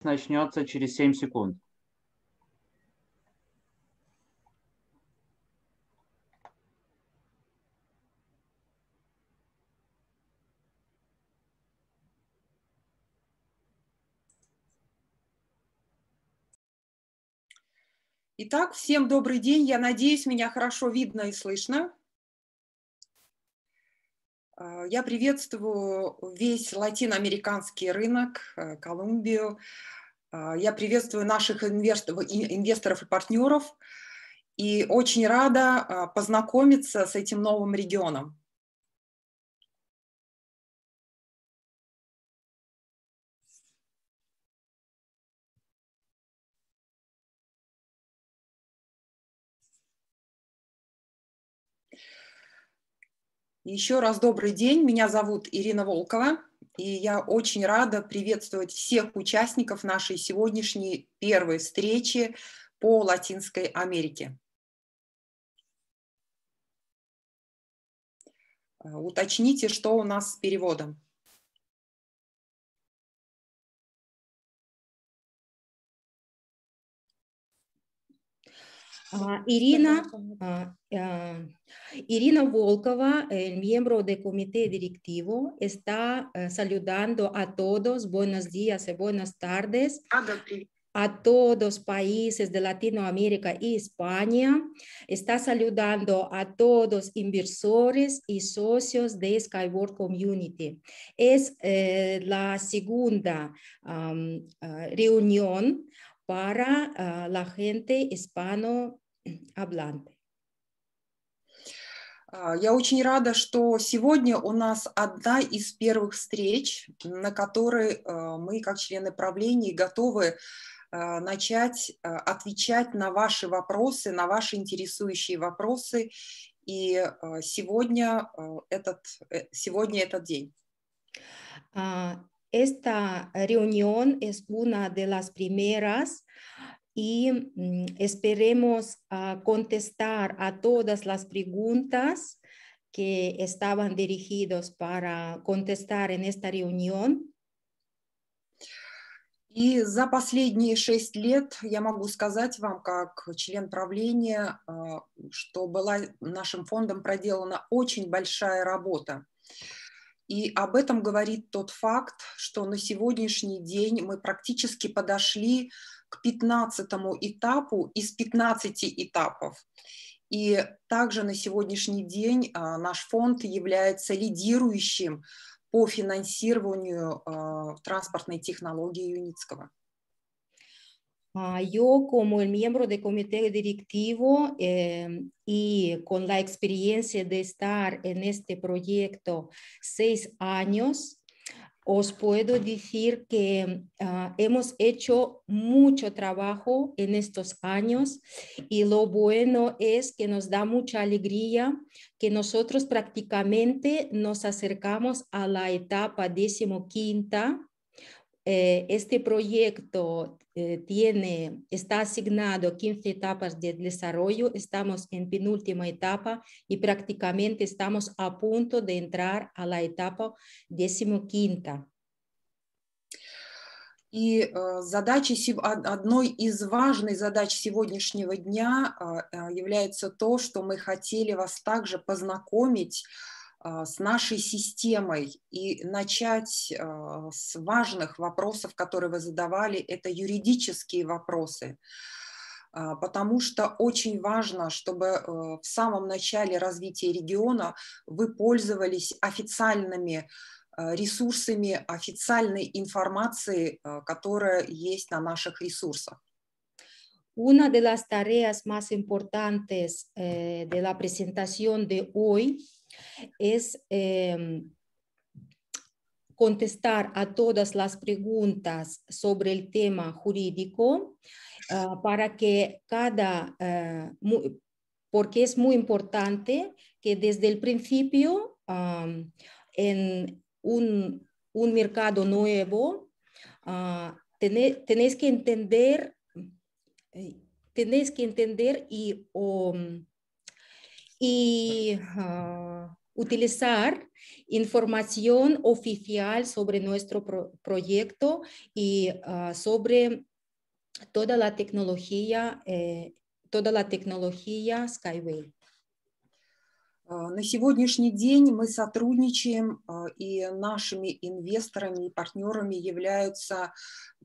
начнется через 7 секунд. Итак, всем добрый день. Я надеюсь, меня хорошо видно и слышно. А, я приветствую весь латиноамериканский рынок, э, Колумбию. А, я приветствую наших инвесторов и партнеров и очень рада а, познакомиться с этим новым регионом. Еще раз добрый день. Меня зовут Ирина Волкова, и я очень рада приветствовать всех участников нашей сегодняшней первой встречи по Латинской Америке. Э, уточните, что у нас с переводом. Ah, ah, Irina Volkova, el miembro del comité directivo, está eh, saludando a todos. Buenos días y eh, buenas tardes ah, a todos los países de Latinoamérica y España. Está saludando a todos inversores y socios de Skyward Community. Es eh, la segunda reunión para ah, la gente hispanohablante. А, я очень рада, что сегодня у нас одна из первых встреч, на которой а, мы, как члены правления, готовы а, начать отвечать на ваши вопросы, на ваши интересующие вопросы. И сегодня этот, э, сегодня этот день. Esta reunión es una de las primeras y esperemos contestar a todas las preguntas que estaban dirigidos para contestar en esta reunión. И за последние шесть лет я могу сказать вам, как член правления, что была нашим фондом проделана очень большая работа. Uh, и об этом говорит тот факт, что на сегодняшний день мы практически подошли к 15 этапу из 15 этапов. И также на сегодняшний день а, наш фонд является лидирующим по финансированию а, транспортной технологии Юницкого. Ah, yo como el miembro del comité directivo eh, y con la experiencia de estar en este proyecto seis años, os puedo decir que ah, hemos hecho mucho trabajo en estos años y lo bueno es que nos da mucha alegría que nosotros prácticamente nos acercamos a la etapa decimoquinta eh, este proyecto eh, tiene, está asignado 15 etapas de desarrollo, estamos en penúltima etapa y prácticamente estamos a punto de entrar a la etapa decimoquinta. И э, задачей, одной из важных задач сегодняшнего дня э, э, является то, что мы хотели вас также познакомить А, с нашей системой и начать а, с важных вопросов, которые вы задавали, это юридические вопросы, а, потому что очень важно, чтобы э, в самом начале развития региона вы пользовались официальными ресурсами, официальной информацией, которая есть на наших ресурсах. Una de las tareas más importantes э, de la presentación de hoy es em, contestar a todas las preguntas sobre el tema jurídico ah, para que cada, ah, porque es muy importante que desde el principio en un, mercado nuevo ah, tenéis que entender eh, tenéis que entender y, y utilizar información oficial sobre nuestro proyecto y ah, sobre toda la tecnología, eh, toda la tecnología Skyway. Э, на сегодняшний день мы сотрудничаем, э, и нашими инвесторами и партнерами являются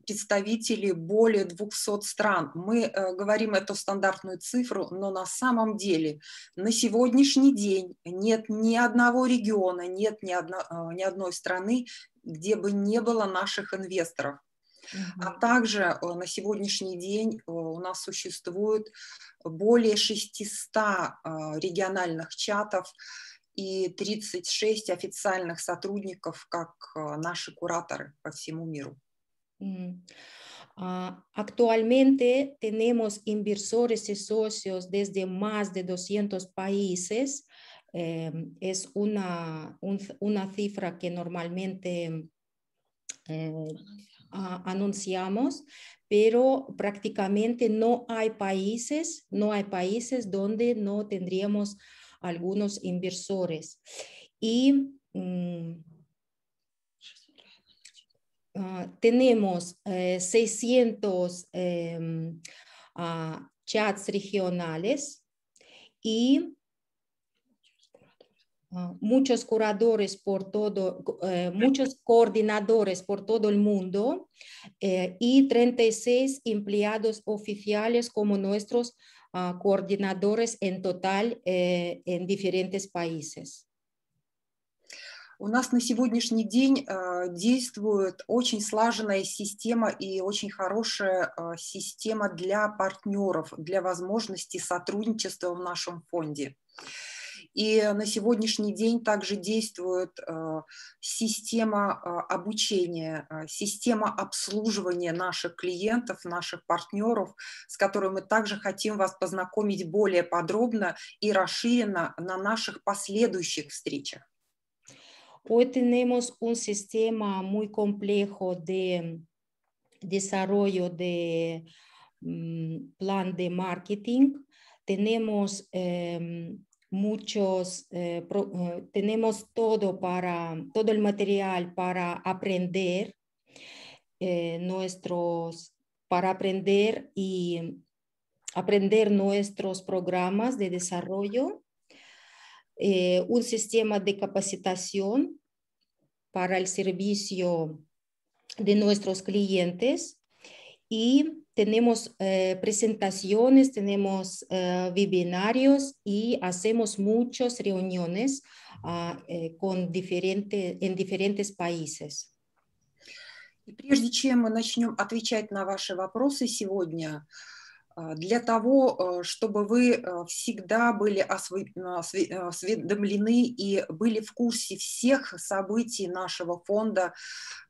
представители более 200 стран. Мы э, говорим эту стандартную цифру, но на самом деле на сегодняшний день нет ни одного региона, нет ни, одно, ни одной страны, где бы не было наших инвесторов. А также э, на сегодняшний день э, у нас существует более 600 э, региональных чатов и 36 официальных сотрудников, как наши кураторы по всему миру. А, actualmente tenemos inversores y socios desde más de 200 países. Eh, es una, un, una cifra que normalmente eh, anunciamos, pero prácticamente no hay países, no hay países donde no tendríamos algunos inversores. Y mm, ah, tenemos 600 eh, em, ah, chats regionales y muchos curadores por todo, eh, muchos coordinadores por todo el mundo eh, y 36 empleados oficiales como nuestros uh, coordinadores en total eh, en diferentes países. У нас на сегодняшний день э, действует очень слаженная система и очень хорошая э, система для партнеров, для возможности сотрудничества в нашем фонде. Э, и на сегодняшний день также действует э, система э, обучения, э, система обслуживания наших клиентов, наших партнеров, с которой мы также хотим вас познакомить более подробно и расширенно на наших последующих встречах. Hoy tenemos un sistema muy complejo de desarrollo de mm, plan de marketing. Tenemos eh, muchos, eh, eh, tenemos todo para, todo el material para aprender eh, nuestros, para aprender y aprender nuestros programas de desarrollo, un sistema de capacitación para el servicio de nuestros clientes y tenemos eh, presentaciones, tenemos eh, webinarios y hacemos muchas reuniones ah, eh, con en diferentes países. Y прежде чем вопросы А, для того, э, чтобы вы э, всегда были э, осведомлены и были в курсе всех событий нашего фонда,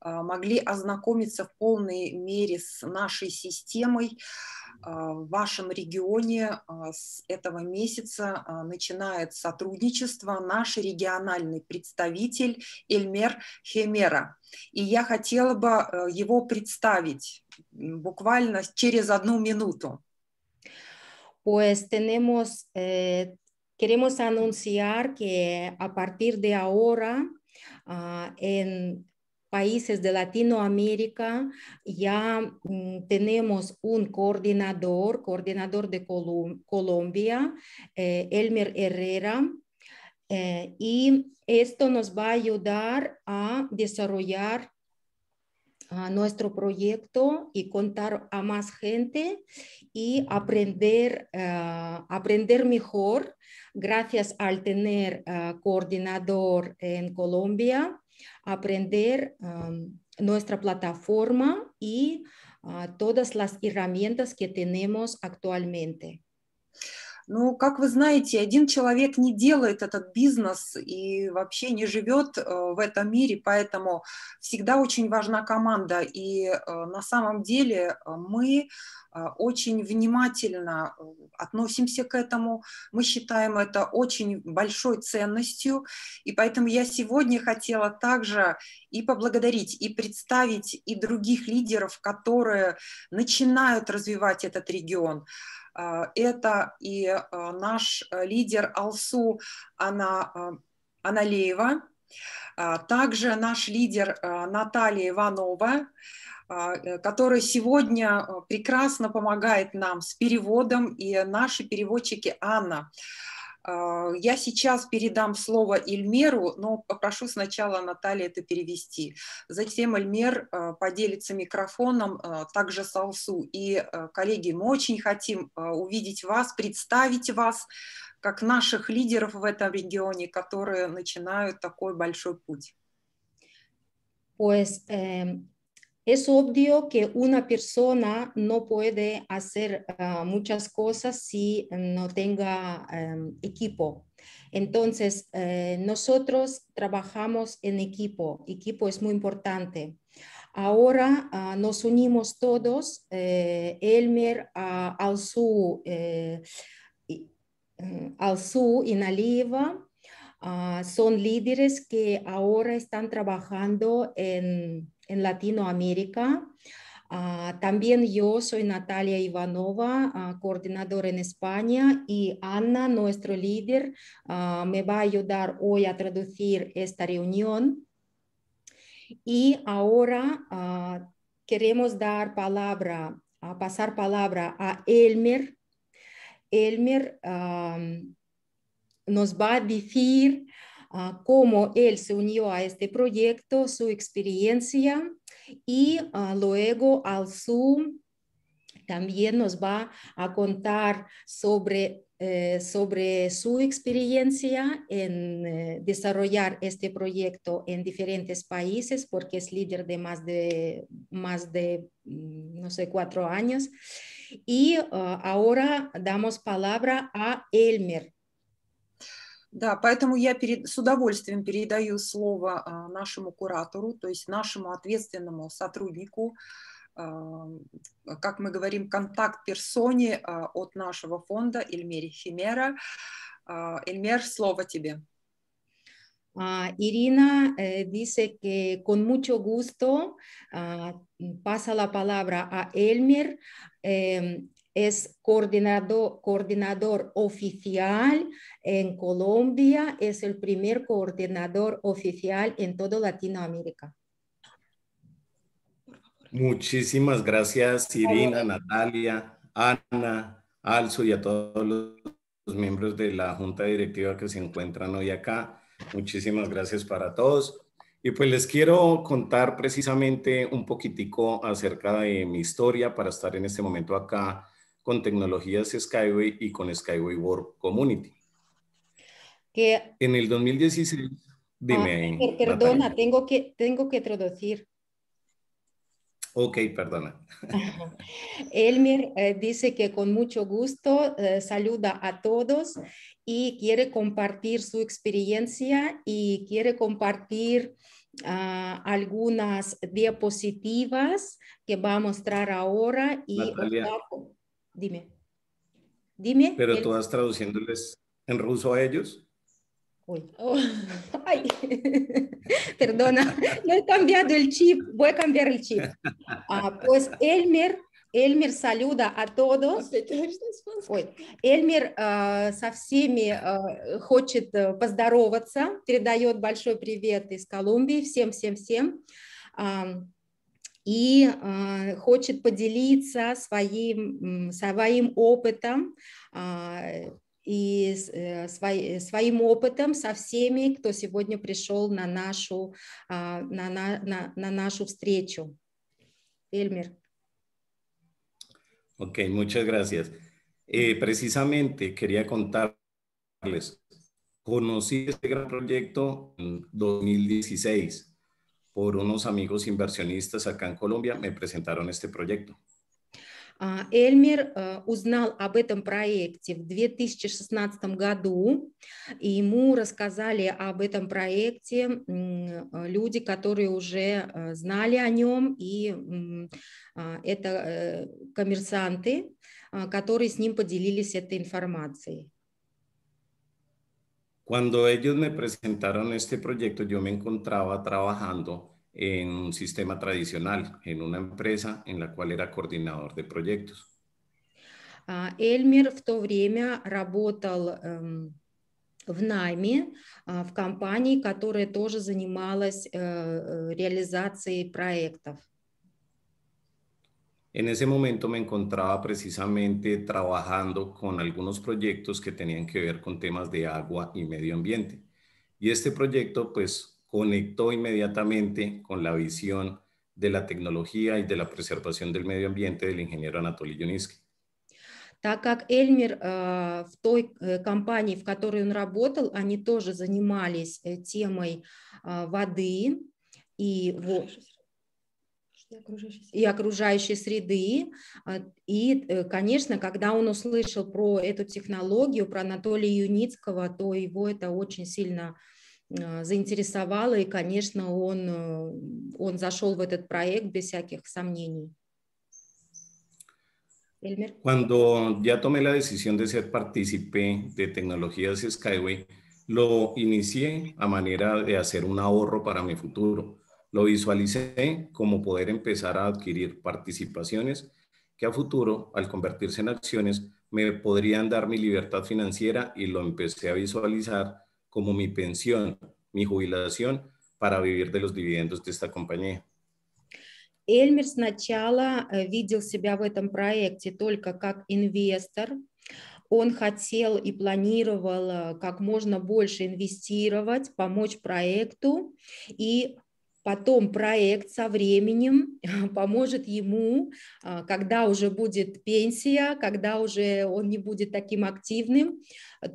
а, могли ознакомиться в полной мере с нашей системой а, в вашем регионе с этого месяца начинает сотрудничество наш региональный представитель Эльмер Хемера. И я хотела бы его представить буквально через одну минуту. pues tenemos, eh, queremos anunciar que a partir de ahora ah, en países de Latinoamérica ya mm, tenemos un coordinador, coordinador de Colombia, eh, Elmer Herrera, eh, y esto nos va a ayudar a desarrollar nuestro proyecto y contar a más gente y aprender, eh, aprender mejor gracias al tener eh, coordinador en Colombia, aprender eh, nuestra plataforma y todas las herramientas que tenemos actualmente. Ну, как вы знаете, один человек не делает этот бизнес и вообще не живет э, в этом мире, поэтому всегда очень важна команда. И э, на самом деле э, мы очень внимательно относимся к этому. Мы считаем это очень большой ценностью. И поэтому я сегодня хотела также и поблагодарить, и представить и других лидеров, которые начинают развивать этот регион. А, это и э, наш э, лидер Алсу Ана, э, Аналеева, а, также наш лидер Наталья Иванова, а, которая сегодня прекрасно помогает нам с переводом, и наши переводчики Анна а, я сейчас передам слово Эльмеру, но попрошу сначала Натальи это перевести. Затем Эльмер а, поделится микрофоном, а, также Салсу И, коллеги, мы очень хотим увидеть вас, представить вас как наших лидеров в этом регионе, которые начинают такой большой путь. Pues eh, Es obvio que una persona no puede hacer ah, muchas cosas si no tenga em, equipo. Entonces, eh, nosotros trabajamos en equipo. Equipo es muy importante. Ahora ah, nos unimos todos, eh, Elmer, uh, ah, Alsu, eh, y Naliva, son líderes que ahora están trabajando en en Latinoamérica. Ah, también yo soy Natalia Ivanova, ah, coordinadora en España, y Anna, nuestro líder, ah, me va a ayudar hoy a traducir esta reunión. Y ahora queremos dar palabra, pasar palabra a Elmer. Elmer nos va a decir cómo él se unió a este proyecto, su experiencia y ah, luego al Zoom también nos va a contar sobre, eh, sobre su experiencia en eh, desarrollar este proyecto en diferentes países, porque es líder de más de, más de mm, no sé, cuatro años. Y ah, ahora damos palabra a Elmer Да, поэтому я перед, с удовольствием передаю слово а, нашему куратору, то есть нашему ответственному сотруднику, а, как мы говорим, контакт-персоне а, от нашего фонда Эльмере Химера. Эльмер, слово тебе. Ирина, э, dice que con mucho gusto pasa la palabra a Elmer. Эм, es coordinador, oficial en Colombia, es el primer coordinador oficial en toda Latinoamérica. Muchísimas gracias Irina, Natalia, Ana, Alzo y a todos los miembros de la Junta Directiva que se encuentran hoy acá. Muchísimas gracias para todos. Y pues les quiero contar precisamente un poquitico acerca de mi historia para estar en este momento acá con tecnologías Skyway y con Skyway World Community. Que, en el 2016, dime. Ah, perdona, tengo que, tengo que traducir. Ok, perdona. Elmer eh, dice que con mucho gusto eh, saluda a todos y quiere compartir su experiencia y quiere compartir ah, algunas diapositivas que va a mostrar ahora y Dime. Dime. Pero el... tú vas traduciéndoles en ruso a ellos. Uy. Oh. Ay. Perdona, no he cambiado el chip, voy a cambiar el chip. Ah, pues Elmer, Эльмир салюда а todos. Ой, Эльмир э, со всеми э, хочет поздороваться, передает большой привет из Колумбии всем, всем, всем. Э, и э, хочет поделиться своим, своим опытом а, э, и э, своим опытом со всеми, кто сегодня пришел на нашу, э, на, на, на, на нашу встречу. Эльмир. Окей, muchas gracias. Eh, precisamente quería contarles, conocí este gran proyecto en 2016 por unos amigos inversionistas acá en Colombia, me presentaron este proyecto. А, Эльмер э, узнал об этом проекте в 2016 году, и ему рассказали об этом проекте э, люди, которые уже э, знали о нем, и это коммерсанты, которые с ним поделились этой информацией. Cuando ellos me presentaron este proyecto, yo me encontraba trabajando en un sistema tradicional, en una empresa en la cual era coordinador de proyectos. Эльмер ah, в en время работал в найме в компании, которая тоже занималась de э, э, проектов. En ese momento me encontraba precisamente trabajando con algunos proyectos que tenían que ver con temas de agua y medio ambiente. Y este proyecto pues conectó inmediatamente con la visión de la tecnología y de la preservación del medio ambiente del ingeniero Anatoly Yuniski. так как э, в той э, компании, в которой он работал, они тоже занимались э, темой э, воды и и окружающей, среды. А, и э, конечно, когда он услышал про эту технологию, про Анатолия Юницкого, то его это очень сильно а, заинтересовало, и, конечно, он, э, он зашел в этот проект без всяких сомнений. Cuando ya tomé la decisión de ser partícipe de tecnologías Skyway, lo inicié a manera de hacer un ahorro para mi futuro. Lo visualicé como poder empezar a adquirir participaciones que a futuro, al convertirse en acciones, me podrían dar mi libertad financiera y lo empecé a visualizar como mi pensión, mi jubilación para vivir de los dividendos de esta compañía. Эльмер сначала э, видел себя в этом проекте только как инвестор. Он хотел и планировал э, как можно больше инвестировать, помочь проекту и Потом проект со временем поможет ему, когда уже будет пенсия, когда уже он не будет таким активным,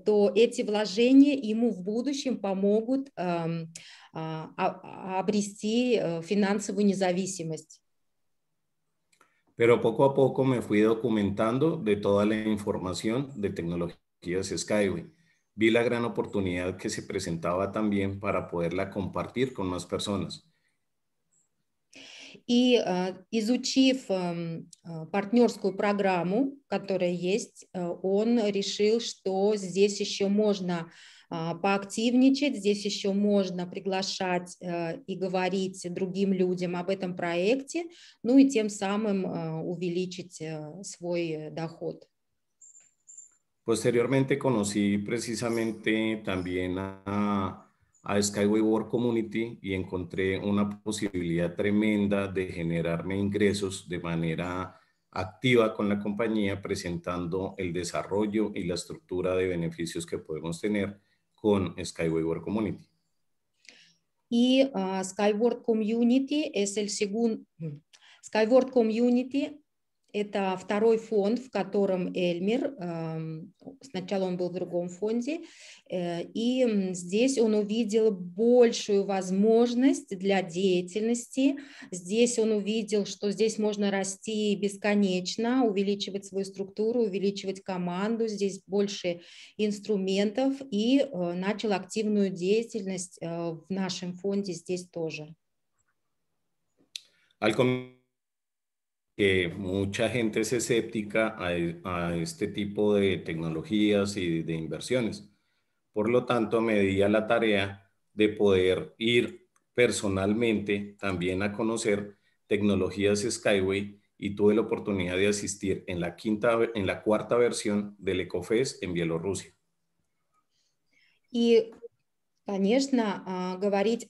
то эти вложения ему в будущем помогут обрести финансовую независимость. Pero poco a poco me fui documentando de toda la información de tecnologías Skyway. Vi la gran oportunidad que se presentaba también para poderla compartir con más personas. И э, изучив эм, э, партнерскую программу, которая есть, э, он решил, что здесь еще можно а, поактивничать, здесь еще можно приглашать и говорить другим людям об этом проекте, ну и тем самым увеличить свой доход. Posteriormente conocí precisamente también a a Skyway Community y encontré una posibilidad tremenda de generarme ingresos de manera activa con la compañía, presentando el desarrollo y la estructura de beneficios que podemos tener con Skyway Community. Y ah, Skyward Community es el segundo, Skyward Community Это второй фонд, в котором Эльмир. Эм, сначала он был в другом фонде, э, и здесь он увидел большую возможность для деятельности. Здесь он увидел, что здесь можно расти бесконечно, увеличивать свою структуру, увеличивать команду, здесь больше инструментов, и э, начал активную деятельность э, в нашем фонде здесь тоже. que mucha gente es escéptica e, a, este tipo de tecnologías y de inversiones. Por lo tanto, me di a la tarea de poder ir personalmente también a conocer tecnologías Skyway y tuve la oportunidad de asistir en la, quinta, en la cuarta versión del ECOFES en Bielorrusia. Y, конечно, ah, говорить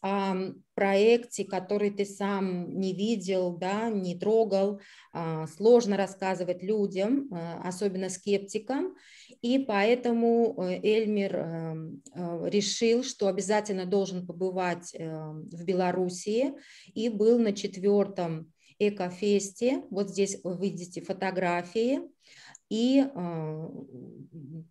проекте, который ты сам не видел, да, не трогал, а, сложно рассказывать людям, а, особенно скептикам. И поэтому э, Эльмир эм, э, решил, что обязательно должен побывать эм, в Белоруссии и был на четвертом экофесте. Вот здесь вы видите фотографии. И э,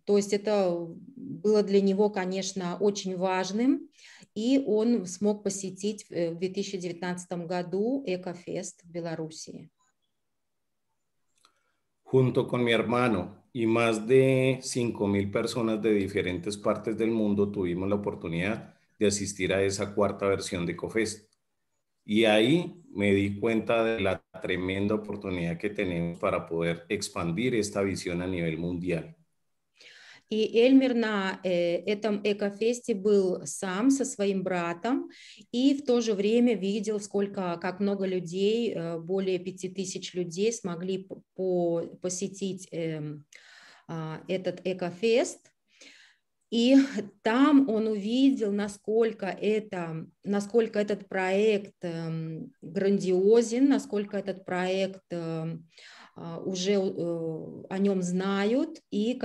то есть это было для него, конечно, очень важным. y él смог посетить э, в 2019 году Экофест в Junto con mi hermano y más de 5.000 personas de diferentes partes del mundo tuvimos la oportunidad de asistir a esa cuarta versión de Ecofest. Y ahí me di cuenta de la tremenda oportunidad que tenemos para poder expandir esta visión a nivel mundial. И Эльмер на э, этом экофесте был сам со своим братом и в то же время видел, сколько, как много людей, э, более 5000 людей смогли по, посетить эм, а, этот экофест. И там он увидел, насколько, это, насколько этот проект эм, грандиозен, насколько этот проект эм, уже э, о нем знают, и,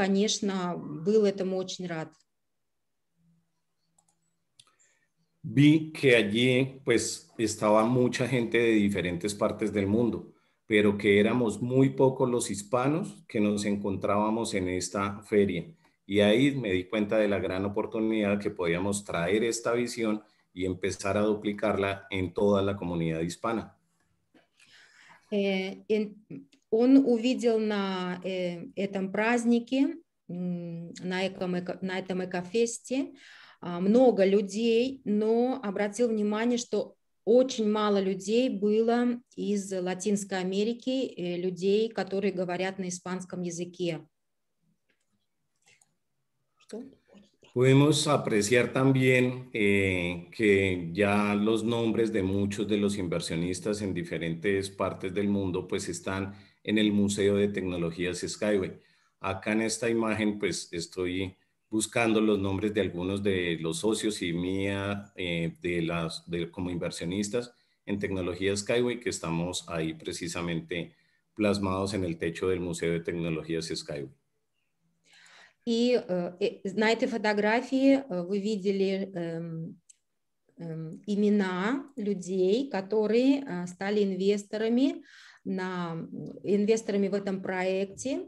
Vi que allí pues estaba mucha gente de diferentes partes del mundo, pero que éramos muy pocos los hispanos que nos encontrábamos en esta feria. Y ahí me di cuenta de la gran oportunidad que podíamos traer esta visión y empezar a duplicarla en toda la comunidad hispana. Eh, en, Он увидел на э, этом празднике, на, этом эко, на этом экофесте а, много людей, но обратил внимание, что очень мало людей было из Латинской Америки, э, людей, которые говорят на испанском языке. Что? Pudimos apreciar también eh, que ya los nombres de muchos de los inversionistas en diferentes partes del mundo pues están en el Museo de Tecnologías Skyway. Acá en esta imagen pues estoy buscando los nombres de algunos de los socios y mía eh, de las, como inversionistas en Tecnologías Skyway que estamos ahí precisamente plasmados en el techo del Museo de Tecnologías Skyway. И э, на этой фотографии э, вы видели э, имена людей, которые э, стали инвесторами, на, инвесторами в этом проекте.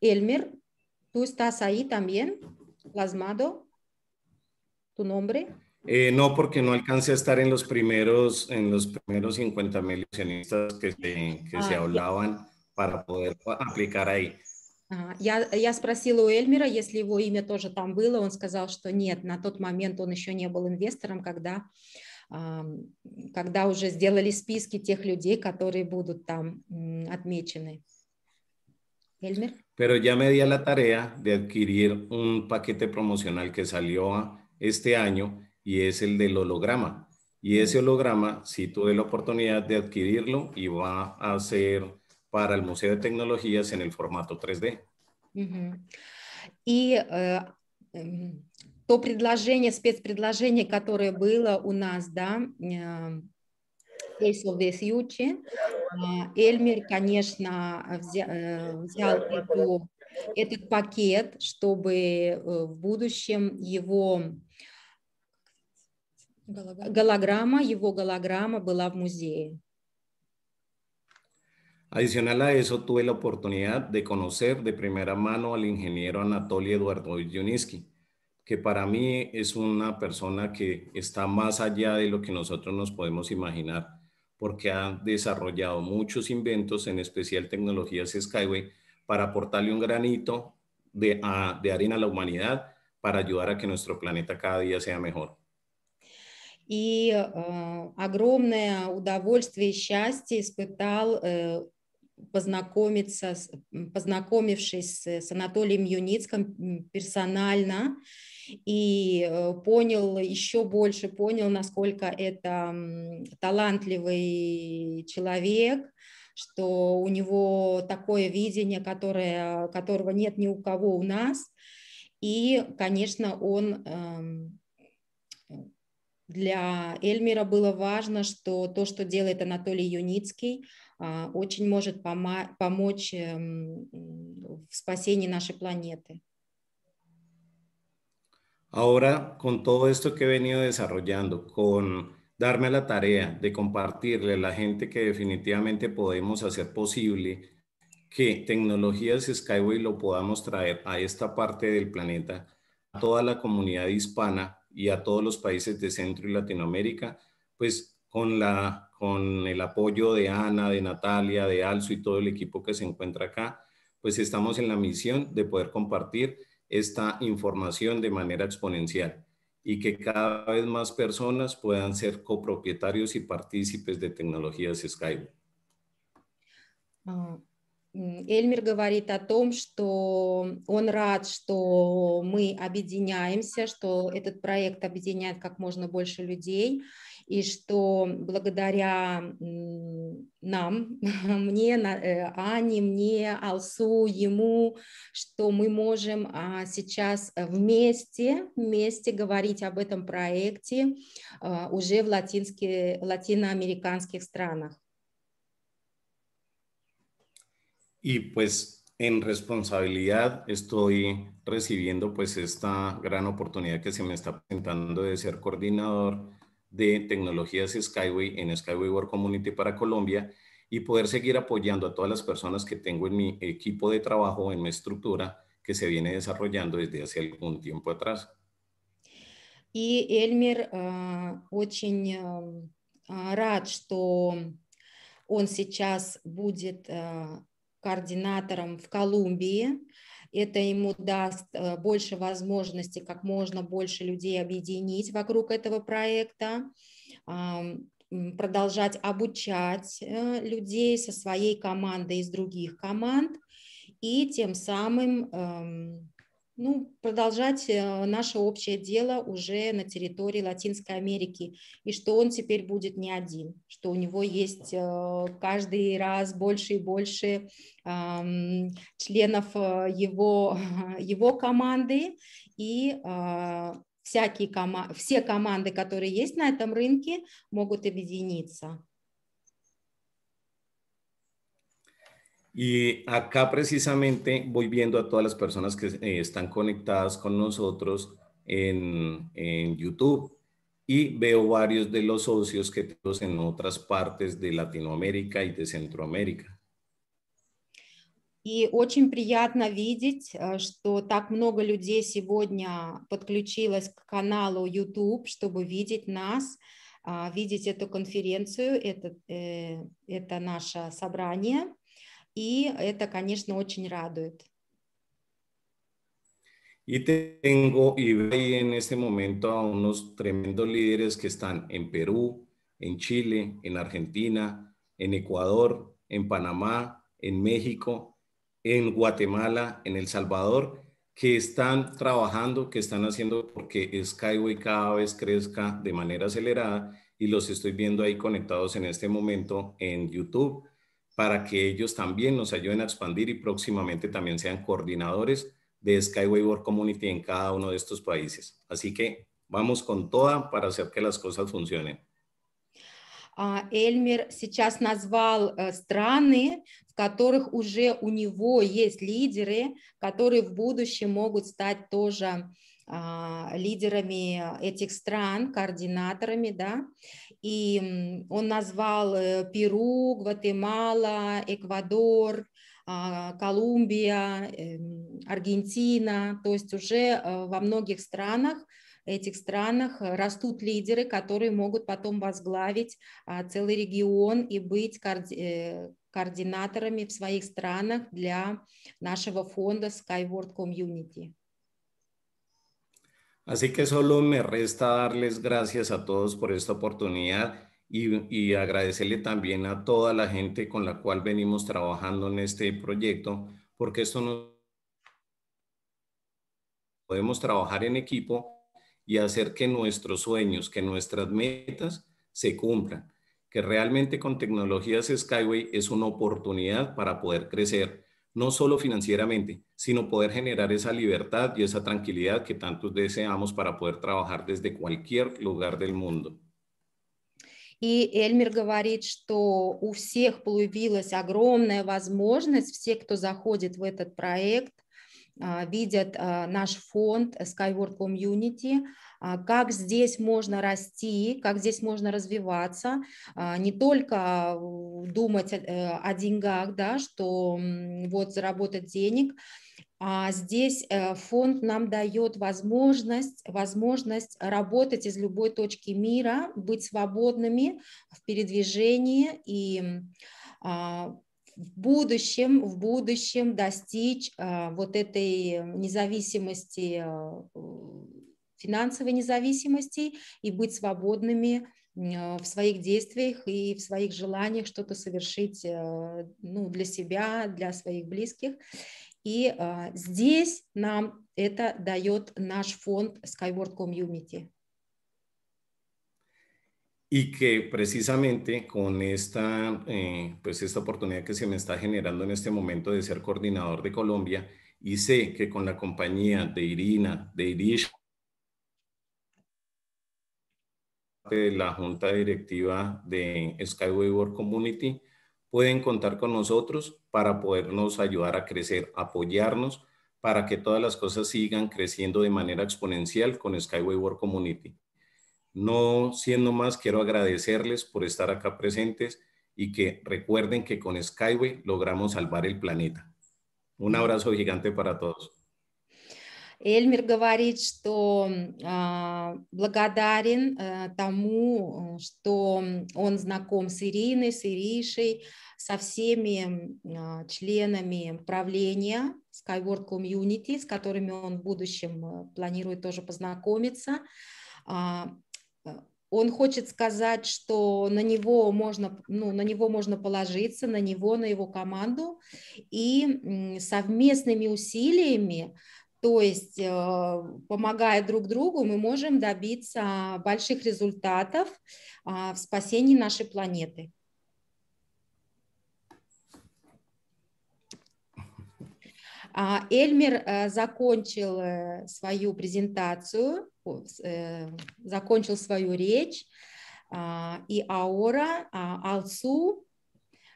Эльмер, ¿tú estás ahí también plasmado? ¿Tu nombre? Eh, no, porque no alcancé a estar en los primeros, en los primeros 50 mil accionistas que, se, que ah, se hablaban para poder aplicar ahí. А, я, я спросила у Эльмира, если его имя тоже там было, он сказал, что нет, на тот момент он еще не был инвестором, когда, а, когда уже сделали списки тех людей, которые будут там отмечены. Elmer. Pero ya me di a la tarea de adquirir un paquete promocional que salió este año y es el del holograma. Y ese holograma, si tuve la oportunidad de adquirirlo, y va a ser para el Museo de Tecnologías en el formato 3D. Угу. И э, э, то предложение, спецпредложение, которое было у нас, да, э, Face of the Future, э, Эльмер, конечно, взял, э, взял эту, этот пакет, чтобы э, в будущем его голограмма, его голограмма была в музее. Adicional a eso, tuve la oportunidad de conocer de primera mano al ingeniero Anatoly Eduardo Yuniski, que para mí es una persona que está más allá de lo que nosotros nos podemos imaginar, porque ha desarrollado muchos inventos, en especial tecnologías Skyway, para aportarle un granito de, harina a la humanidad para ayudar a que nuestro planeta cada día sea mejor. Y э, огромное удовольствие и счастье испытал э, познакомиться, познакомившись с Анатолием Юницким персонально и э, понял еще больше, понял, насколько это талантливый человек, что у него такое видение, которое, которого нет ни у кого у нас. И, конечно, он эм, для Эльмира было важно, что то, что делает Анатолий Юницкий – может помочь Ahora, con todo esto que he venido desarrollando, con darme la tarea de compartirle a la gente que definitivamente podemos hacer posible que tecnologías Skyway lo podamos traer a esta parte del planeta, a toda la comunidad hispana y a todos los países de Centro y Latinoamérica, pues con la con el apoyo de Ana, de Natalia, de Alzo y todo el equipo que se encuentra acá, pues estamos en la misión de poder compartir esta información de manera exponencial y que cada vez más personas puedan ser copropietarios y partícipes de tecnologías Skype. Ah, mm, Эльмир говорит о том, что он рад, что мы объединяемся, что этот проект объединяет как можно больше людей. и что благодаря нам, мне, э, Ане, мне, Алсу, ему, что мы можем а, сейчас э, вместе, вместе говорить об этом проекте а, уже в латинских, латиноамериканских странах. Y pues en responsabilidad estoy recibiendo pues esta gran oportunidad que se me está presentando de ser coordinador de tecnologías Skyway en Skyway World Community para Colombia y poder seguir apoyando a todas las personas que tengo en mi equipo de trabajo, en mi estructura que se viene desarrollando desde hace algún tiempo atrás. Y Эльмир ah, muy ah, рад, что он сейчас будет э, это ему даст э, больше возможностей, как можно больше людей объединить вокруг этого проекта, продолжать обучать э, людей со своей командой из других команд и тем самым эм, ну, продолжать э, наше общее дело уже на территории Латинской Америки, и что он теперь будет не один, что у него есть э, каждый раз больше и больше членов э, его, его команды, и всякие кома все команды, которые есть на этом рынке, могут объединиться. Y acá precisamente voy viendo a todas las personas que eh, están conectadas con nosotros en, en, YouTube y veo varios de los socios que tenemos en otras partes de Latinoamérica y de Centroamérica. И очень приятно видеть, э, что так много людей сегодня подключилось к каналу YouTube, чтобы видеть нас, э, видеть эту конференцию, это, э, это наше собрание. Y Y tengo y veo en este momento a unos tremendos líderes que están en Perú, en Chile, en Argentina, en Ecuador, en Panamá, en México, en Guatemala, en El Salvador, que están trabajando, que están haciendo porque Skyway cada vez crezca de manera acelerada y los estoy viendo ahí conectados en este momento en YouTube para que ellos también nos ayuden a expandir y próximamente también sean coordinadores de Skyway World Community en cada uno de estos países. Así que vamos con toda para hacer que las cosas funcionen. llamado сейчас назвал э, страны, в которых уже у него есть лидеры, которые в будущем могут стать тоже лидерами этих стран, координаторами, да. И он назвал э, Перу, Гватемала, Эквадор, а, Колумбия, эм, Аргентина. То есть уже э, во многих странах этих странах э, растут лидеры, которые могут потом возглавить а, целый регион и быть координаторами в своих странах для нашего фонда Skyward Community. Así que solo me resta darles gracias a todos por esta oportunidad y, agradecerle también a toda la gente con la cual venimos trabajando en este proyecto, porque esto nos podemos trabajar en equipo y hacer que nuestros sueños, que nuestras metas se cumplan, que realmente con tecnologías Skyway es una oportunidad para poder crecer no solo financieramente, sino poder generar esa libertad y esa tranquilidad que tantos deseamos para poder trabajar desde cualquier lugar del mundo. И Эльмир говорит, что у всех появилась огромная возможность, все, кто заходит в этот проект, видят наш фонд Skyward Community – А, как здесь можно расти, как здесь можно развиваться, а, не только думать э, о, деньгах, да, что вот заработать денег, а здесь э, фонд нам дает возможность, возможность работать из любой точки мира, быть свободными в передвижении и а, в будущем, в будущем достичь э, вот этой независимости финансовой независимости и быть свободными в своих действиях и в своих желаниях что-то совершить ну, для себя, для своих близких. И здесь нам это дает наш фонд Skyward Community. Y que precisamente con esta, eh, pues esta oportunidad que se me está generando en este momento de ser coordinador de Colombia, y sé que con la compañía de Irina, de Irish de la junta directiva de Skyway World Community, pueden contar con nosotros para podernos ayudar a crecer, apoyarnos para que todas las cosas sigan creciendo de manera exponencial con Skyway World Community. No siendo más, quiero agradecerles por estar acá presentes y que recuerden que con Skyway logramos salvar el planeta. Un abrazo gigante para todos. Эльмир говорит, что а, благодарен э, тому, э, что он знаком с Ириной, с Иришей, со всеми а, членами правления Skyward Community, с которыми он в будущем э, планирует тоже познакомиться. А, он хочет сказать, что на него можно, ну, на него можно положиться, на него, на его команду, и совместными усилиями то есть, э, помогая друг другу, мы можем добиться больших результатов а, в спасении нашей планеты. А, Эльмир э, закончил э, свою презентацию, закончил свою речь, а, и Аура, Алсу,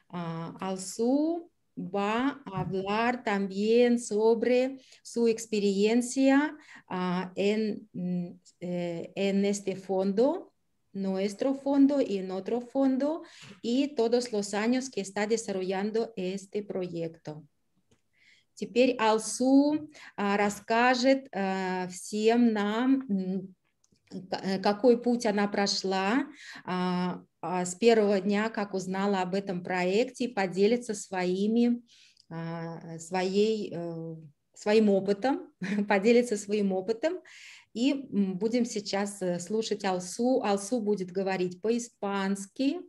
Алсу va a hablar también sobre su experiencia ah, en, mm, eh, en este fondo, nuestro fondo y en otro fondo, y todos los años que está desarrollando este proyecto. Теперь Алсу расскажет всем нам, э, какой путь она прошла, А, с первого дня, как узнала об этом проекте, и поделится своими, а, своей, э, своим опытом, поделится своим опытом. И будем сейчас э, слушать Алсу. Алсу будет говорить по-испански.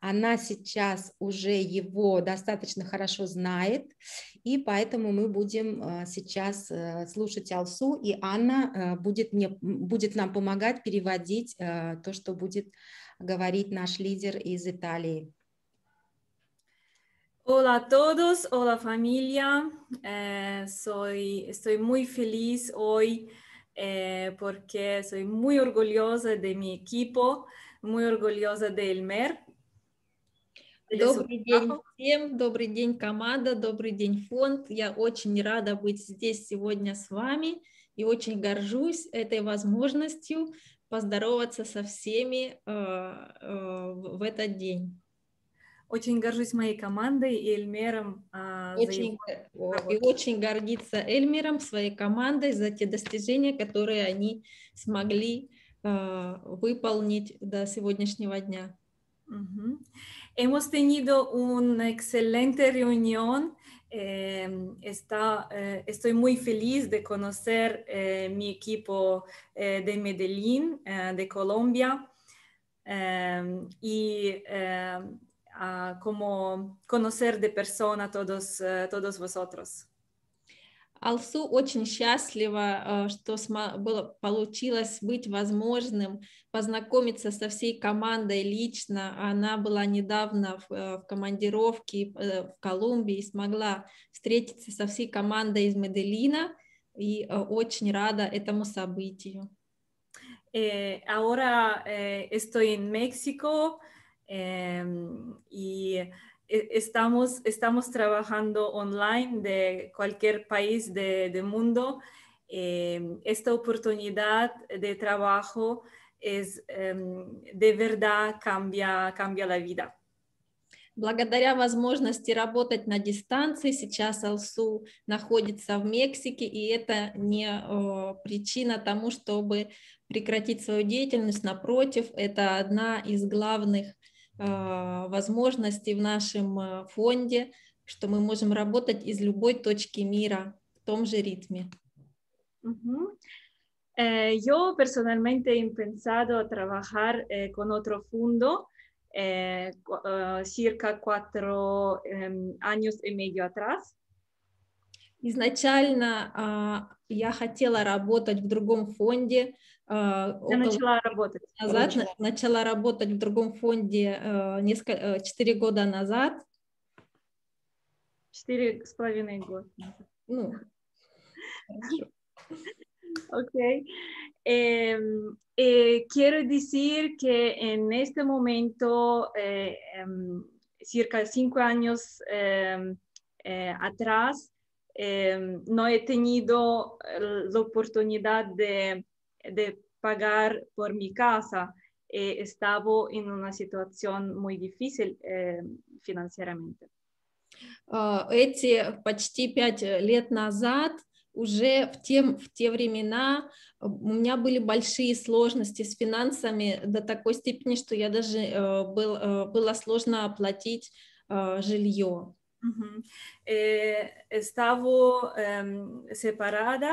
Она сейчас уже его достаточно хорошо знает, и поэтому мы будем э, сейчас слушать Алсу, и Анна будет, мне, будет нам помогать переводить то, что будет говорит наш лидер из Италии. Hola a todos, hola familia. Eh, soy, estoy muy feliz hoy eh, porque soy muy orgullosa de mi equipo, muy orgullosa del MER. Добрый день всем, добрый день команда, добрый день фонд. Я очень рада быть здесь сегодня с вами и очень горжусь этой возможностью поздороваться со всеми э, э, в этот день. Очень горжусь моей командой и Эльмером. А, очень, И очень гордится Эльмером, своей командой за те достижения, которые они смогли э, выполнить до сегодняшнего дня. Uh -huh. Hemos tenido una excelente reunión Em, eh, estoy muy feliz de conocer eh, mi equipo eh, de Medellín, de Colombia, em, y em, como conocer de persona a todos vosotros. Алсу очень счастлива, э, что было, получилось быть возможным познакомиться со всей командой лично. Она была недавно в, э, в командировке э, в Колумбии и смогла встретиться со всей командой из Меделина и очень рада этому событию. Eh, ahora eh, estoy en México y эм, E, estamos, estamos trabajando online de cualquier país del de mundo. Eh, esta oportunidad de trabajo es, eh, de verdad cambia, cambia la vida. Благодаря возможности работать на дистанции, сейчас Алсу находится в Мексике, и это не о, причина тому, чтобы прекратить свою деятельность. Напротив, это одна из главных Э, возможности в нашем э, фонде, что мы можем работать из любой точки мира в том же ритме. Угу. Eh, yo personalmente he pensado trabajar eh, con otro fondo eh, uh, circa cuatro años y medio atrás. Изначально uh, я хотела работать в другом фонде, Я начала работать. Назад, начала quiero decir que en este momento, eh, э, de cinco años э, atrás, no he tenido э, la oportunidad de de pagar por mi casa. Eh, estaba en una situación muy difícil eh, financieramente. А, эти почти пять лет назад уже в те, в те времена у меня были большие сложности с финансами до такой степени, что я даже э, был, э, было сложно оплатить э, жилье. Uh -huh. eh, estaba eh, separada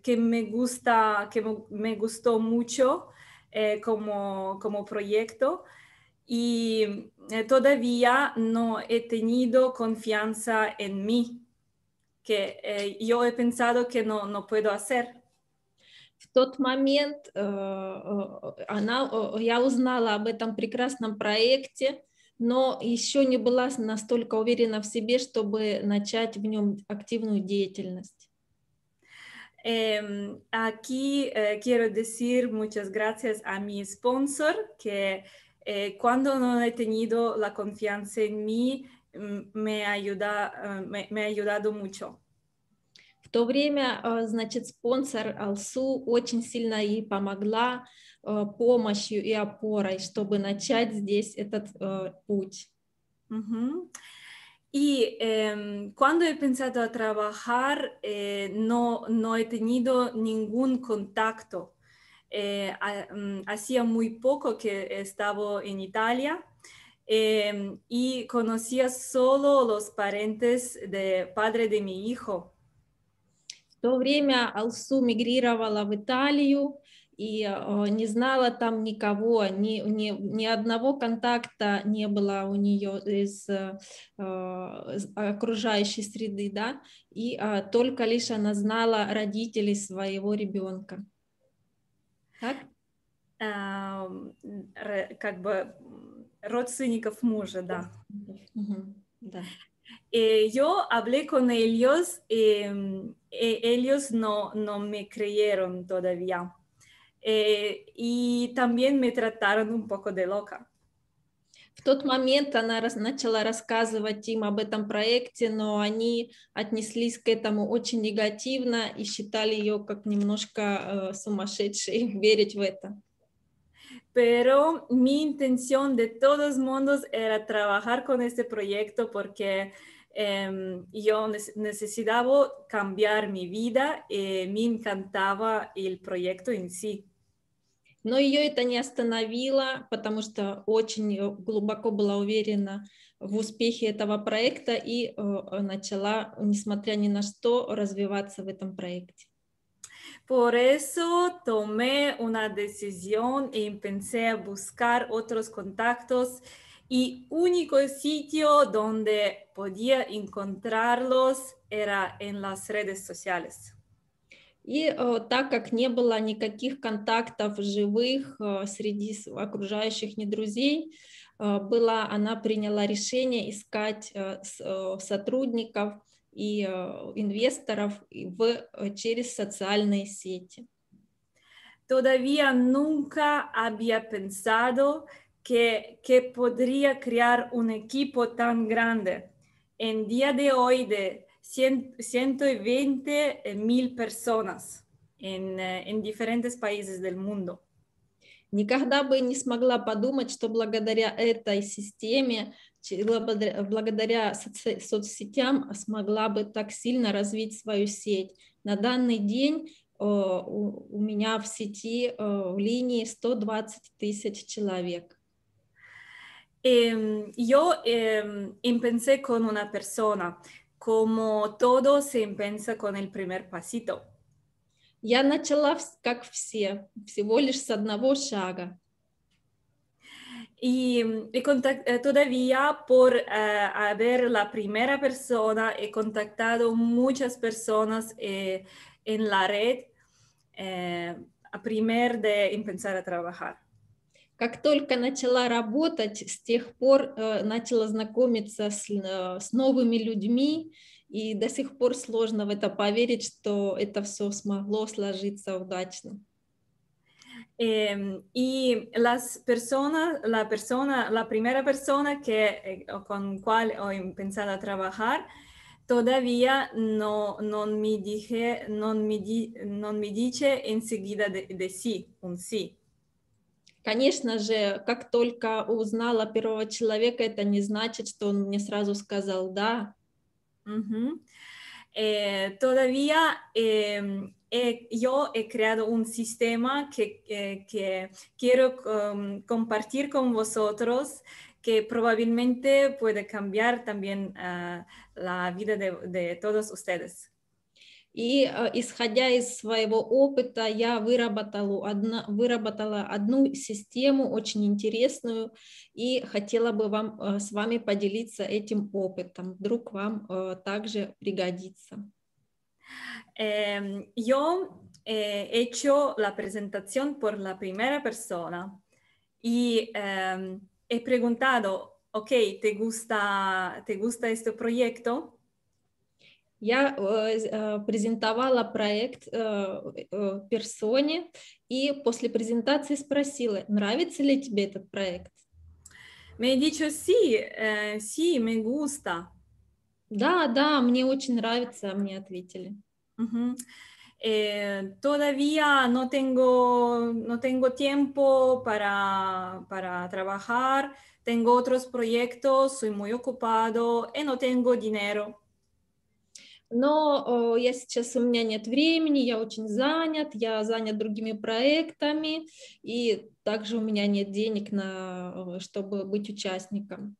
que me gusta, que me gustó mucho eh, como, como proyecto y eh, todavía no he tenido confianza en mí, que eh, yo he pensado que no, no puedo hacer. В тот момент э, она, я узнала об этом прекрасном проекте, но еще не была настолько уверена в себе, чтобы начать в нем активную деятельность. Eh, aquí eh, quiero decir muchas gracias a mi sponsor que eh, cuando no he tenido la confianza en mí me, ayuda, me, me ha ayudado mucho. В то время, значит, спонсор Алсу очень сильно ей помогла помощью и опорой, чтобы начать здесь этот путь. Uh -huh. Y em, cuando he pensado a trabajar, eh, no, he tenido ningún contacto. Eh, mm, hacía muy poco que estaba en Italia em, y conocía solo los parentes de padre de mi hijo. В время Алсу мигрировала в Италию, и э, не знала там никого, ни, ни, ни одного контакта не было у нее из, э, из окружающей среды, да, и а, только лишь она знала родителей своего ребенка. Так? А, как бы родственников мужа, да. Угу, да. Eh, yo hablé con ellos y eh, ellos no, no me creyeron todavía. Eh, y también me trataron un poco de loca. В тот момент она раз, начала рассказывать им об этом проекте, но они отнеслись к этому очень негативно и считали ее как немножко э, сумасшедшей, верить в это. Pero mi intención de todos modos era trabajar con este proyecto porque em, yo necesitaba cambiar mi vida y eh, me encantaba el proyecto en sí. Но ее это не остановило, потому что очень э, глубоко была уверена в успехе этого проекта и э, начала, несмотря ни на что, развиваться в этом проекте. Por eso tomé una decisión y e empecé a buscar otros contactos y único sitio donde podía encontrarlos era en las redes sociales. И э, так как не было никаких контактов живых э, среди окружающих не друзей, э, была, она приняла решение искать сотрудников и инвесторов в, через социальные сети. Todavía nunca había pensado que, que podría crear un equipo tan grande. En día de hoy de 120 eh, mil personas en, eh, en diferentes países del mundo. Никогда бы не смогла подумать, что благодаря этой системе, благодаря соцсетям смогла бы так сильно развить свою сеть. На данный день у, меня в сети, в линии 120 тысяч человек. Eh, yo eh, empecé con una persona como todo se empieza con el primer pasito. Я начала, как все, всего лишь с одного шага. Y, todavía э, por э, haber la primera persona, he contactado muchas personas eh, en la red eh, a primer de empezar a trabajar. Как только начала работать, с тех пор э, начала знакомиться с, э, с новыми людьми, и до сих пор сложно в это поверить, что это все смогло сложиться удачно. Eh, y las personas, la persona, la primera persona que, con cual ho empezado a trabajar, todavía no, no me dije, no me, di, no me dice enseguida de, de sí, un sí. Конечно же, как только узнала первого человека, это не значит, что он мне сразу сказал «да». Угу. Eh, todavía eh, eh, yo he creado un sistema que, que quiero um, compartir con vosotros que probablemente puede cambiar también uh, la vida de, de todos ustedes. И э, исходя из своего опыта, я выработала, одна, выработала одну систему очень интересную и хотела бы вам, э, с вами поделиться этим опытом. Вдруг вам э, также пригодится. Eh, yo he hecho la presentación por la primera persona y эм, he preguntado, ok, ¿te gusta, ¿te gusta este proyecto? я презентовала проект персоне и после презентации спросила, нравится ли тебе этот проект. Me dicho sí, eh, sí, me gusta. Да, да, мне очень нравится, мне ответили. Uh -huh. eh, todavía no tengo, no tengo tiempo para, para trabajar, tengo otros proyectos, soy muy ocupado y no tengo dinero но э, я сейчас, у меня нет времени, я очень занят, я занят другими проектами, и также у меня нет денег, на, э, чтобы быть участником.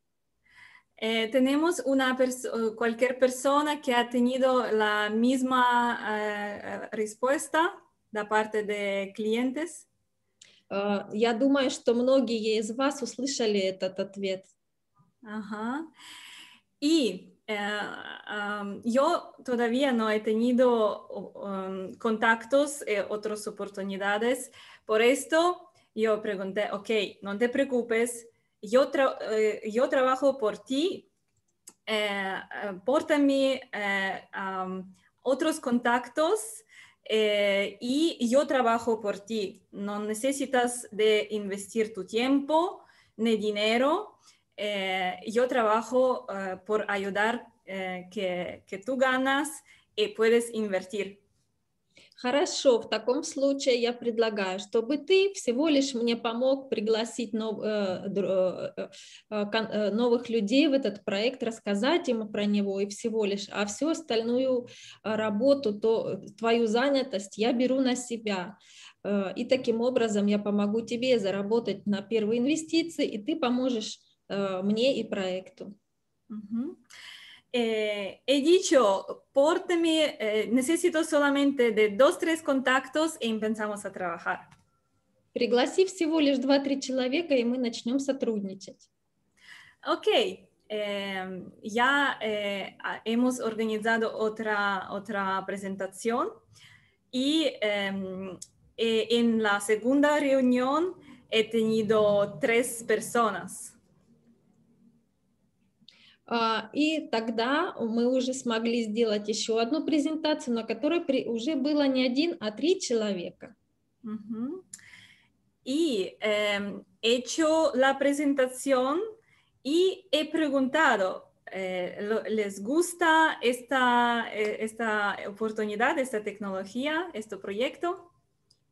Eh, tenemos una pers cualquier persona que ha tenido la misma eh, eh respuesta de parte de clientes. Uh, я думаю, что многие из вас услышали этот ответ. Ага. И Э, yo todavía no he tenido contactos y eh, otras oportunidades. Por esto yo pregunté, ok, no te preocupes, yo, eh, trabajo por ti, eh, eh pórtame otros contactos y yo trabajo por ti. No necesitas de investir tu tiempo ni dinero Eh, yo trabajo eh, por ayudar eh, que, que tú ganas и puedes invertir. Хорошо, в таком случае я предлагаю, чтобы ты всего лишь мне помог пригласить нов, э, э, э, э, новых людей в этот проект, рассказать им про него и всего лишь, а всю остальную э, работу, то, твою занятость я беру на себя. И таким образом я помогу тебе заработать на первые инвестиции, и ты поможешь Э, мне и проекту. Uh-huh. he dicho, pórteme, eh, necesito solamente de dos, tres contactos y empezamos a trabajar. Пригласи всего лишь два-три человека, и мы начнем сотрудничать. Окей. Eh, ya eh, hemos organizado otra, otra presentación y em, en la segunda reunión he tenido tres personas. И тогда мы уже смогли сделать еще одну презентацию, на которой уже было не один, а три человека. Y hecho la presentación y he preguntado, э, ¿les gusta esta, э, esta oportunidad, esta tecnología, este proyecto?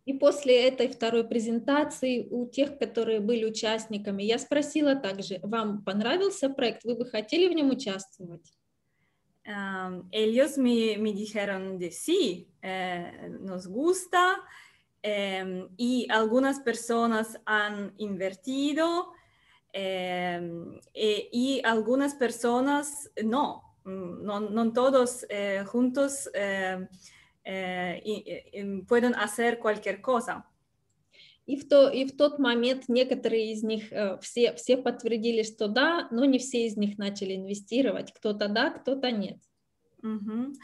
И после этой второй презентации у тех, которые были участниками, я спросила также, вам понравился проект, вы бы хотели в нем участвовать? ellos э, me, me dijeron de sí, eh, nos gusta eh, y algunas personas han invertido eh, e, y algunas personas no, mm, no, no todos eh, juntos. Eh, y, pueden hacer cualquier cosa. И в, то, и в тот момент некоторые из них, все, все подтвердили, что да, но не все из них начали инвестировать. Кто-то да, кто-то нет. Uh-huh.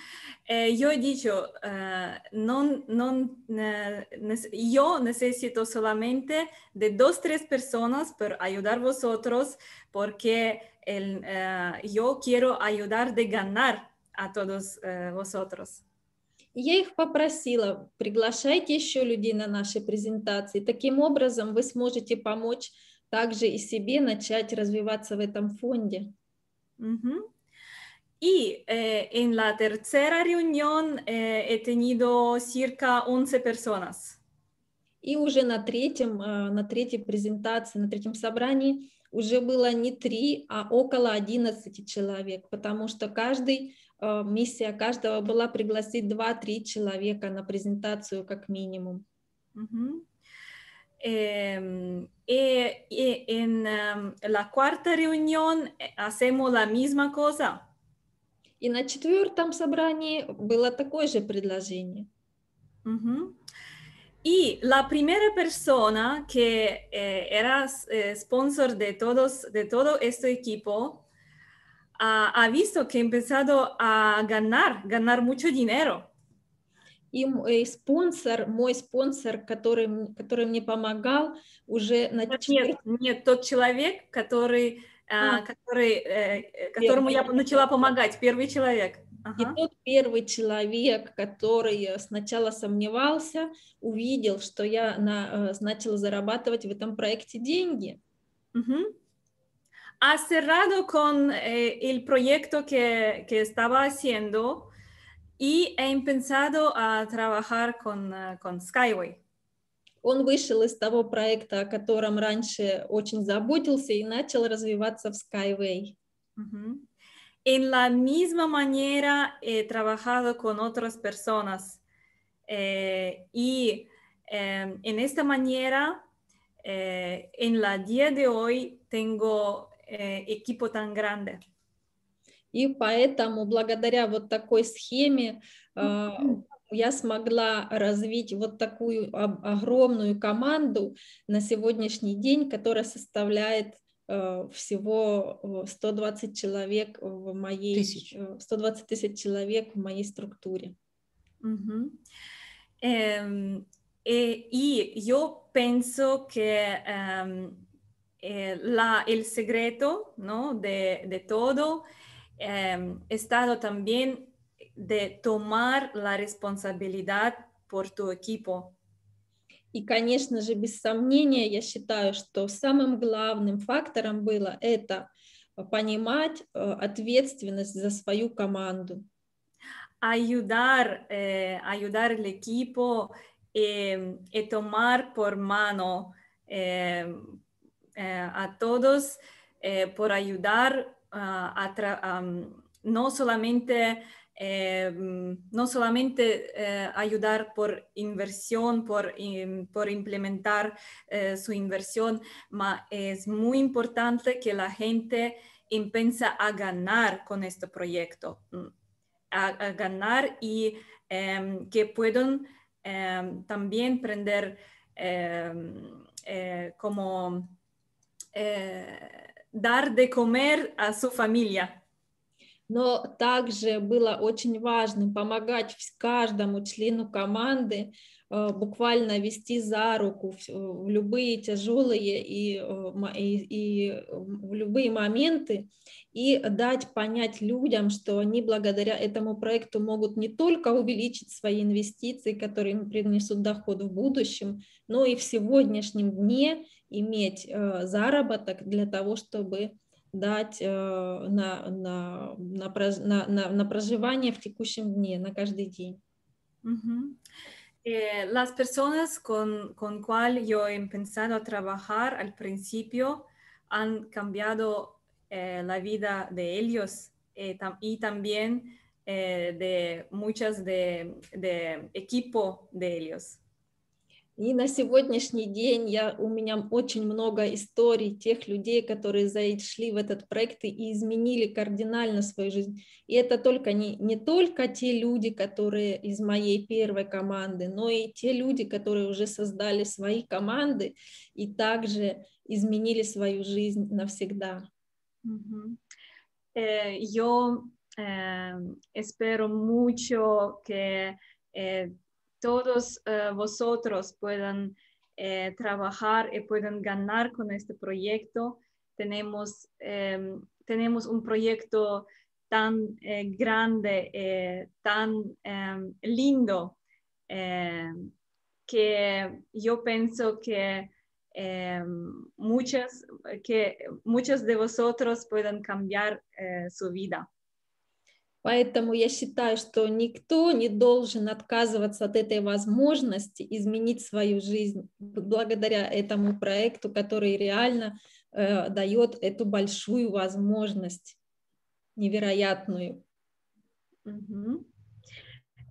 Eh, yo he dicho, uh, non, non, eh, yo necesito solamente de dos, tres personas para ayudar vosotros, porque el, uh, yo quiero ayudar de ganar a todos uh, vosotros я их попросила, приглашайте еще людей на наши презентации. Таким образом вы сможете помочь также и себе начать развиваться в этом фонде. Угу. Y eh, en la tercera reunión eh, he tenido circa 11 personas. И уже на третьем, э, на третьей презентации, на третьем собрании уже было не три, а около 11 человек, потому что каждый миссия каждого была пригласить 2-3 человека на презентацию как минимум. Uh-huh. Eh, eh, eh, en um, la cuarta reunión hacemos la misma cosa. И на четвертом собрании было такое же предложение. Uh-huh. Y la primera persona que era sponsor de, todos, de todo este equipo ha, ha visto que ha empezado a ganar, ganar mucho dinero. И, и спонсор, мой спонсор, который, который мне помогал, уже на нет, нет, тот человек, который, а, а. который, э, которому я начала помогать, первый человек. Ага. И тот первый человек, который э, сначала сомневался, увидел, что я на, э, начала зарабатывать в этом проекте деньги. Угу. ha cerrado con eh, el proyecto que, que, estaba haciendo y he empezado a trabajar con, uh, con Skyway. Он вышел из того проекта, о котором раньше очень заботился, и начал развиваться в Skyway. En la misma manera he trabajado con otras personas eh, y eh, en esta manera, eh, en la día de hoy, tengo э, equipo tan grande. И поэтому благодаря вот такой схеме э, я смогла развить вот такую огромную команду на сегодняшний день, которая составляет э, всего 120 э, человек в моей тысяч. 120 э, тысяч человек в моей структуре. Угу. Эм, э, и я penso что eh, la, el secreto ¿no? de, de todo eh, estado también de tomar la responsabilidad por tu equipo. И, конечно же, без сомнения, я считаю, что самым главным фактором было это понимать ответственность за свою команду. Ayudar, eh, ayudar al equipo eh, y tomar por mano eh, Eh, a todos eh, por ayudar ah, a no solamente, eh, mm, no solamente ayudar por inversión, por, implementar su inversión, pero es muy importante que la gente empiece a ganar con este proyecto, mm, a, ganar y em, que puedan em, también prender em, como э, dar de comer a su familia. Но также было очень важно помогать каждому члену команды Э, буквально вести за руку в любые тяжелые и, э, и, и э, в любые моменты и дать понять людям, что они благодаря этому проекту могут не только увеличить свои инвестиции, которые им принесут доход в будущем, но и в сегодняшнем дне иметь заработок для того, чтобы дать на, на, на, на, на, на проживание в текущем дне, на каждый день. Угу. Eh, las personas con, con cual yo he empezado a trabajar al principio han cambiado eh, la vida de ellos eh, y también de muchos de equipo de ellos. И на сегодняшний день я, у меня очень много историй тех людей, которые зашли в этот проект и изменили кардинально свою жизнь. И это только не, не только те люди, которые из моей первой команды, но и те люди, которые уже создали свои команды и также изменили свою жизнь навсегда. Uh-huh. Eh, eh, mucho que eh, todos eh, vosotros puedan eh, trabajar y puedan ganar con este proyecto. Tenemos, em, un proyecto tan eh, grande, tan em, lindo, em, que yo pienso que muchas, que muchos de vosotros puedan cambiar su vida. Поэтому я считаю, что никто не должен отказываться от этой возможности изменить свою жизнь благодаря этому проекту, который реально э, дает эту большую возможность, невероятную. Угу.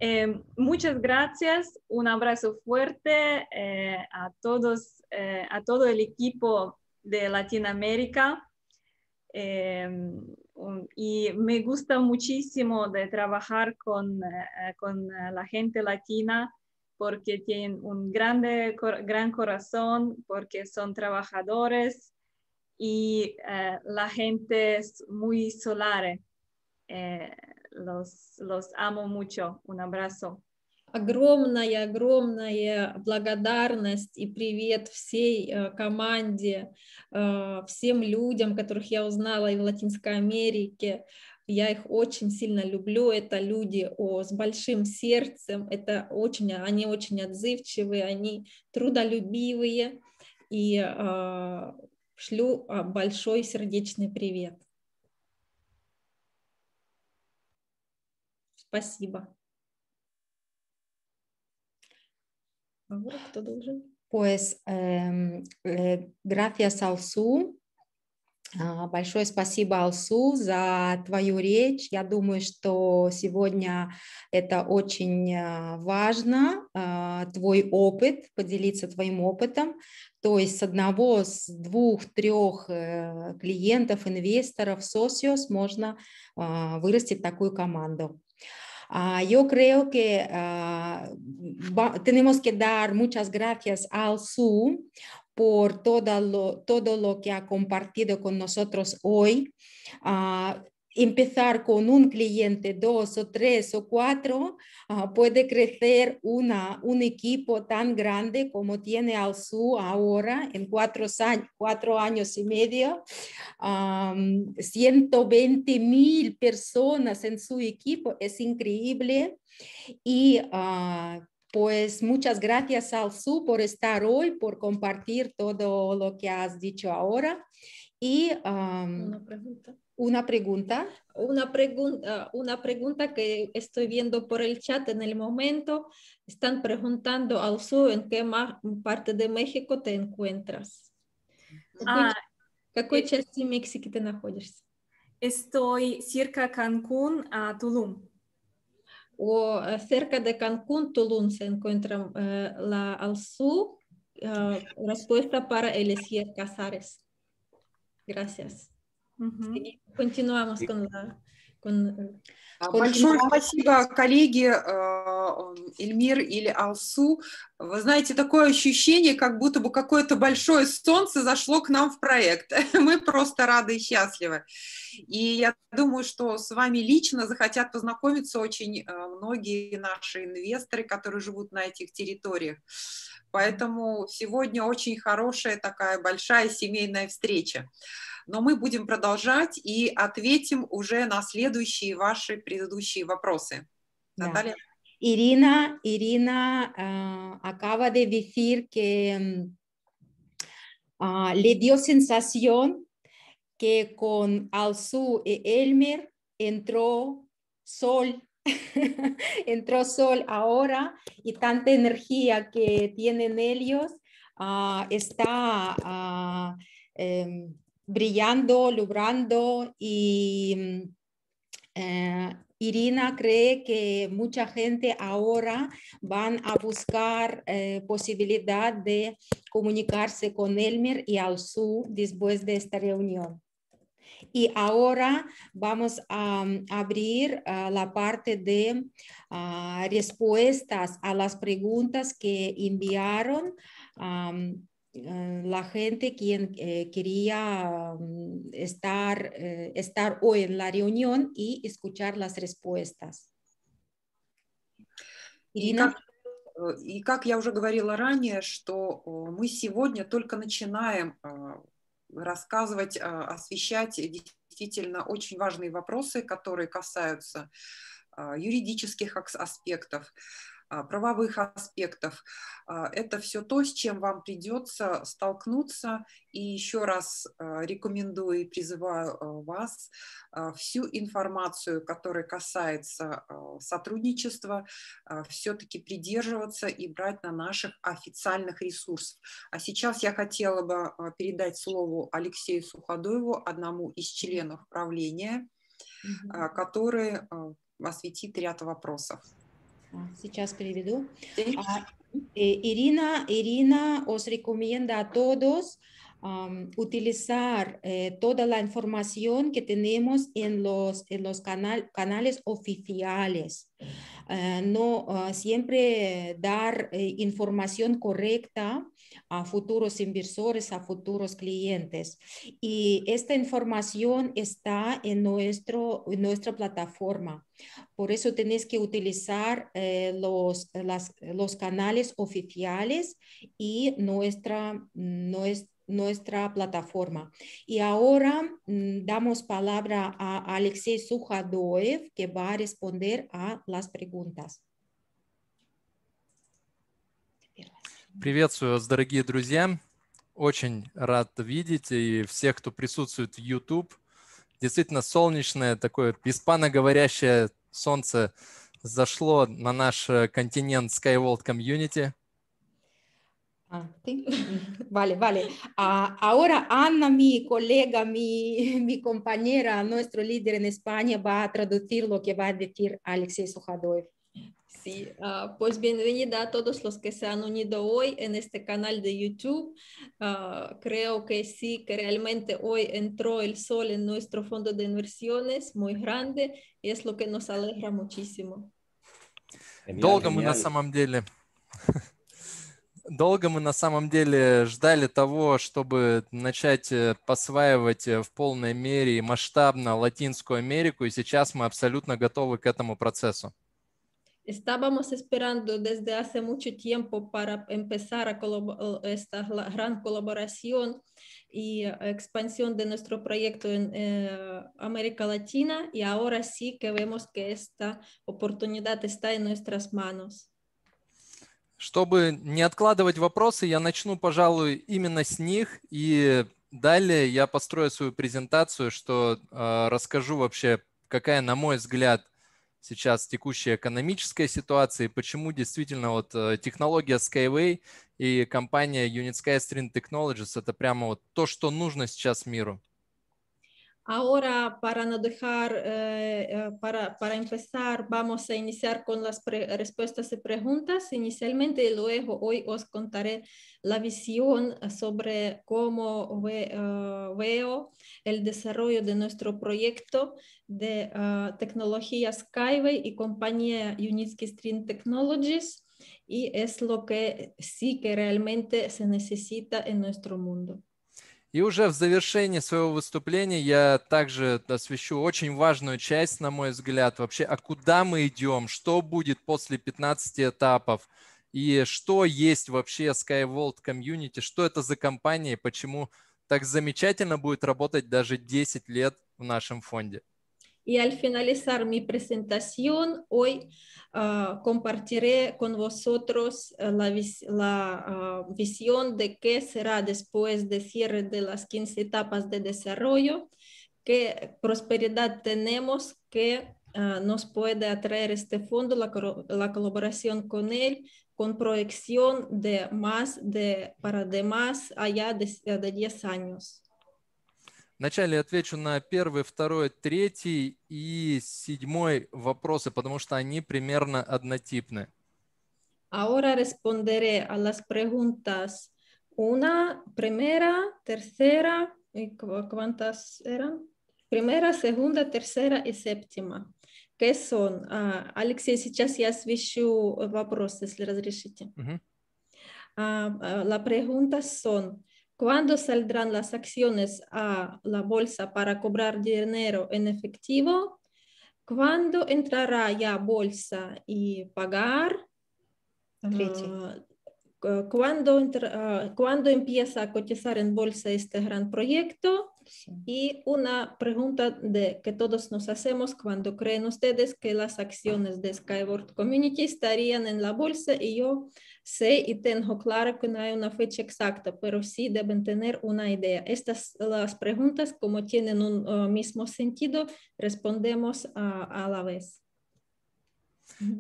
Eh, muchas gracias, un abrazo fuerte eh, a todos, э, a todo el equipo de Latinoamérica. Эм, Um, y me gusta muchísimo de trabajar con, eh, eh, la gente latina porque tienen un grande, gran corazón, porque son trabajadores y eh, la gente es muy solar. los amo mucho. Un abrazo. огромная-огромная благодарность и привет всей э, команде, э, всем людям, которых я узнала и в Латинской Америке. Я их очень сильно люблю. Это люди о, с большим сердцем. Это очень, они очень отзывчивые, они трудолюбивые. И э, шлю э, большой сердечный привет. Спасибо. Ahora, ¿tú tú? Pues eh, gracias Алсу. А, большое спасибо, Алсу, за твою речь. Я думаю, что сегодня это очень э, важно, э, твой опыт, поделиться твоим опытом. То есть с одного, с двух, трех э, клиентов, инвесторов, социос можно вырастить такую команду. Ah, yo creo que ah, tenemos que dar muchas gracias al SU por todo lo, todo lo que ha compartido con nosotros hoy. Ah, empezar con un cliente, dos o tres o cuatro, ah, puede crecer una, un equipo tan grande como tiene Alsu ahora en cuatro, años, cuatro años y medio. 120 mil personas en su equipo, es increíble. Y ah, pues muchas gracias Alsu por estar hoy, por compartir todo lo que has dicho ahora. Y una pregunta. Una pregunta. Una, pregunta, que estoy viendo por el chat en el momento. Están preguntando, al sur. ¿en qué parte de México te encuentras? Ah, estoy cerca de Cancún a Tulum. O ah, cerca de Cancún, Tulum se encuentra al eh, la ah, respuesta para el Elisier Casares. Gracias. Uh -huh. Continuamos con la... А большое спасибо, коллеги э, Эльмир или Алсу. Вы знаете, такое ощущение, как будто бы какое-то большое солнце зашло к нам в проект. Мы просто рады и счастливы. И я думаю, что с вами лично захотят познакомиться очень э, многие наши инвесторы, которые живут на этих территориях. Поэтому сегодня очень хорошая такая большая семейная встреча. Но мы будем продолжать и ответим уже на следующие ваши предыдущие вопросы. Да. Наталья? Ирина, Irina uh, э, acaba de decir que uh, le dio sensación que con Alzu y e Elmer entró Sol entró sol ahora y tanta energía que tienen ellos ah, está ah, em, brillando, logrando y mm, eh, Irina cree que mucha gente ahora van a buscar eh, posibilidad de comunicarse con Elmer y Alzu después de esta reunión. Y ahora vamos a um, abrir uh, la parte de uh, respuestas a las preguntas que enviaron. Um, uh, la gente quien eh, quería um, estar, eh, estar hoy en la reunión y escuchar las respuestas. Ирина? как, э, и как я уже говорила ранее, что мы сегодня только начинаем рассказывать, а, освещать действительно очень важные вопросы, которые касаются а, юридических аспектов, а, правовых аспектов. А, это все то, с чем вам придется столкнуться. И еще раз а, рекомендую и призываю вас всю информацию, которая касается сотрудничества, все-таки придерживаться и брать на наших официальных ресурсах. А сейчас я хотела бы передать слово Алексею Суходоеву, одному из членов правления, который осветит ряд вопросов. Ah, eh, Irina переведу. os recomienda a todos utilizar eh, toda la información que tenemos en los, los canales oficiales. Ah, no ah, siempre eh, dar eh, información correcta a futuros inversores, a futuros clientes. Y esta información está en, nuestro, nuestra plataforma. Por eso tenéis que utilizar eh, los, los canales oficiales y nuestra, nuestra nuestra plataforma. Y ahora mm, damos palabra a Alexei Sujadoev, que va a responder a las preguntas. Приветствую вас, дорогие друзья. Очень рад видеть и всех, кто присутствует в YouTube. Действительно солнечное, такое испаноговорящее солнце зашло на наш э, континент SkyWorld Community – Ah. Vale, vale. Ah, ahora Ana, mi colega, mi, compañera, nuestro líder en España, va a traducir lo que va a decir Alexei Sujadoev. Sí, ah, pues bienvenida a todos los que se han unido hoy en este canal de YouTube. creo que sí, que realmente hoy entró el sol en nuestro fondo de inversiones muy grande y es lo que nos alegra muchísimo. долго мы на самом деле ждали того, чтобы начать посваивать в полной мере и масштабно Латинскую Америку, и сейчас мы абсолютно готовы к этому процессу. Estábamos esperando desde hace mucho tiempo para empezar a esta gran colaboración y expansión de nuestro proyecto en eh, América Latina y ahora sí que vemos que esta oportunidad está en nuestras manos. Чтобы не откладывать вопросы, я начну, пожалуй, именно с них, и далее я построю свою презентацию, что э, расскажу вообще, какая, на мой взгляд, сейчас текущая экономическая ситуация и почему действительно вот э, технология Skyway и компания Unit Sky Technologies это прямо вот то, что нужно сейчас миру. Ahora, para no dejar, eh, eh, para, empezar, vamos a iniciar con las respuestas y preguntas inicialmente y luego hoy os contaré la visión sobre cómo eh, veo el desarrollo de nuestro proyecto de tecnología Skyway y compañía Unitsky Stream Technologies y es lo que sí que realmente se necesita en nuestro mundo. И уже в завершении своего выступления я также освещу очень важную часть, на мой взгляд, вообще, а куда мы идем, что будет после 15 этапов, и что есть вообще SkyVolt Community, что это за компания и почему так замечательно будет работать даже 10 лет в нашем фонде. Y al finalizar mi presentación, hoy ah, compartiré con vosotros ah, la, ah, visión de qué será después de cierre de las 15 etapas de desarrollo, qué prosperidad tenemos, que nos puede atraer este fondo, la, colaboración con él, con proyección de más de, para de más allá de 10 años. Вначале отвечу на первый, второй, третий и седьмой вопросы, потому что они примерно однотипны. Ahora responderé a las preguntas una, primera, tercera, y ¿cuántas eran? Primera, segunda, tercera y séptima. Que son, uh, ah, Алексей, сейчас я освещу вопрос, если разрешите. Uh -huh. uh, la pregunta son, ¿Cuándo saldrán las acciones a la bolsa para cobrar dinero en efectivo? ¿Cuándo entrará ya bolsa y pagar? Ah, ¿cuándo, ah, ¿Cuándo empieza a cotizar en bolsa este gran proyecto? Y una pregunta de, que todos nos hacemos cuando creen ustedes que las acciones de Skyward Community estarían en la bolsa y yo sé y tengo claro que no hay una fecha exacta, pero sí deben tener una idea. Estas las preguntas como tienen un uh, mismo sentido, respondemos uh, a la vez.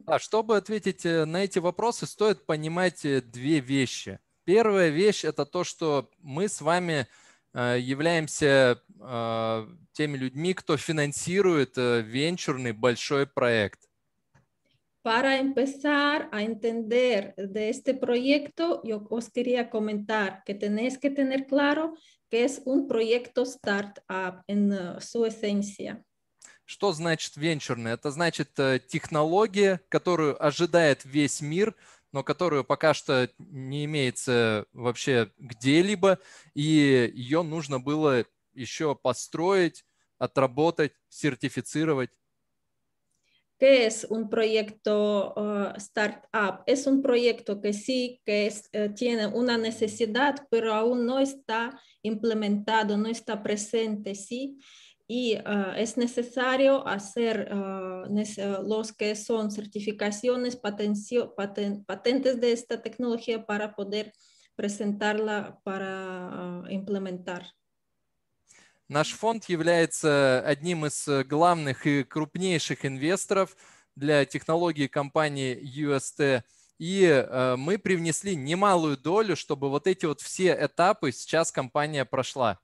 А чтобы ответить на эти вопросы, стоит понимать две вещи. Первая вещь – это то, что мы с вами – Э, являемся э, теми людьми, кто финансирует э, венчурный большой проект. Para empezar a entender de este proyecto, yo os quería comentar que tenéis que tener claro que es un proyecto startup en eh, su esencia. Что значит венчурный? Это значит технология, которую ожидает весь мир – но которую пока что не имеется вообще где-либо, и ее нужно было еще построить, отработать, сертифицировать. ¿Qué es un proyecto uh, startup? Es un proyecto que sí, que es, uh, tiene una necesidad, pero aún no está implementado, no está presente, ¿sí? Uh, y uh, а, es necesario hacer uh, los que son certificaciones, patencio, paten, patentes de esta tecnología para poder presentarla, para uh, implementar. Наш фонд является одним из главных и крупнейших инвесторов для технологий компании UST. И мы привнесли немалую долю, чтобы вот эти вот все этапы сейчас компания прошла.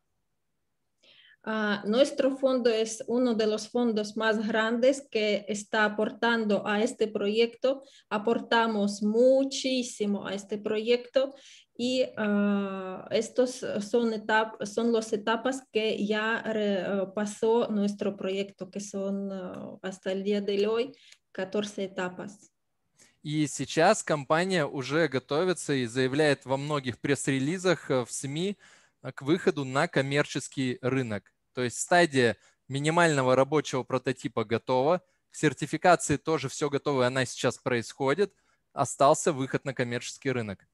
Uh, nuestro fondo es uno de los fondos más grandes que está aportando a este proyecto. Aportamos muchísimo a este proyecto y uh, estos son, etap son las etapas que ya uh, pasó nuestro proyecto, que son hasta el día de hoy 14 etapas. И сейчас компания уже готовится и заявляет во многих пресс-релизах в СМИ, Э, к выходу на коммерческий рынок. То есть стадия минимального рабочего прототипа готова, к сертификации тоже все готово, и она сейчас происходит. Остался выход на коммерческий рынок.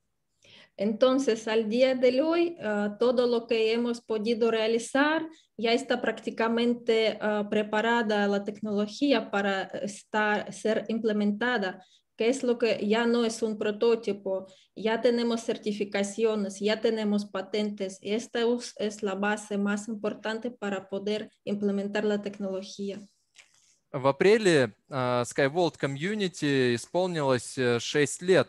Entonces, al día de hoy, uh, todo lo que hemos podido realizar ya está prácticamente uh, preparada la tecnología para estar, ser implementada que ya no es un prototipo, ya tenemos certificaciones, ya tenemos patentes. Esta es la base más importante para poder implementar la tecnología. В апреле uh, SkyVolt Community исполнилось 6 лет.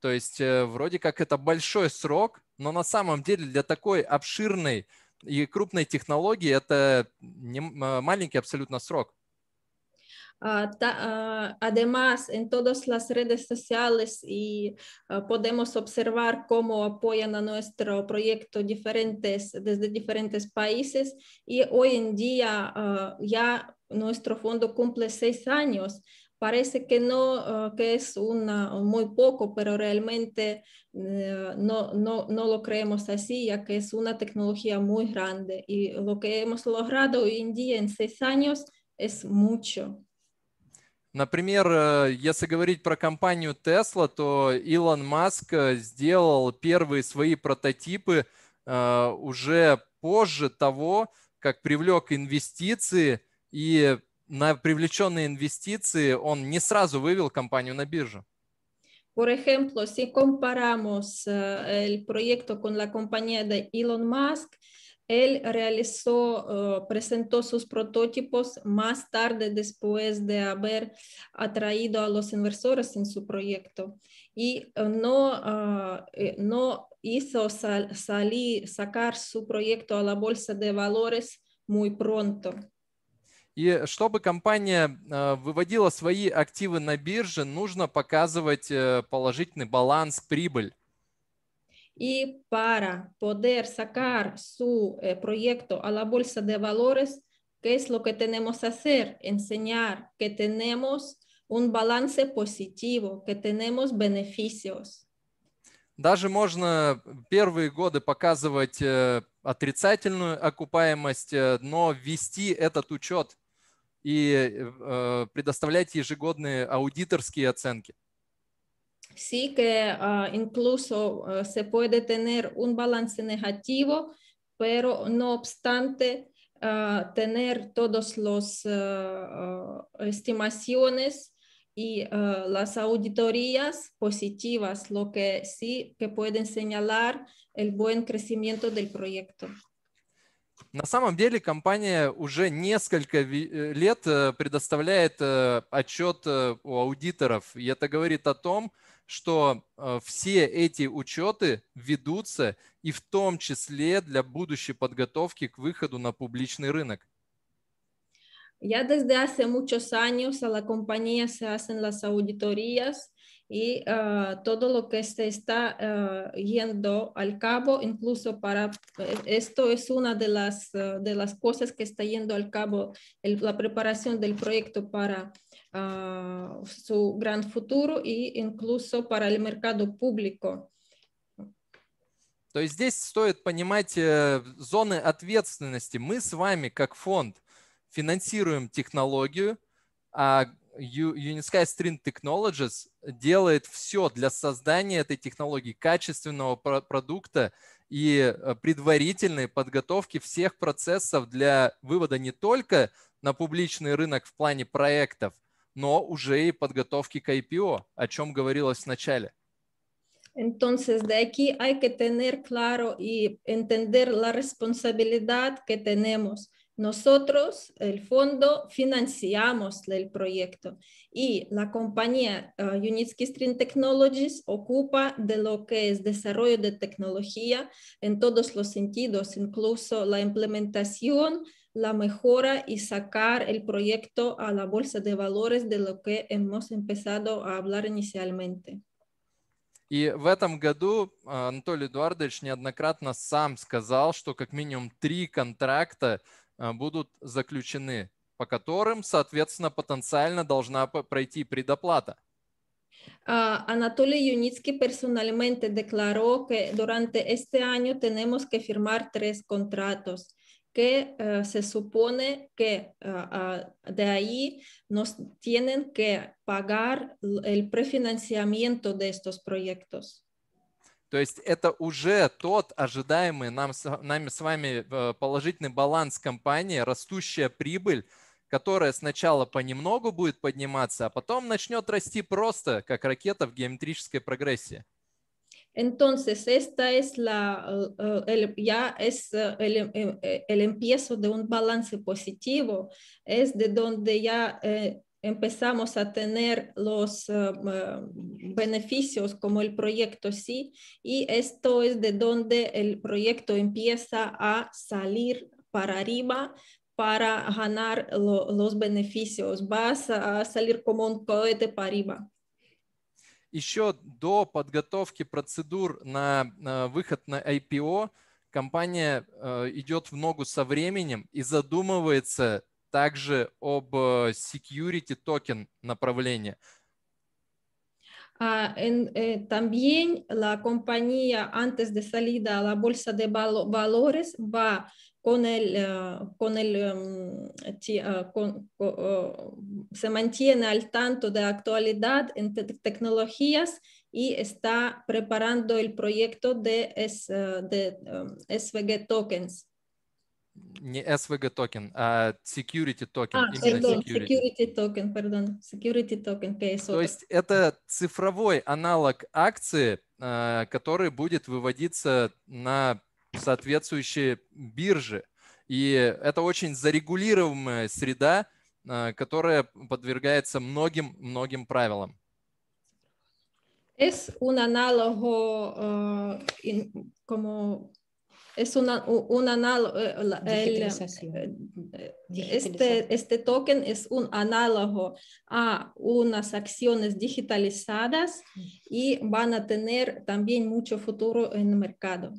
То есть вроде как это большой срок, но на самом деле для такой обширной и крупной технологии это не маленький абсолютно срок. Ah, ah, además, en todas las redes sociales y ah, podemos observar cómo apoyan a nuestro proyecto diferentes, desde diferentes países y hoy en día ya nuestro fondo cumple seis años. Parece que no, que es una, muy poco, pero realmente eh, no, no lo creemos así, ya que es una tecnología muy grande y lo que hemos logrado hoy en día en seis años es mucho. Например, э, если говорить про компанию Tesla, то Илон Маск э, сделал первые свои прототипы э, уже позже того, как привлек инвестиции, и на привлеченные инвестиции он не сразу вывел компанию на биржу. Por ejemplo, si comparamos el proyecto con la compañía de Elon Musk, uh, él realizó, uh, presentó sus prototipos más tarde después de haber atraído a los inversores en su proyecto y uh, no, uh, no hizo sal, salir, sacar su proyecto a la bolsa de valores muy pronto. И чтобы компания выводила свои активы на бирже, нужно показывать положительный баланс, прибыль y para poder sacar su eh, proyecto a la bolsa de valores, ¿qué es lo que tenemos que hacer? Enseñar que tenemos un balance positivo, que tenemos beneficios. Даже можно первые годы показывать отрицательную окупаемость, но ввести этот учет и предоставлять ежегодные аудиторские оценки. sí que ah, incluso ah, se puede tener un balance negativo, pero no obstante ah, tener todas las estimaciones y las auditorías positivas, lo que sí que pueden señalar el buen crecimiento del proyecto. На самом деле компания уже несколько э, лет э, предоставляет э, отчет у аудиторов, и это говорит о том, что все эти учеты ведутся и в том числе для будущей подготовки к выходу на публичный рынок. Ya desde hace muchos años a la compañía se hacen las auditorías y uh, todo lo que se está uh, yendo al cabo, incluso para, esto es una de las, uh, de las cosas que está yendo al cabo, el, la preparación del proyecto para uh, э, su gran futuro и incluso para el mercado público. То есть здесь стоит понимать э, зоны ответственности. Мы с вами, как фонд, финансируем технологию, а Unisky String Technologies делает все для создания этой технологии, качественного продукта и э, предварительной подготовки всех процессов для вывода не только на публичный рынок в плане проектов – No уже подготовки к IPO, о чем говорилось Entonces, de aquí hay que tener claro y entender la responsabilidad que tenemos. Nosotros, el fondo, financiamos el proyecto y la compañía uh, Unitsky Stream Technologies ocupa de lo que es desarrollo de tecnología en todos los sentidos, incluso la implementación, la mejora y sacar el proyecto a la bolsa de valores de lo que hemos empezado a hablar inicialmente. И в этом году Анатолий Эдуардович неоднократно сам сказал, что как минимум три контракта будут заключены, по которым, соответственно, потенциально должна пройти предоплата. Uh, Anatoly Yunitsky personalmente declaró que durante este año tenemos que firmar tres contratos que uh, se supone que uh, de ahí nos tienen que pagar el prefinanciamiento de estos proyectos. То есть это уже тот ожидаемый нам, нами с вами э, положительный баланс компании, растущая прибыль, которая сначала понемногу будет подниматься, а потом начнет расти просто, как ракета в геометрической прогрессии. Entonces, esta es la, uh, uh, el, ya es uh, em, em, eh, el, empiezo de un balance positivo, es de donde ya eh, empezamos a tener los beneficios como el proyecto sí, y esto es de donde el proyecto empieza a salir para arriba, para ganar los beneficios. Vas a salir como un cohete para arriba. еще до подготовки процедур на э, выход на IPO компания э, идет в ногу со временем и задумывается также об э, security токен направлении. también la compañía antes de salida a la bolsa de valores va con el, uh, con el um, ti, uh, con, uh, se mantiene al tanto de la actualidad en te tecnologías y está preparando el proyecto de, S, de um, SVG tokens. Не SVG токен, а security токен. А, pardon, security. security токен, pardon, security токен, PSO. То есть это цифровой аналог акции, который будет выводиться на соответствующие биржи. И это очень зарегулируемая среда, которая подвергается многим-многим правилам. Es un análogo uh, in, como es una, un análogo este, este token es un análogo a unas acciones digitalizadas y van a tener también mucho futuro en el mercado.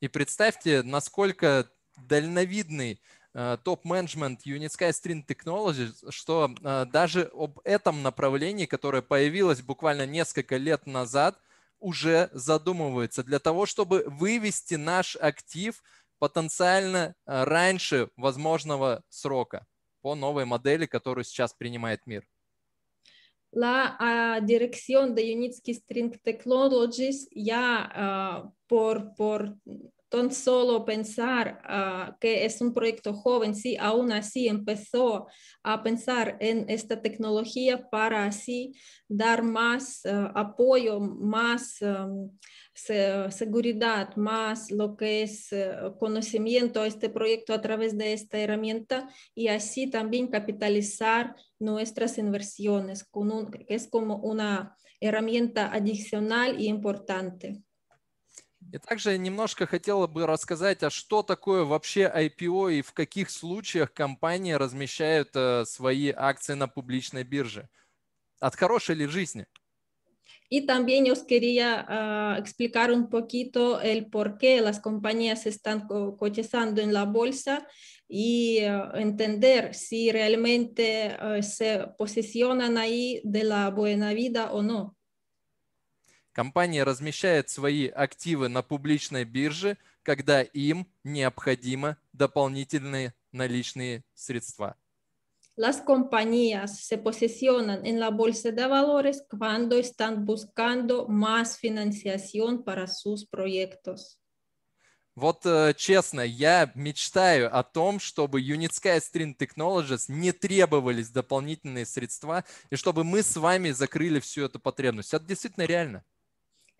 И представьте, насколько дальновидный э, топ-менеджмент Unitsky String Technology, что э, даже об этом направлении, которое появилось буквально несколько лет назад, уже задумывается для того, чтобы вывести наш актив потенциально э, раньше возможного срока по новой модели, которую сейчас принимает мир. la uh, dirección de Unitsky String Technologies ya uh, por, por Tan solo pensar ah, que es un proyecto joven, si aún así empezó a pensar en esta tecnología para así dar más ah, apoyo, más seguridad, más lo que es eh, conocimiento a este proyecto a través de esta herramienta y así también capitalizar nuestras inversiones, que es como una herramienta adicional y importante. И также немножко хотела бы рассказать, а что такое вообще IPO и в каких случаях компании размещают свои акции на публичной бирже? От хорошей ли жизни? Y también os quería uh, explicar un poquito el por qué las compañías están co cotizando en la bolsa y uh, entender si realmente uh, se posicionan ahí de la buena vida o no. Компания размещает свои активы на публичной бирже, когда им необходимо дополнительные наличные средства. Las compañías se posicionan en la bolsa de valores cuando están buscando más financiación para sus proyectos. Вот э, честно, я мечтаю о том, чтобы Unit Sky String Technologies не требовались дополнительные средства, и чтобы мы с вами закрыли всю эту потребность. Это действительно реально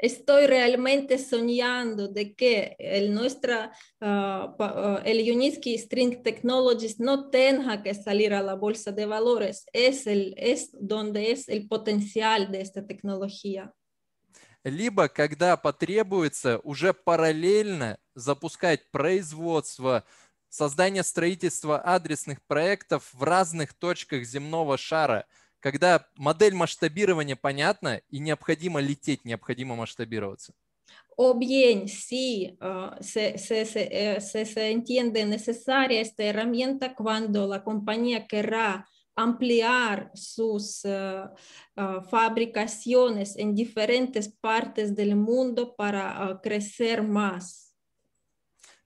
estoy realmente soñando de que el, nuestra, uh, el Uniski String Technologies no tenga que salir a la bolsa de valores. Es, el, es donde es el potencial de esta tecnología. Либо, когда потребуется, уже параллельно запускать производство, создание строительства адресных проектов в разных точках земного шара – когда модель масштабирования понятна и необходимо лететь, необходимо масштабироваться. O bien, sí, uh, se, se, se, eh, se, se entiende necesaria esta herramienta cuando la compañía querrá ampliar sus uh, uh, fabricaciones en diferentes partes del mundo para uh, crecer más.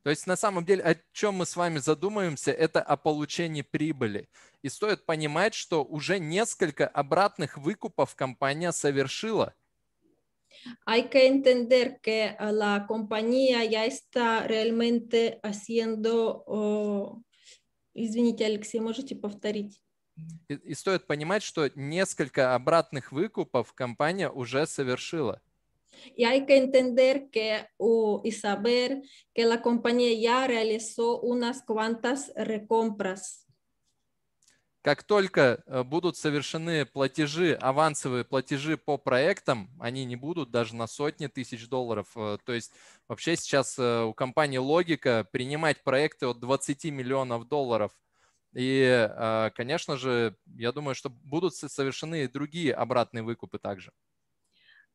То есть на самом деле, о чем мы с вами задумаемся, это о получении прибыли. И стоит понимать, что уже несколько обратных выкупов компания совершила. Hay que entender que а, la compañía ya está realmente haciendo... Oh, извините, Алексей, можете повторить? И, и стоит понимать, что несколько обратных выкупов компания уже совершила. Y hay que entender que oh, y saber que la compañía ya realizó unas cuantas recompras. Как только э, будут совершены платежи, авансовые платежи по проектам, они не будут даже на сотни тысяч долларов. Э, то есть вообще сейчас э, у компании логика принимать проекты от 20 миллионов долларов. И, конечно же, я думаю, что будут совершены и другие обратные выкупы также.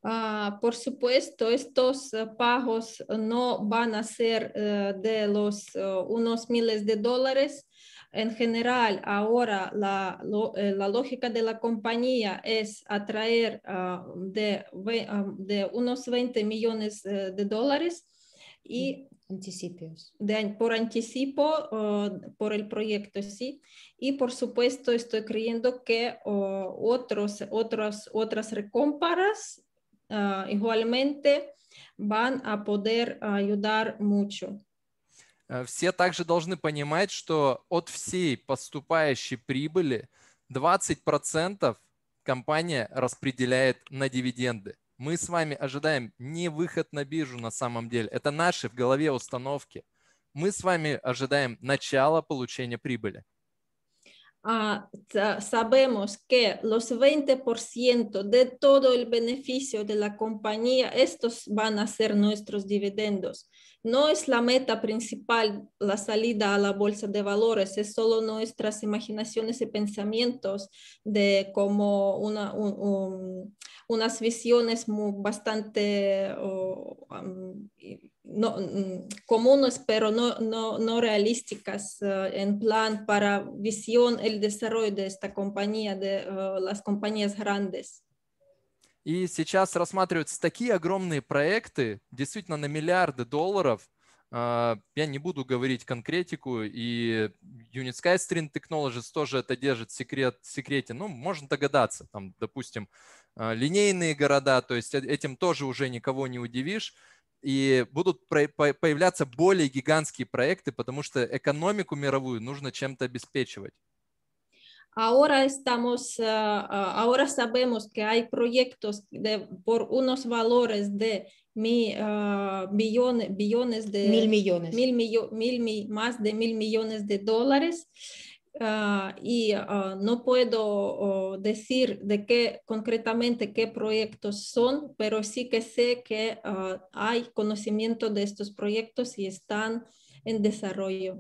Ah, por supuesto, estos eh, pagos eh, no van a ser eh, de los unos miles de dólares. En general, ahora la, lógica de la compañía es atraer ah, ah, de, unos 20 millones de dólares y mm, Anticipios. por anticipo por el proyecto, sí. Y por supuesto, estoy creyendo que otros, otras otras recomparas А, igualmente van a poder ayudar mucho. Э, все также должны понимать, что от всей поступающей прибыли 20% компания распределяет на дивиденды. Мы с вами ожидаем не выход на биржу на самом деле. Это наши в голове установки. Мы с вами ожидаем начала получения прибыли. Ah, sabemos que los 20% de todo el beneficio de la compañía, estos van a ser nuestros dividendos. No es la meta principal la salida a la bolsa de valores, es solo nuestras imaginaciones y pensamientos de como una... un, unas visiones muy bastante oh, um, no, mm, comunes, pero no, no, no realísticas uh, en plan para visión el desarrollo de esta compañía, de uh, las compañías grandes. И сейчас рассматриваются такие огромные проекты, действительно на миллиарды долларов. А, я не буду говорить конкретику, и Unit Sky Stream Technologies тоже это держит в секрет, секрете. Ну, можно догадаться, там, допустим, а, линейные города, то есть э, этим тоже уже никого не удивишь. И будут появляться более гигантские проекты, потому что экономику мировую нужно чем-то обеспечивать. Ahora estamos, uh, ahora sabemos que hay proyectos de, por unos valores de mi, uh, э, billones, billones de mil millones, mil millo, mil, más de mil millones de dólares. Uh, Uh, y uh, no puedo uh, decir de qué concretamente qué proyectos son, pero sí que sé que hay conocimiento de estos proyectos y están en desarrollo.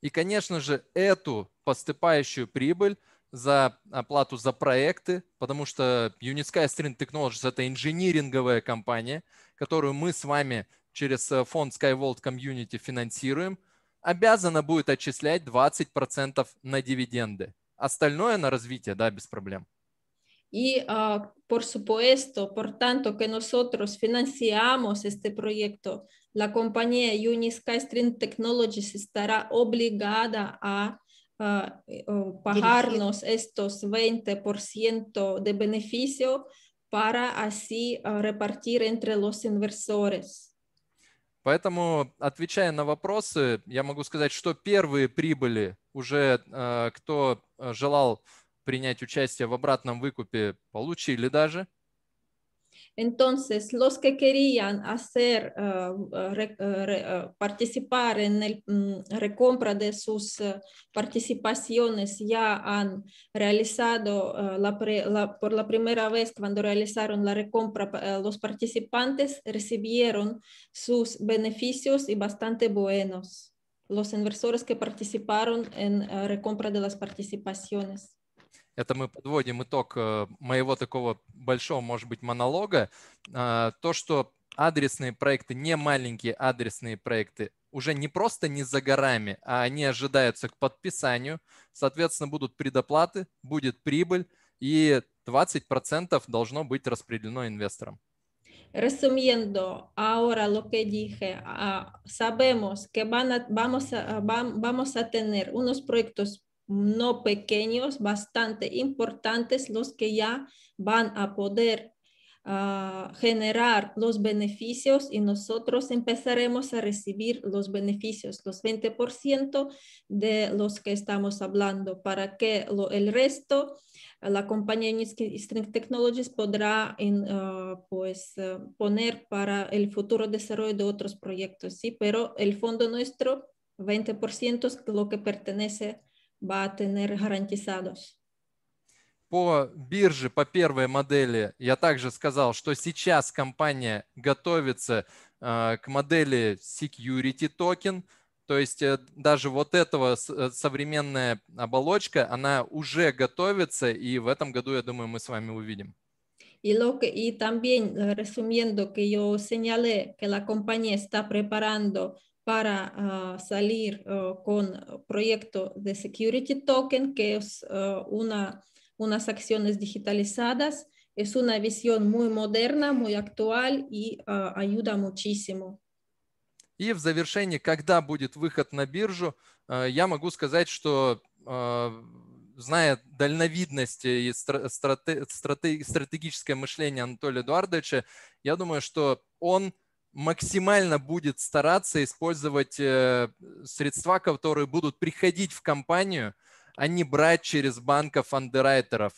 И, конечно же, эту поступающую прибыль за оплату за проекты, потому что Unisky String Technologies – это инжиниринговая компания, которую мы с вами через фонд SkyVolt Community финансируем – обязана будет отчислять 20% на дивиденды. Остальное на развитие, да, без проблем. И uh, por supuesto, por tanto que nosotros financiamos este proyecto, la compañía Unisky Stream Technologies estará obligada a pagarnos estos 20% de beneficio para así repartir entre los inversores. Поэтому, отвечая на вопросы, я могу сказать, что первые прибыли уже э, кто э, желал принять участие в обратном выкупе, получили даже. Entonces, los que querían hacer, ah, ah, ah, participar en la mm, recompra de sus participaciones ya han realizado por la primera vez cuando realizaron la recompra, los participantes recibieron sus beneficios y bastante buenos los inversores que participaron en la recompra de las participaciones. это мы подводим итог э, моего такого большого, может быть, монолога, а, то, что адресные проекты, не маленькие адресные проекты, уже не просто не за горами, а они ожидаются к подписанию. Соответственно, будут предоплаты, будет прибыль, и 20% должно быть распределено инвесторам. Resumiendo, ahora lo que dije, uh, sabemos que van a, vamos, a, ah, vamos a tener unos proyectos no pequeños, bastante importantes, los que ya van a poder ah, generar los beneficios y nosotros empezaremos a recibir los beneficios, los 20% de los que estamos hablando, para que el resto, la compañía String Technologies podrá en, ah, pues, ah, poner para el futuro desarrollo de otros proyectos, ¿sí? pero el fondo nuestro, 20% es lo que pertenece va a tener garantizados. По бирже, по первой модели, я также сказал, что сейчас компания готовится э, к модели security token, то есть э, даже вот этого э, современная оболочка, она уже готовится, и в этом году, я думаю, мы с вами увидим. Y, lo que, y también, resumiendo, que yo señalé que la compañía está preparando para uh, salir uh, con proyectos de security token, que es uh, una, unas acciones digitalizadas. Es una visión muy moderna, muy actual y ayuda muchísimo. И в завершении, когда будет выход на биржу, а, я могу сказать, что а, зная дальновидность и стратегическое мышление Анатолия Эдуардовича, я думаю, что он – максимально будет стараться использовать средства, которые будут приходить в компанию, а не брать через банков андеррайтеров.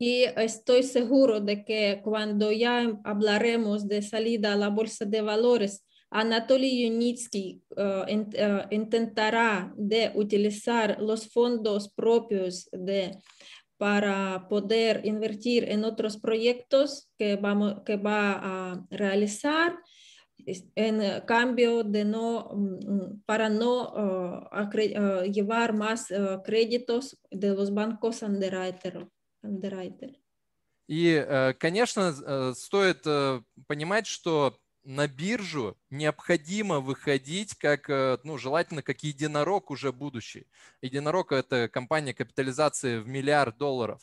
Y estoy seguro de que cuando ya hablaremos de salida a la bolsa de valores, Anatoly Yunitsky uh, int uh, intentará de utilizar los fondos propios de para poder invertir en otros proyectos que, vamos, que va a realizar en eh, cambio de no, mm, para no oh, oh, llevar más oh, créditos de los bancos underwriter. Y, И, э, конечно, э, стоит э, понимать, что на биржу необходимо выходить как, э, ну, желательно, как единорог уже будущий. Единорог – это компания капитализации в миллиард долларов.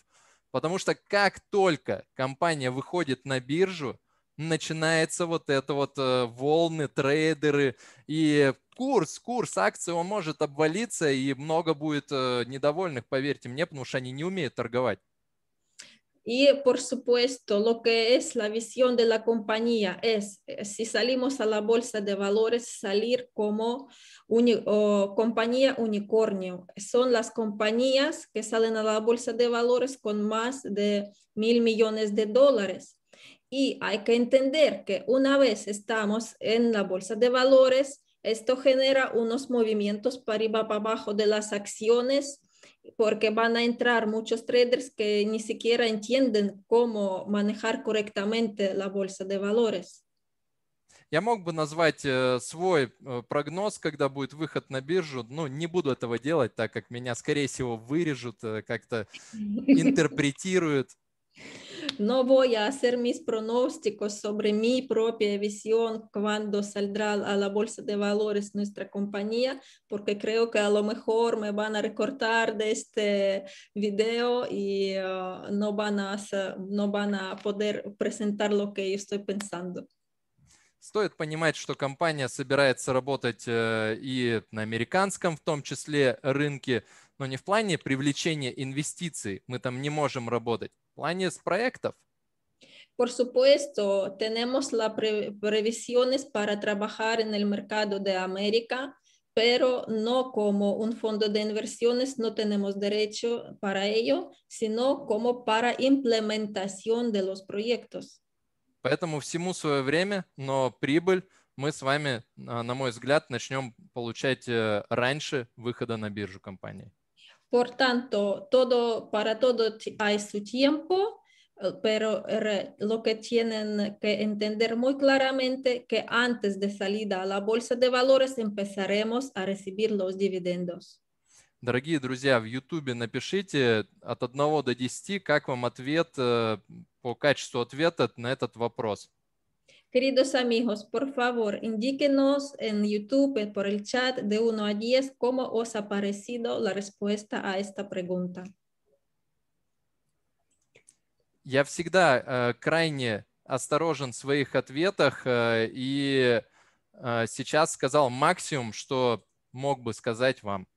Потому что как только компания выходит на биржу, начинается вот это вот э, волны, трейдеры и курс, курс акции, он может обвалиться и много будет э, недовольных, поверьте мне, потому что они не умеют торговать. Y por supuesto, lo que es la visión de la compañía es, eh, si salimos a la bolsa de valores, salir como compañía unicornio. Son las compañías que salen a la bolsa de valores con más de mil millones de dólares. Y hay que entender que una vez estamos en la bolsa de valores, esto genera unos movimientos para arriba, para abajo de las acciones porque van a entrar muchos traders que ni siquiera entienden cómo manejar correctamente la bolsa de valores. Я мог бы назвать э, свой э, прогноз, когда будет выход на биржу, но не буду этого делать, так как меня, скорее всего, вырежут, э, как-то интерпретируют no voy a hacer mis pronósticos sobre mi propia visión cuando saldrá a la bolsa de valores nuestra compañía, porque creo que a lo mejor me van a recortar de este video y uh, no, van a hacer, no van a poder presentar lo que yo estoy pensando. Стоит понимать, что компания собирается работать и на американском, в том числе, рынке, но не в плане привлечения инвестиций. Мы там не можем работать, planes, проектов? Por supuesto, tenemos las previsiones para trabajar en el mercado de América, pero no como un fondo de inversiones, no tenemos derecho para ello, sino como para implementación de los proyectos. Поэтому всему свое время, но прибыль мы с вами, на мой взгляд, начнем получать раньше выхода на биржу компании. Por tanto, todo, para todo hay su tiempo, pero re, lo que tienen que entender muy claramente que antes de salida a la bolsa de valores empezaremos a recibir los dividendos. Дорогие друзья, в Ютубе напишите от 1 до 10, как вам ответ по качеству ответа на этот вопрос. Queridos amigos, por favor, indíquenos en YouTube por el chat de 1 a 10 cómo os ha parecido la respuesta a esta pregunta. Я всегда э, крайне осторожен в своих ответах э, и э, сейчас сказал максимум, что мог бы сказать вам.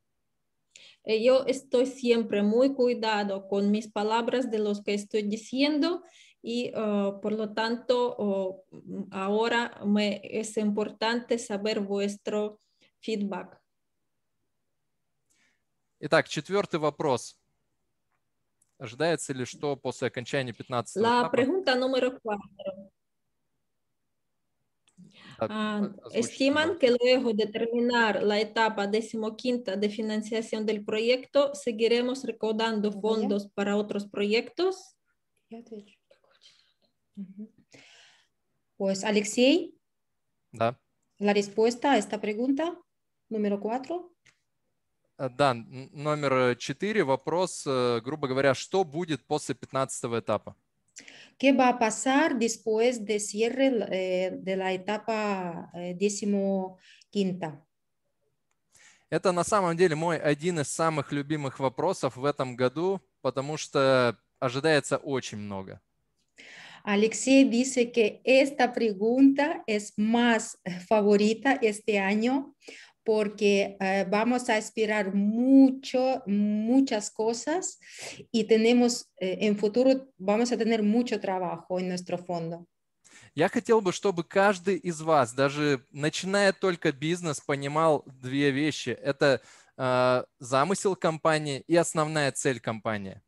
Yo estoy siempre muy cuidado con mis palabras de los que estoy diciendo. y oh, por lo tanto oh, mm, ahora me, es importante saber vuestro feedback. Итак, четвертый вопрос. Ожидается ли, что после окончания 15 La pregunta número 4. Ah, estiman que luego de terminar la etapa decimoquinta de financiación del proyecto, seguiremos recaudando fondos para otros proyectos. Pues Alexei. Да. La respuesta a esta pregunta número cuatro. Э, да, номер э, четыре. Вопрос, э, грубо говоря, что будет после пятнадцатого этапа? ¿Qué va a pasar después de cierre de la etapa quinta? Это на самом деле мой один из самых любимых вопросов в этом году, потому что ожидается очень много. Alexei dice que esta pregunta es más favorita este año porque eh, vamos a esperar mucho, muchas cosas y tenemos, eh, en futuro vamos a tener mucho trabajo en nuestro fondo. Я хотел бы, чтобы каждый из вас, даже начиная только бизнес, понимал две вещи. Это э, замысел компании и основная цель компании.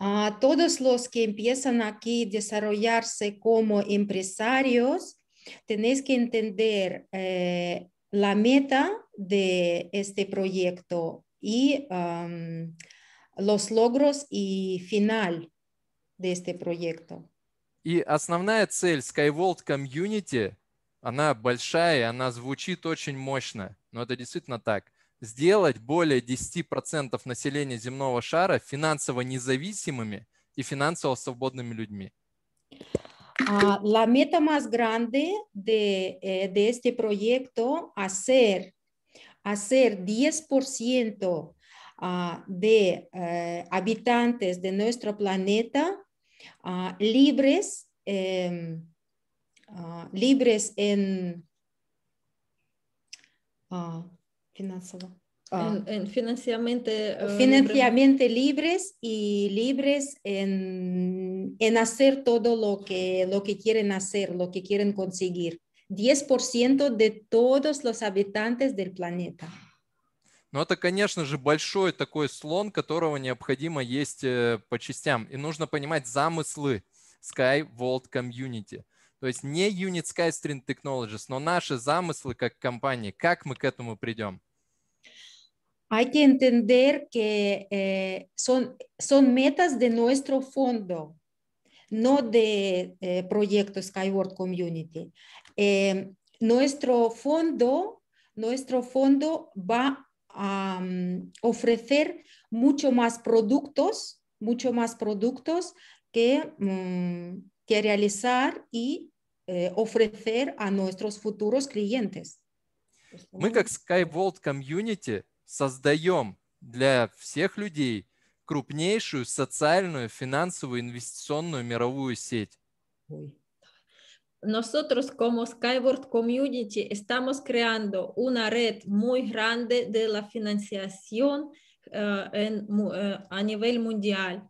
Uh, todos los que empiezan aquí a desarrollarse como empresarios, tenéis que entender eh, la meta de este proyecto y um, los logros y final de este proyecto. И основная цель Skywald Community, она большая, она звучит очень мощно, но это действительно так сделать более 10% населения земного шара финансово независимыми и финансово свободными людьми. La meta más grande de, de este proyecto hacer hacer 10% de habitantes de nuestro planeta libres, libres en, Financiado. Ah. En, en financieramente, uh, financieramente libres y libres en, en, hacer todo lo que, lo que quieren hacer, lo que quieren conseguir. 10% de todos los habitantes del planeta. Но это, конечно же, большой такой слон, которого необходимо есть по частям. И нужно понимать замыслы Sky Vault Community. То есть не Unit Sky String Technologies, но наши замыслы как компании, как мы к этому придем. hay que entender que eh, son, son metas de nuestro fondo, no de eh, proyecto Skyward Community. Em, nuestro fondo, nuestro fondo va a mm, ofrecer mucho más productos, mucho más productos que, mm, que realizar y eh, ofrecer a nuestros futuros clientes. Мы как Skyward Community создаем для всех людей крупнейшую социальную, финансовую, инвестиционную мировую сеть. Nosotros como Skyward Community estamos creando una red muy grande de la financiación uh, en, uh, a nivel mundial.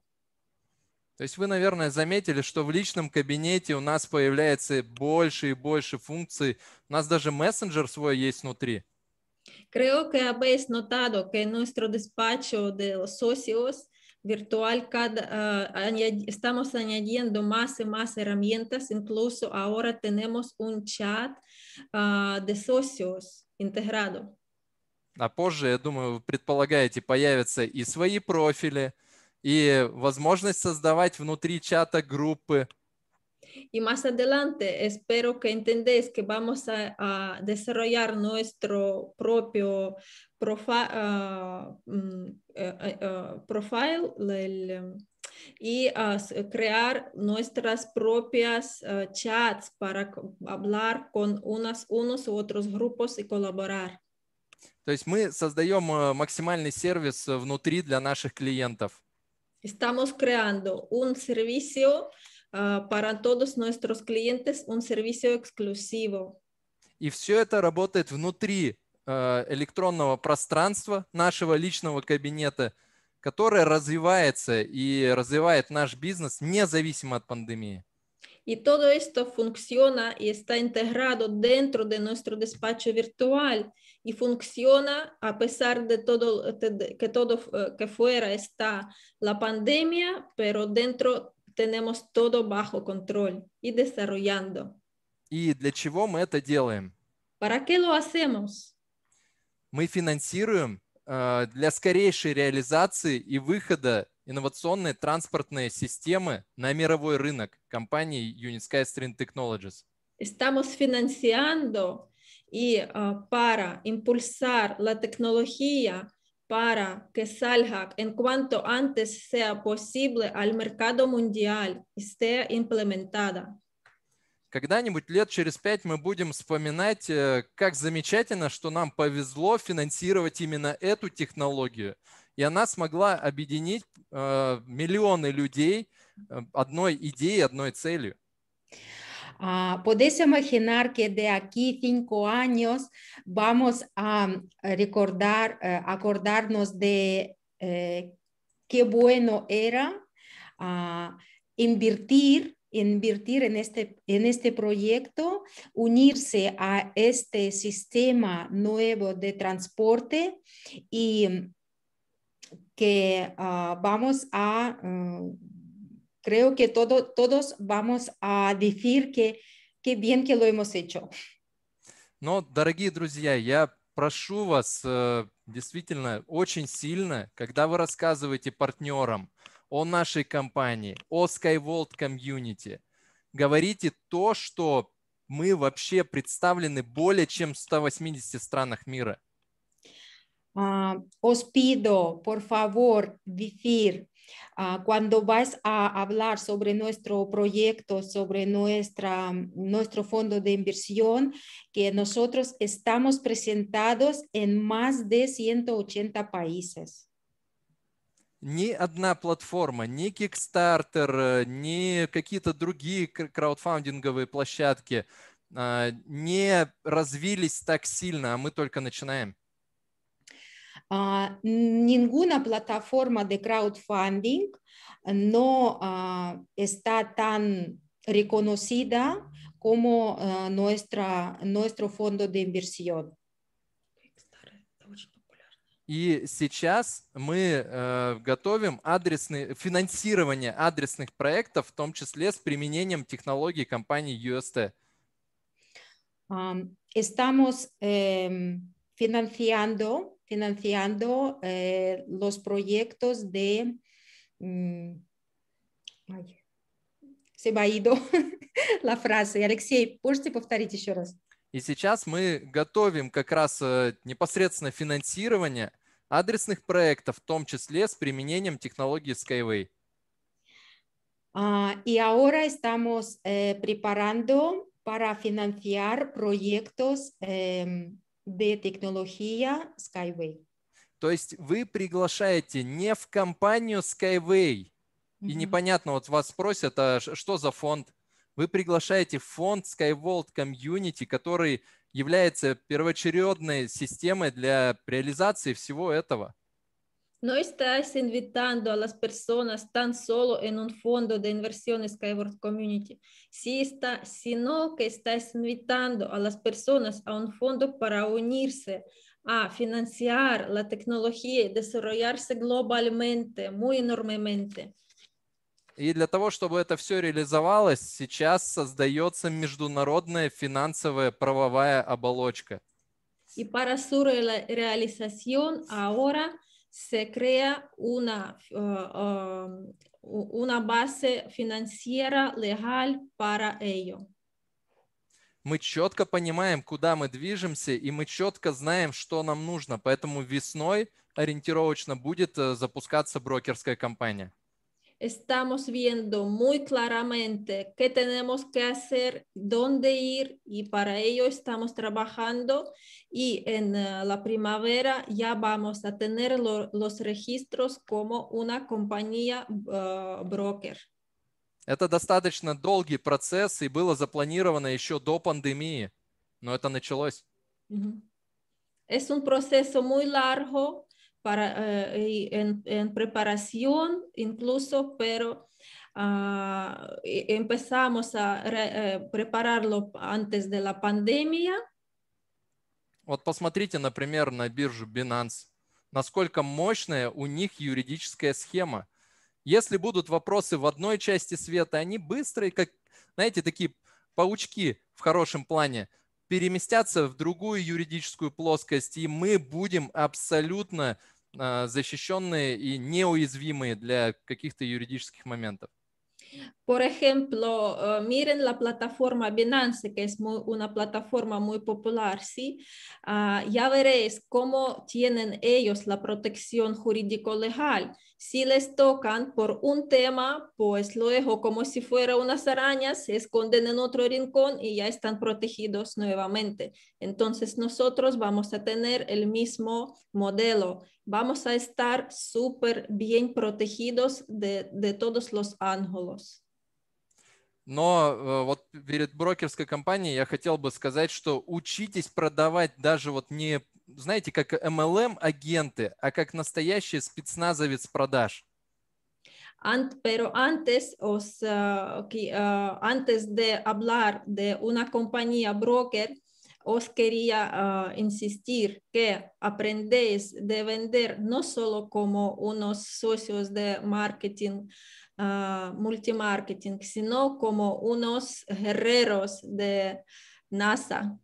То есть вы, наверное, заметили, что в личном кабинете у нас появляется больше и больше функций. У нас даже мессенджер свой есть внутри. Creo que habéis notado que en nuestro despacho de los socios virtual cada, uh, añadi estamos añadiendo más y más herramientas, incluso ahora tenemos un chat uh, de socios integrado. А позже, я думаю, вы предполагаете, появятся и свои профили, и возможность создавать внутри чата группы, Y más adelante espero que entendéis que vamos a, desarrollar nuestro propio ah, mm, eh, eh, eh, profile y ah, crear nuestras propias ah, chats para hablar con unas, unos u otros grupos y colaborar. Entonces, есть мы э, максимальный сервис э, внутри для наших клиентов. Estamos creando un servicio uh, para todos nuestros clientes un servicio exclusivo. И все это работает внутри uh, электронного пространства нашего личного кабинета, которое развивается и развивает наш бизнес независимо от пандемии. Y todo esto funciona y está integrado dentro de nuestro despacho virtual y funciona a pesar de todo que todo que fuera está la pandemia, pero dentro Tenemos todo bajo control y desarrollando. И для чего мы это делаем? ¿Para qué lo hacemos? Мы финансируем э, для скорейшей реализации и выхода инновационной транспортной системы на мировой рынок компании Unisky Stream Technologies. Estamos financiando y uh, para impulsar la tecnología para que salga en cuanto antes sea posible al mercado mundial y sea implementada. Когда-нибудь лет через пять мы будем вспоминать, э, как замечательно, что нам повезло финансировать именно эту технологию. И она смогла объединить э, миллионы людей э, одной идеей, одной целью. Ah, Podéis imaginar que de aquí cinco años vamos a mm, recordar, eh, acordarnos de eh, qué bueno era ah, invertir invertir en este, en este proyecto, unirse a este sistema nuevo de transporte y mm, que ah, vamos a mm, creo que todo, todos vamos a decir que, que bien que lo hemos hecho. Но, дорогие друзья, я прошу вас э, действительно очень сильно, когда вы рассказываете партнерам о нашей компании, о SkyVolt Community, говорите то, что мы вообще представлены более чем в 180 странах мира. Uh, os pido, por favor, decir Cuando vas a hablar sobre nuestro proyecto, sobre nuestra, nuestro fondo de inversión, que nosotros estamos presentados en más de 180 países. ни одна платформа, ни Kickstarter, ни какие-то другие краудфандинговые площадки не развились так сильно, а мы только начинаем ninguna plataforma de crowdfunding no está tan reconocida como nuestra, nuestro fondo de inversión. И сейчас мы э, готовим адресные, финансирование адресных проектов, в том числе с применением технологий компании UST. Um, estamos eh, financiando financiando eh, los proyectos de... Mm, ay, se me ha ido la frase. Алексей, можете повторить еще раз? И сейчас мы готовим как раз э, непосредственно финансирование адресных проектов, в том числе с применением технологии Skyway. Uh, а, y ahora estamos eh, preparando para financiar proyectos eh, de tecnología Skyway. То есть вы приглашаете не в компанию Skyway. Mm-hmm. И непонятно, вот вас спросят, а что за фонд? Вы приглашаете фонд SkyWorld Community, который является первоочередной системой для реализации всего этого. No estás invitando a las personas tan solo en un fondo de inversión Skyward Community, si está, sino que estás invitando a las personas a un fondo para unirse, a financiar la tecnología y desarrollarse globalmente, muy enormemente. И для того, чтобы это все реализовалось, сейчас создается международная финансовая правовая оболочка. И para su realización ahora se crea una, uh, uh, una base financiera legal para ello. Мы четко понимаем, куда мы движемся, и мы четко знаем, что нам нужно. Поэтому весной ориентировочно будет э, запускаться брокерская компания. estamos viendo muy claramente qué tenemos que hacer, dónde ir y para ello estamos trabajando y en eh, la primavera ya vamos a tener los registros como una compañía eh, broker. Это достаточно долгий процесс и было запланировано еще до пандемии, но началось. Es un proceso muy largo para, eh, en, en, preparación incluso, pero uh, empezamos a re, eh, prepararlo antes de la pandemia. Вот посмотрите, например, на биржу Binance, насколько мощная у них юридическая схема. Если будут вопросы в одной части света, они быстро, как, знаете, такие паучки в хорошем плане, переместятся в другую юридическую плоскость, и мы будем абсолютно защищенные и неуязвимые для каких-то юридических моментов? Por ejemplo, miren la plataforma Binance, que es muy, una plataforma muy popular, ¿sí? Uh, ya veréis cómo tienen ellos la protección jurídico-legal Si les tocan por un tema, pues luego, como si fuera unas arañas, se esconden en otro rincón y ya están protegidos nuevamente. Entonces nosotros vamos a tener el mismo modelo. Vamos a estar súper bien protegidos de, todos los ángulos. no э, вот перед брокерской компанией я хотел бы сказать, что учитесь продавать даже вот не знаете, как MLM-агенты, а как настоящий спецназовец продаж. Ant, pero antes, os, uh, que, uh, antes de hablar de una compañía broker, os quería uh, insistir que aprendéis de vender no solo como unos socios de marketing, uh, multimarketing, sino como unos guerreros de NASA.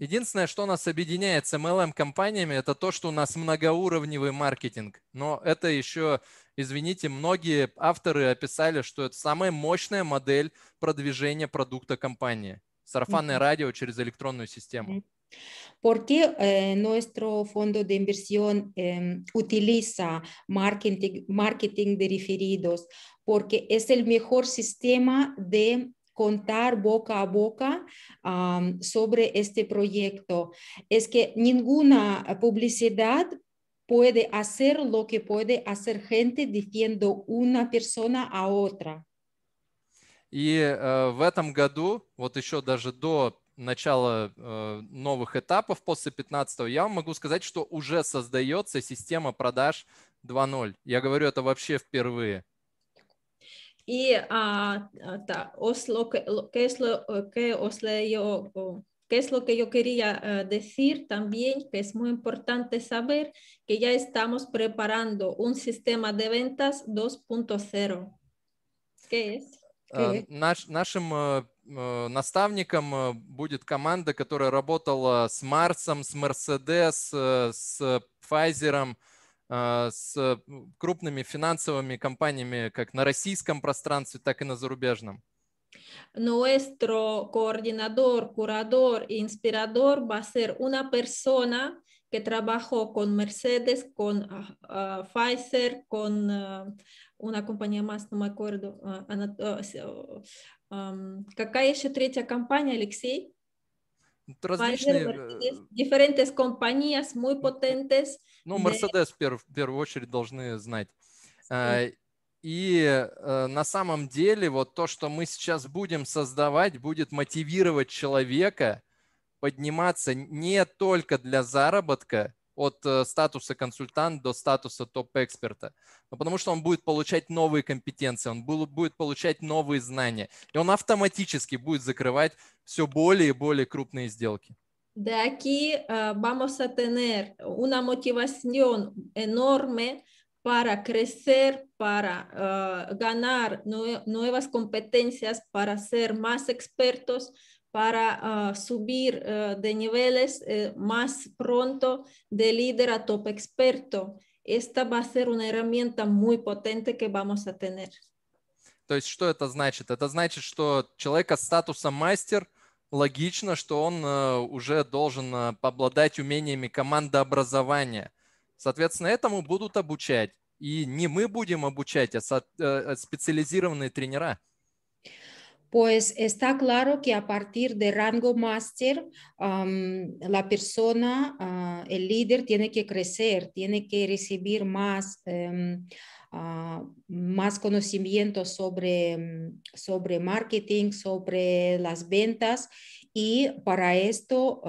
Единственное, что нас объединяет с MLM-компаниями, это то, что у нас многоуровневый маркетинг. Но это еще, извините, многие авторы описали, что это самая мощная модель продвижения продукта компании. Сарафанное mm-hmm. радио через электронную систему. Porque eh, э, nuestro fondo de inversión eh, utiliza marketing, marketing de referidos, porque es el mejor sistema de contar boca a boca um, sobre este proyecto. Es que ninguna publicidad puede hacer lo que puede hacer gente diciendo una persona a otra. И э, в этом году, вот еще даже до начала э, новых этапов после 15-го, я вам могу сказать, что уже создается система продаж 2.0. Я говорю это вообще впервые. y qué ah, lo que, es lo que os es lo que yo quería ah, decir también, que es muy importante saber que ya estamos preparando un sistema de ventas 2.0. ¿Qué es? Nuestro э, наш, нашим э, э, наставником будет команда, которая работала с Марсом, с Mercedes с Pfizer, с крупными финансовыми компаниями как на российском пространстве, так и на зарубежном? Nuestro coordinador, curador e inspirador va a ser una persona que trabajó con Mercedes, con uh, Pfizer, con uh, una compañía más, no me acuerdo. Uh, um, какая еще третья компания, Алексей? различные... Mercedes, diferentes compañías muy potentes. Ну, Mercedes в первую очередь должны знать. А, и э, на самом деле вот то, что мы сейчас будем создавать, будет мотивировать человека подниматься не только для заработка, от э, статуса консультант до статуса топ-эксперта. Ну, потому что он будет получать новые компетенции, он будет получать новые знания. И он автоматически будет закрывать все более и более крупные сделки. De aquí uh, vamos a tener una motivación enorme para crecer, para uh, ganar nue nuevas competencias, para ser más expertos, para uh, subir uh, de niveles eh, más pronto de líder a top experto. Esta va a ser una herramienta muy potente que vamos a tener. То есть что это значит? Это значит, что человека с статусом мастер логично, что он э, уже должен э, обладать умениями командообразования. Соответственно, этому будут обучать. И не мы будем обучать, а э, специализированные тренера – pues está claro que a partir de rango master la persona, ah, el líder tiene que crecer, tiene que recibir más, em, ah, más conocimiento em, sobre, marketing, sobre las ventas y para esto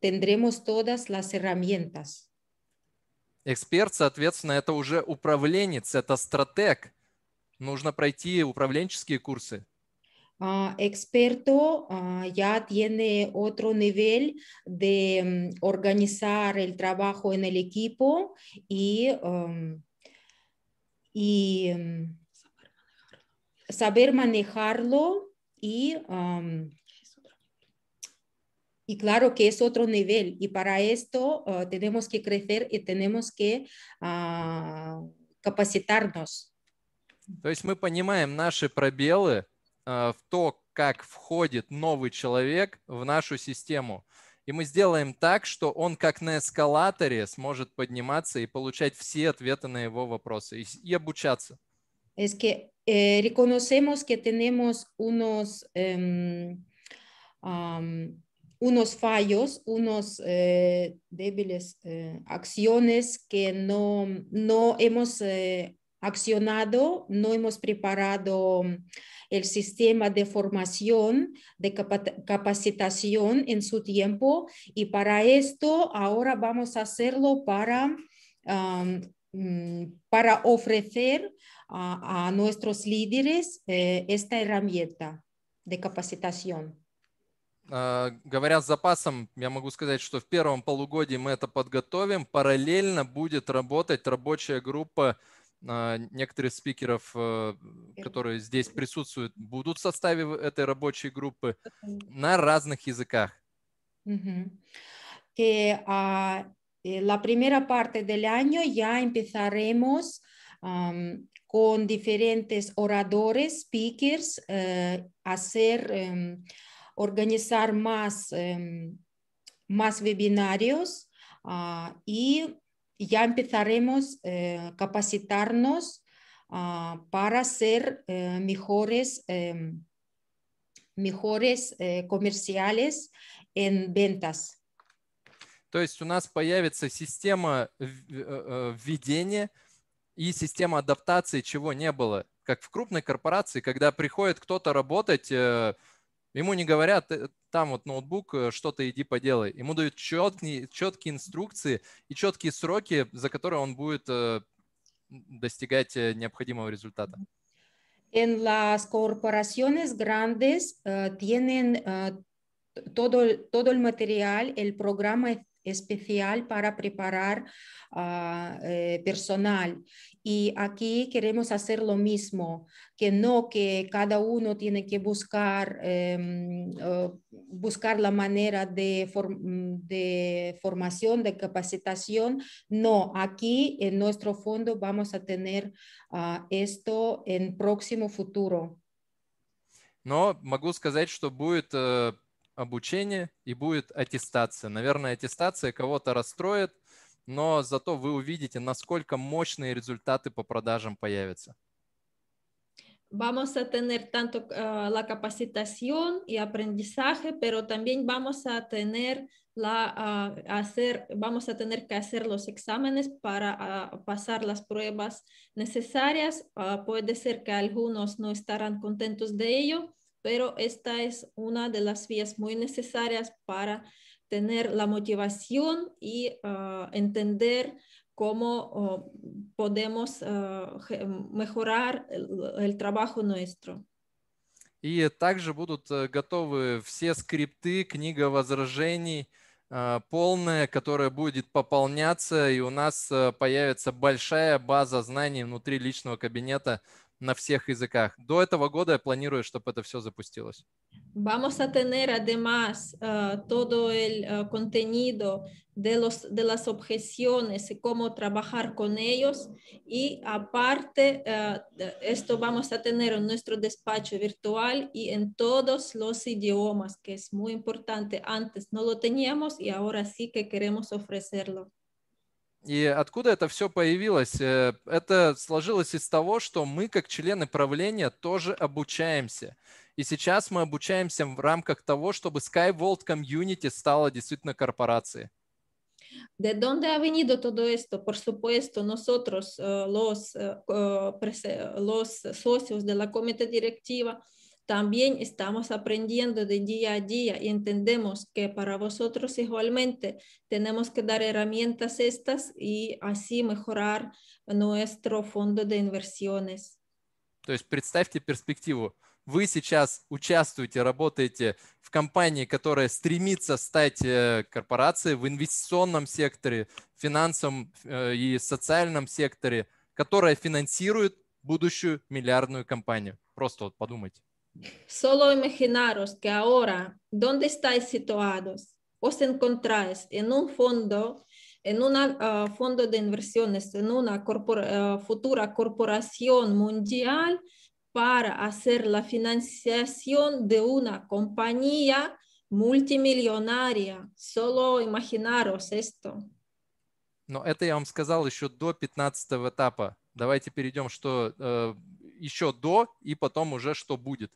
tendremos todas las herramientas. Expert, соответственно, это уже управленец, это Нужно пройти управленческие курсы. experto ya tiene otro nivel de organizar el trabajo en el equipo y, saber manejarlo y, y claro que es otro nivel y para esto ah, tenemos que crecer y tenemos que ah, capacitarnos. То есть мы понимаем наши пробелы э, в то, как входит новый человек в нашу систему. И мы сделаем так, что он как на эскалаторе сможет подниматься и получать все ответы на его вопросы и, и обучаться. Es que eh, reconocemos que tenemos unos, eh, um, unos fallos, unos eh, débiles eh, acciones que no, no hemos eh, accionado, no hemos preparado el sistema de formación, de capacitación en su tiempo y para esto ahora vamos a hacerlo para, um, para ofrecer a, a, nuestros líderes eh, esta herramienta de capacitación. Uh, говоря с запасом, я могу сказать, что в первом полугодии мы это подготовим. Параллельно будет работать рабочая группа некоторые спикеров, которые здесь присутствуют, будут в составе этой рабочей группы на разных языках. Que uh, la primera parte del año ya empezaremos um, con diferentes oradores, speakers, uh, hacer, um, organizar más, um, más webinarios uh, y ya empezaremos eh, a capacitarnos ah, para ser eh, mejores, mejores eh, comerciales en ventas. То есть у нас появится система э, э, введения и система адаптации, чего не было. Как в крупной корпорации, когда приходит кто-то работать э, Ему не говорят, «Э, там вот ноутбук, э, что-то иди поделай. Ему дают четкие, четкие инструкции и четкие сроки, за которые он будет э, достигать необходимого результата. En las corporaciones grandes uh, tienen uh, todo, todo el material, el programa, especial para preparar ah, eh, personal. Y aquí queremos hacer lo mismo, que no que cada uno tiene que buscar, em, buscar la manera de, formación, de capacitación. No, aquí en nuestro fondo vamos a tener ah, esto en próximo futuro. no могу сказать, что будет э, обучение и будет аттестация. Наверное, аттестация кого-то расстроит, но зато вы увидите, насколько мощные результаты по продажам появятся. Vamos a tener tanto uh, la capacitación y aprendizaje, pero también vamos a tener la uh, hacer, vamos a tener que hacer los exámenes para uh, pasar las pruebas necesarias. puede ser que algunos no estarán contentos de ello, pero esta es una de las vías muy necesarias para tener la motivación y uh, entender cómo uh, podemos uh, mejorar el, el trabajo nuestro. И также будут э, готовы все скрипты, книга возражений а, полная, которая будет пополняться, и у нас э, появится большая база знаний внутри личного кабинета всех языках. этого года я чтобы все запустилось. Vamos a tener además э, todo el э, contenido de, los, de las objeciones y cómo trabajar con ellos. Y aparte, eh, esto vamos a tener en nuestro despacho virtual y en todos los idiomas, que es muy importante. Antes no lo teníamos y ahora sí que queremos ofrecerlo. И откуда это все появилось? Э, это сложилось из того, что мы, как члены правления, тоже обучаемся. И сейчас мы обучаемся в рамках того, чтобы SkyVolt Community стала действительно корпорацией. ¿De dónde ha venido todo esto? Por supuesto, nosotros, э, los, э, los socios de la comité directiva, también estamos aprendiendo de día a día y entendemos que para vosotros igualmente tenemos que dar herramientas estas y así mejorar nuestro fondo de inversiones. То есть представьте перспективу. Вы сейчас участвуете, работаете в компании, которая стремится стать э, корпорацией в инвестиционном секторе, финансовом э, и социальном секторе, которая финансирует будущую миллиардную компанию. Просто вот подумайте. Solo imaginaros que ahora, ¿dónde estáis situados, os encontráis en un fondo, en un ah, fondo de inversiones, en una ah, futura corporación mundial para hacer la financiación de una compañía multimillonaria. Solo imaginaros esto. Но это я вам сказал еще до 15 etapa Давайте перейдем, что э, еще до и потом уже что будет.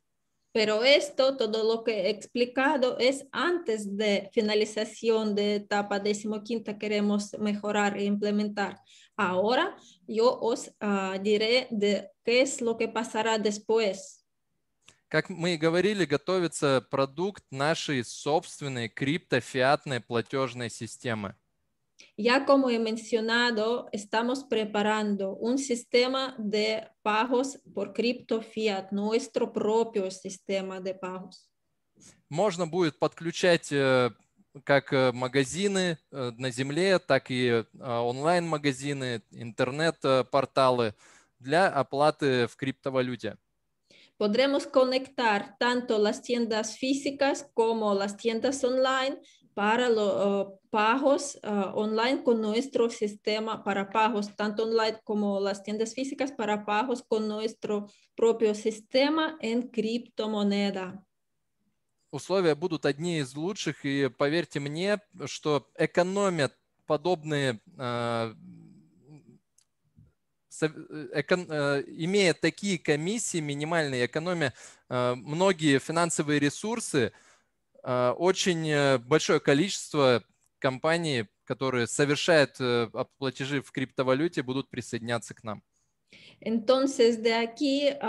Pero esto, todo lo que he explicado, es antes de finalización de etapa decimoquinta queremos mejorar e implementar. Ahora yo os uh, diré de qué es lo que pasará después. Как мы и говорили, готовится продукт нашей собственной криптофиатной платежной системы. Ya como he mencionado, estamos preparando un sistema de pagos por cripto fiat, nuestro propio sistema de pagos. Можно будет подключать как магазины на земле, так и онлайн-магазины, интернет-порталы для оплаты в криптовалюте. Podremos conectar tanto las tiendas físicas como las tiendas online para los pagos online con nuestro sistema para pagos, tanto online como las tiendas físicas para pagos con nuestro propio sistema en criptomoneda. Условия будут одни из лучших, и поверьте мне, что экономят подобные имея такие комиссии минимальные, экономя многие финансовые ресурсы, очень большое количество компаний, которые совершают платежи в криптовалюте, будут присоединяться к нам. Entonces, de aquí, uh,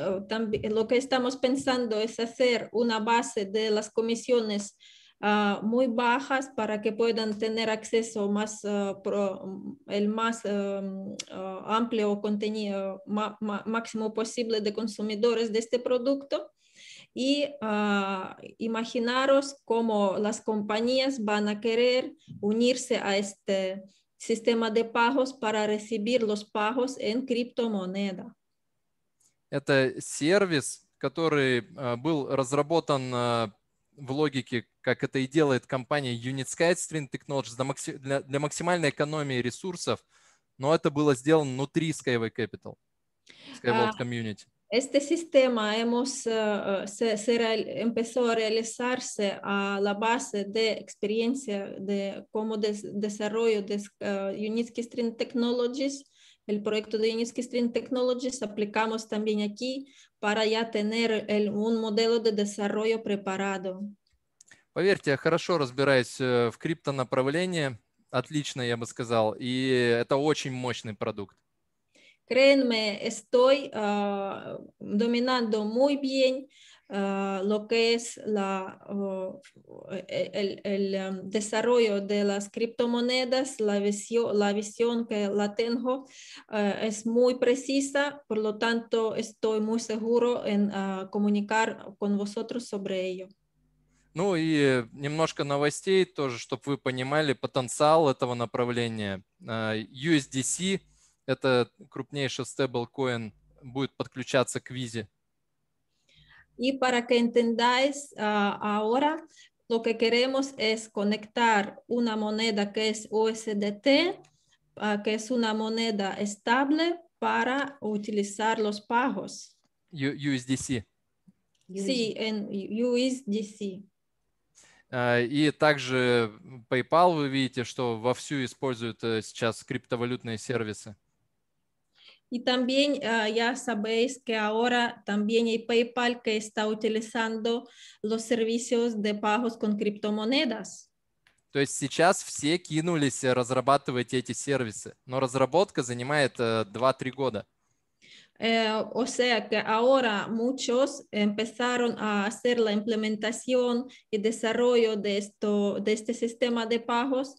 uh, también, lo que estamos pensando es hacer una base de las comisiones uh, muy bajas para que puedan tener acceso más, pro, el más amplio contenido, ma, ma, máximo posible de consumidores de este producto y, uh, imaginaros cómo las compañías van a querer unirse a este sistema de pagos para recibir los pagos en criptomoneda. Это сервис, который uh, был разработан uh, в логике, как это и делает компания Unitsky String Technologies для, макси для, для максимальной экономии ресурсов, но это было сделано внутри Skyway Capital, Skyway Community. Este sistema hemos, uh, se, se real, empezó a realizarse a la base de experiencia de cómo des, desarrollo de uh, Unitsky String Technologies, el proyecto de Unitsky String Technologies, aplicamos también aquí para ya tener el, un modelo de desarrollo preparado. Поверьте, я хорошо разбираюсь в криптонаправлении, отлично, я бы сказал, и это очень мощный продукт. Créanme, estoy uh, dominando muy bien uh, lo que es la, uh, el, el um, desarrollo de las criptomonedas, la visión, la visión que la tengo es muy precisa, por lo tanto estoy muy seguro en comunicar con vosotros sobre ello. Ну и немножко новостей тоже, чтобы вы понимали потенциал этого направления. USDC это крупнейший стейблкоин будет подключаться к Визе. Y para que entendáis uh, ahora, lo que queremos es conectar una moneda que es USDT, uh, que es una moneda estable para utilizar los pagos. U USDC. Sí, en USDC. и также PayPal, вы видите, что вовсю используют сейчас криптовалютные сервисы. Y también ah, ya sabéis que ahora también hay PayPal que está utilizando los servicios de pagos con criptomonedas. То есть сейчас все кинулись разрабатывать эти сервисы, но разработка занимает 2-3 э, года. Eh, э, o sea que ahora muchos empezaron a hacer la implementación y desarrollo de, esto, de este sistema de pagos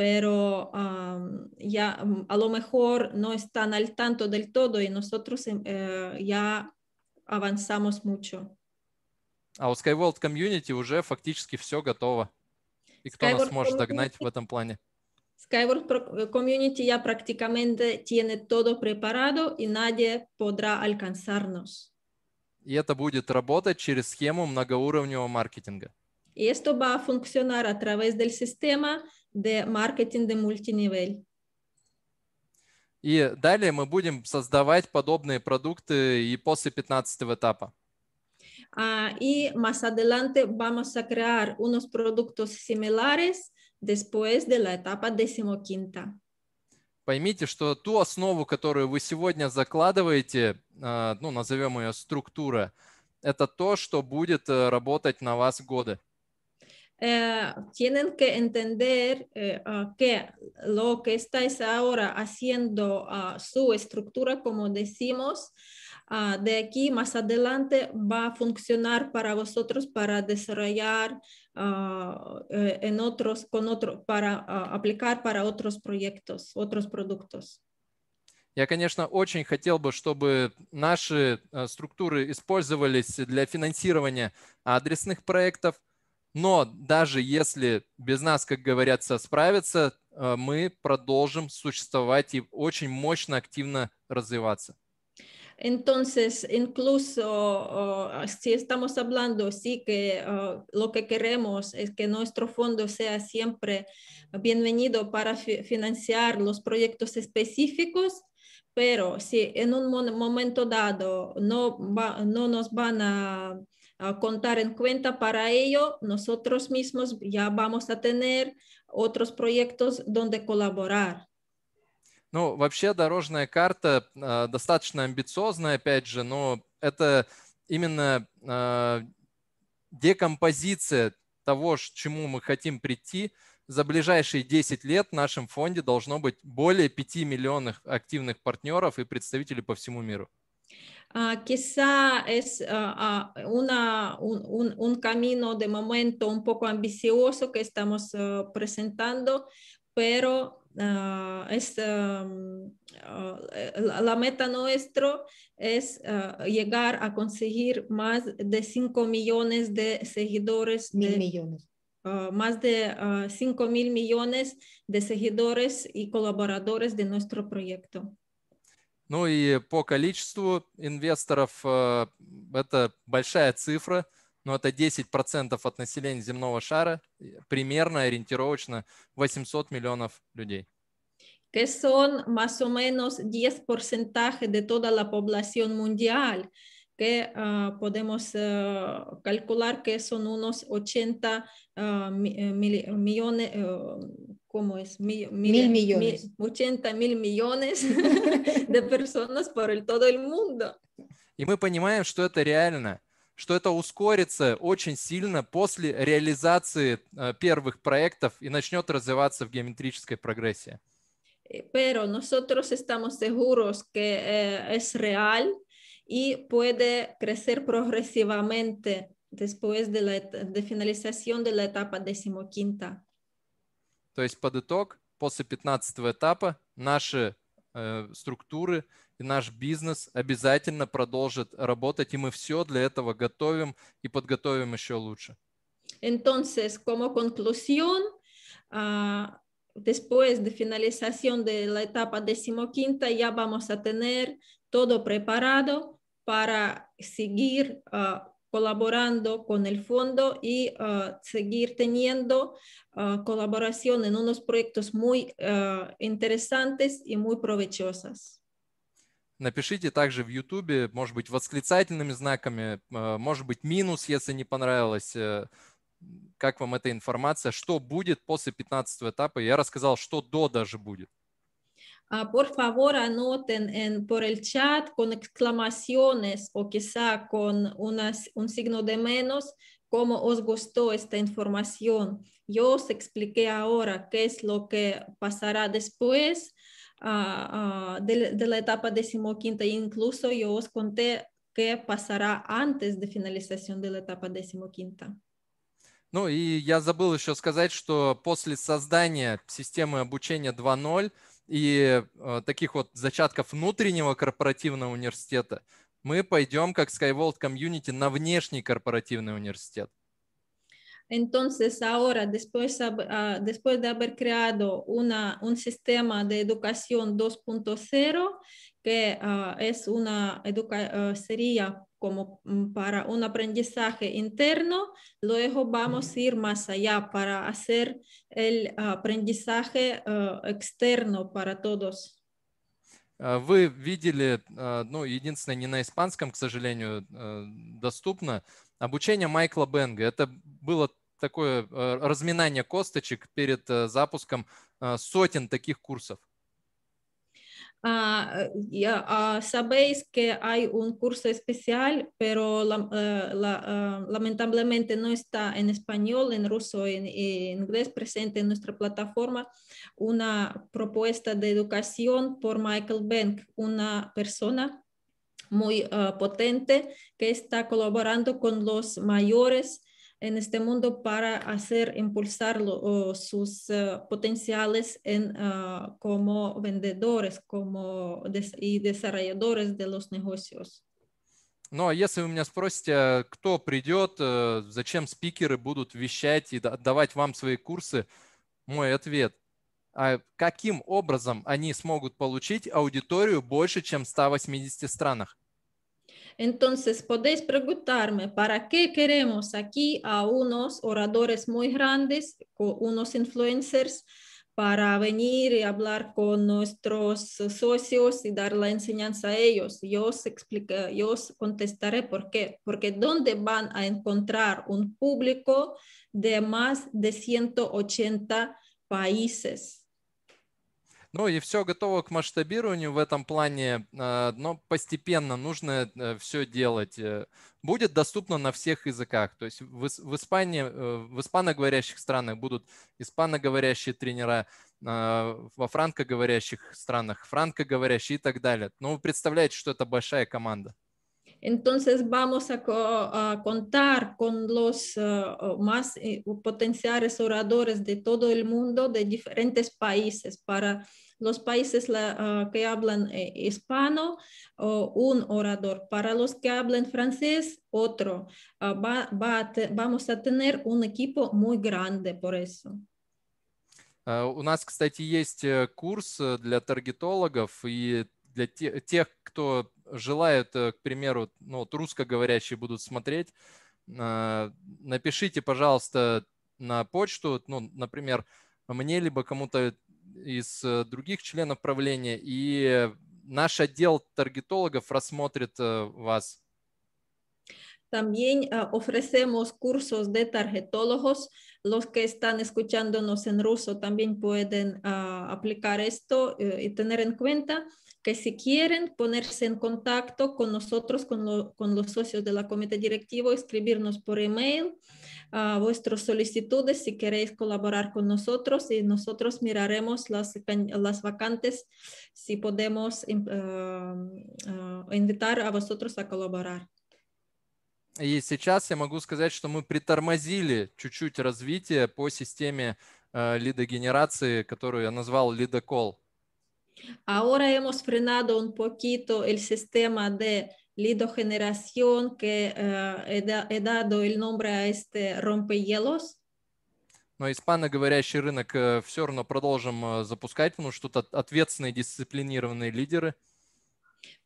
pero um, ya a lo mejor no están al tanto del todo y nosotros eh, ya avanzamos mucho. А у Skyward Community уже фактически все готово. И кто Skyward нас может догнать в этом плане? Skyward Community ya prácticamente tiene todo preparado y nadie podrá alcanzarnos. И это будет работать через схему многоуровневого маркетинга. Y esto va a funcionar a través del sistema de marketing de multinivel. И далее мы будем создавать подобные продукты и после 15 этапа. Uh, y más adelante vamos a crear unos productos similares después de la etapa decimoquinta. Поймите, что ту основу, которую вы сегодня закладываете, а, ну, назовем ее структура, это то, что будет э, работать на вас годы. Eh, tienen que entender eh, ah, que lo que estáis ahora haciendo ah, su estructura, como decimos, ah, de aquí más adelante va a funcionar para vosotros para desarrollar eh, en otros, con para aplicar para otros proyectos, otros productos. Я, конечно, очень хотел бы, чтобы наши структуры использовались для финансирования адресных проектов, Но даже если без нас, как говорят, справятся, мы продолжим существовать и очень мощно, активно развиваться. Entonces, incluso uh, si estamos hablando, sí que uh, lo que queremos es que nuestro fondo sea siempre bienvenido para fi financiar los proyectos específicos, pero si en un momento dado no, va, no nos van a contar en cuenta. Para ello, nosotros mismos ya vamos a tener otros proyectos donde colaborar. Ну, вообще дорожная карта э, достаточно амбициозная, опять же, но это именно э, декомпозиция того, к чему мы хотим прийти. За ближайшие 10 лет в нашем фонде должно быть более 5 миллионов активных партнеров и представителей по всему миру. Ah, quizá es ah, ah, un, camino de momento un poco ambicioso que estamos presentando, pero mm, eh, la meta nuestro es llegar a conseguir más de 5 millones de seguidores. Mil millones. más de 5 mil millones de seguidores y colaboradores de nuestro proyecto. Ну и по количеству инвесторов э, это большая цифра, но это 10% от населения земного шара, примерно ориентировочно 800 миллионов людей. que son más o menos 10% de toda la población mundial, que uh, podemos uh, calcular que son unos 80 uh, eh, millones, como es mil, mil, mil millones, mil, 80 mil millones de personas por el, todo el mundo. И мы понимаем, что это реально, что это ускорится очень сильно после реализации первых проектов и начнет развиваться в геометрической прогрессии. Pero nosotros estamos seguros que eh, es real y puede crecer progresivamente después de la de finalización de la etapa decimoquinta. То есть под итог, после 15 этапа наши э, структуры и наш бизнес обязательно продолжит работать, и мы все для этого готовим и подготовим еще лучше. Entonces, como conclusión, uh, después de finalización de la etapa decimoquinta, ya vamos a tener todo preparado para seguir uh, colaborando con el fondo y uh, seguir teniendo uh, colaboración en unos proyectos muy uh, interesantes y muy provechosos. Напишите также в YouTube, может быть, восклицательными знаками, а, может быть, минус, если не понравилось, э, как вам эта информация, что будет после 15 этапа. Я рассказал, что до даже будет. Ah, por favor, anoten en, por el chat con exclamaciones o quizá con un signo de menos cómo os gustó esta información. Yo os expliqué ahora qué es lo que pasará después ah, ah, de, la etapa decimoquinta. Incluso yo os conté qué pasará antes de finalización de la etapa decimoquinta. Ну y ya забыл еще сказать, что после создания de обучения 2.0 и э, таких вот зачатков внутреннего корпоративного университета мы пойдем как Skywald Community на внешний корпоративный университет. Entonces, ahora, después, ah, después de haber creado una, un sistema de educación 2.0, que ah, es una educa ah, sería como mm, para un aprendizaje interno, luego vamos a ir más allá para hacer el aprendizaje externo para todos. Вы видели, ну, единственное, не на испанском, к сожалению, доступно, обучение Майкла Бенга. Это было такое разминание косточек перед запуском сотен таких курсов? Uh, uh, sabéis que hay un curso especial, pero la, uh, la, lamentablemente no está en español, en ruso y en, en, inglés presente en nuestra plataforma una propuesta de educación por Michael Bank, una persona muy potente que está colaborando con los mayores en este mundo para hacer impulsar uh, sus uh, potenciales en, uh, como vendedores como des и desarrolladores de los negocios. Ну а если вы меня спросите, а, кто придет, э, зачем спикеры будут вещать и давать вам свои курсы, мой ответ – а каким образом они смогут получить аудиторию больше, чем в 180 странах? Entonces, podéis preguntarme, ¿para qué queremos aquí a unos oradores muy grandes, unos influencers? para venir y hablar con nuestros socios y dar la enseñanza a ellos. Yo os, yo os contestaré por qué. Porque ¿dónde van a encontrar un público de más de 180 países? Ну и все готово к масштабированию в этом плане, а, но постепенно нужно э, все делать. Э, будет доступно на всех языках. То есть в Испании, э, в испаноговорящих странах будут испаноговорящие тренера, а, во франкоговорящих странах франкоговорящие и так далее. Но ну, вы представляете, что это большая команда. Entonces vamos a, contar con los eh, más eh, potenciales oradores de todo el mundo, de diferentes países, para los países eh, que hablan hispano, un orador, para los que hablan francés, otro. vamos a tener un equipo muy grande por eso. Э, у нас, кстати, есть э, курс э, для таргетологов и для тех, кто желает, э, к примеру, ну, вот русскоговорящие будут смотреть, э, напишите, пожалуйста, на почту, ну, например, мне либо кому-то из э, других членов правления, и наш отдел таргетологов рассмотрит вас. También uh, ofrecemos cursos de targetólogos. Los que están escuchándonos en ruso también pueden uh, aplicar esto uh, y tener en cuenta. Uh, que si quieren ponerse en contacto con nosotros, con, lo, con los socios de la comité directivo, escribirnos por email uh, vuestras solicitudes si queréis colaborar con nosotros y nosotros miraremos las, las vacantes si podemos uh, invitar a vosotros a colaborar. И сейчас я могу сказать, что мы притормозили чуть-чуть развитие по системе э, лидогенерации, которую я назвал лидокол. Ahora hemos frenado un poquito el sistema de lidogeneración que uh, he, da, he dado el nombre a este rompehielos. Но испаноговорящий рынок э, все равно продолжим э, запускать, потому что тут ответственные, дисциплинированные лидеры –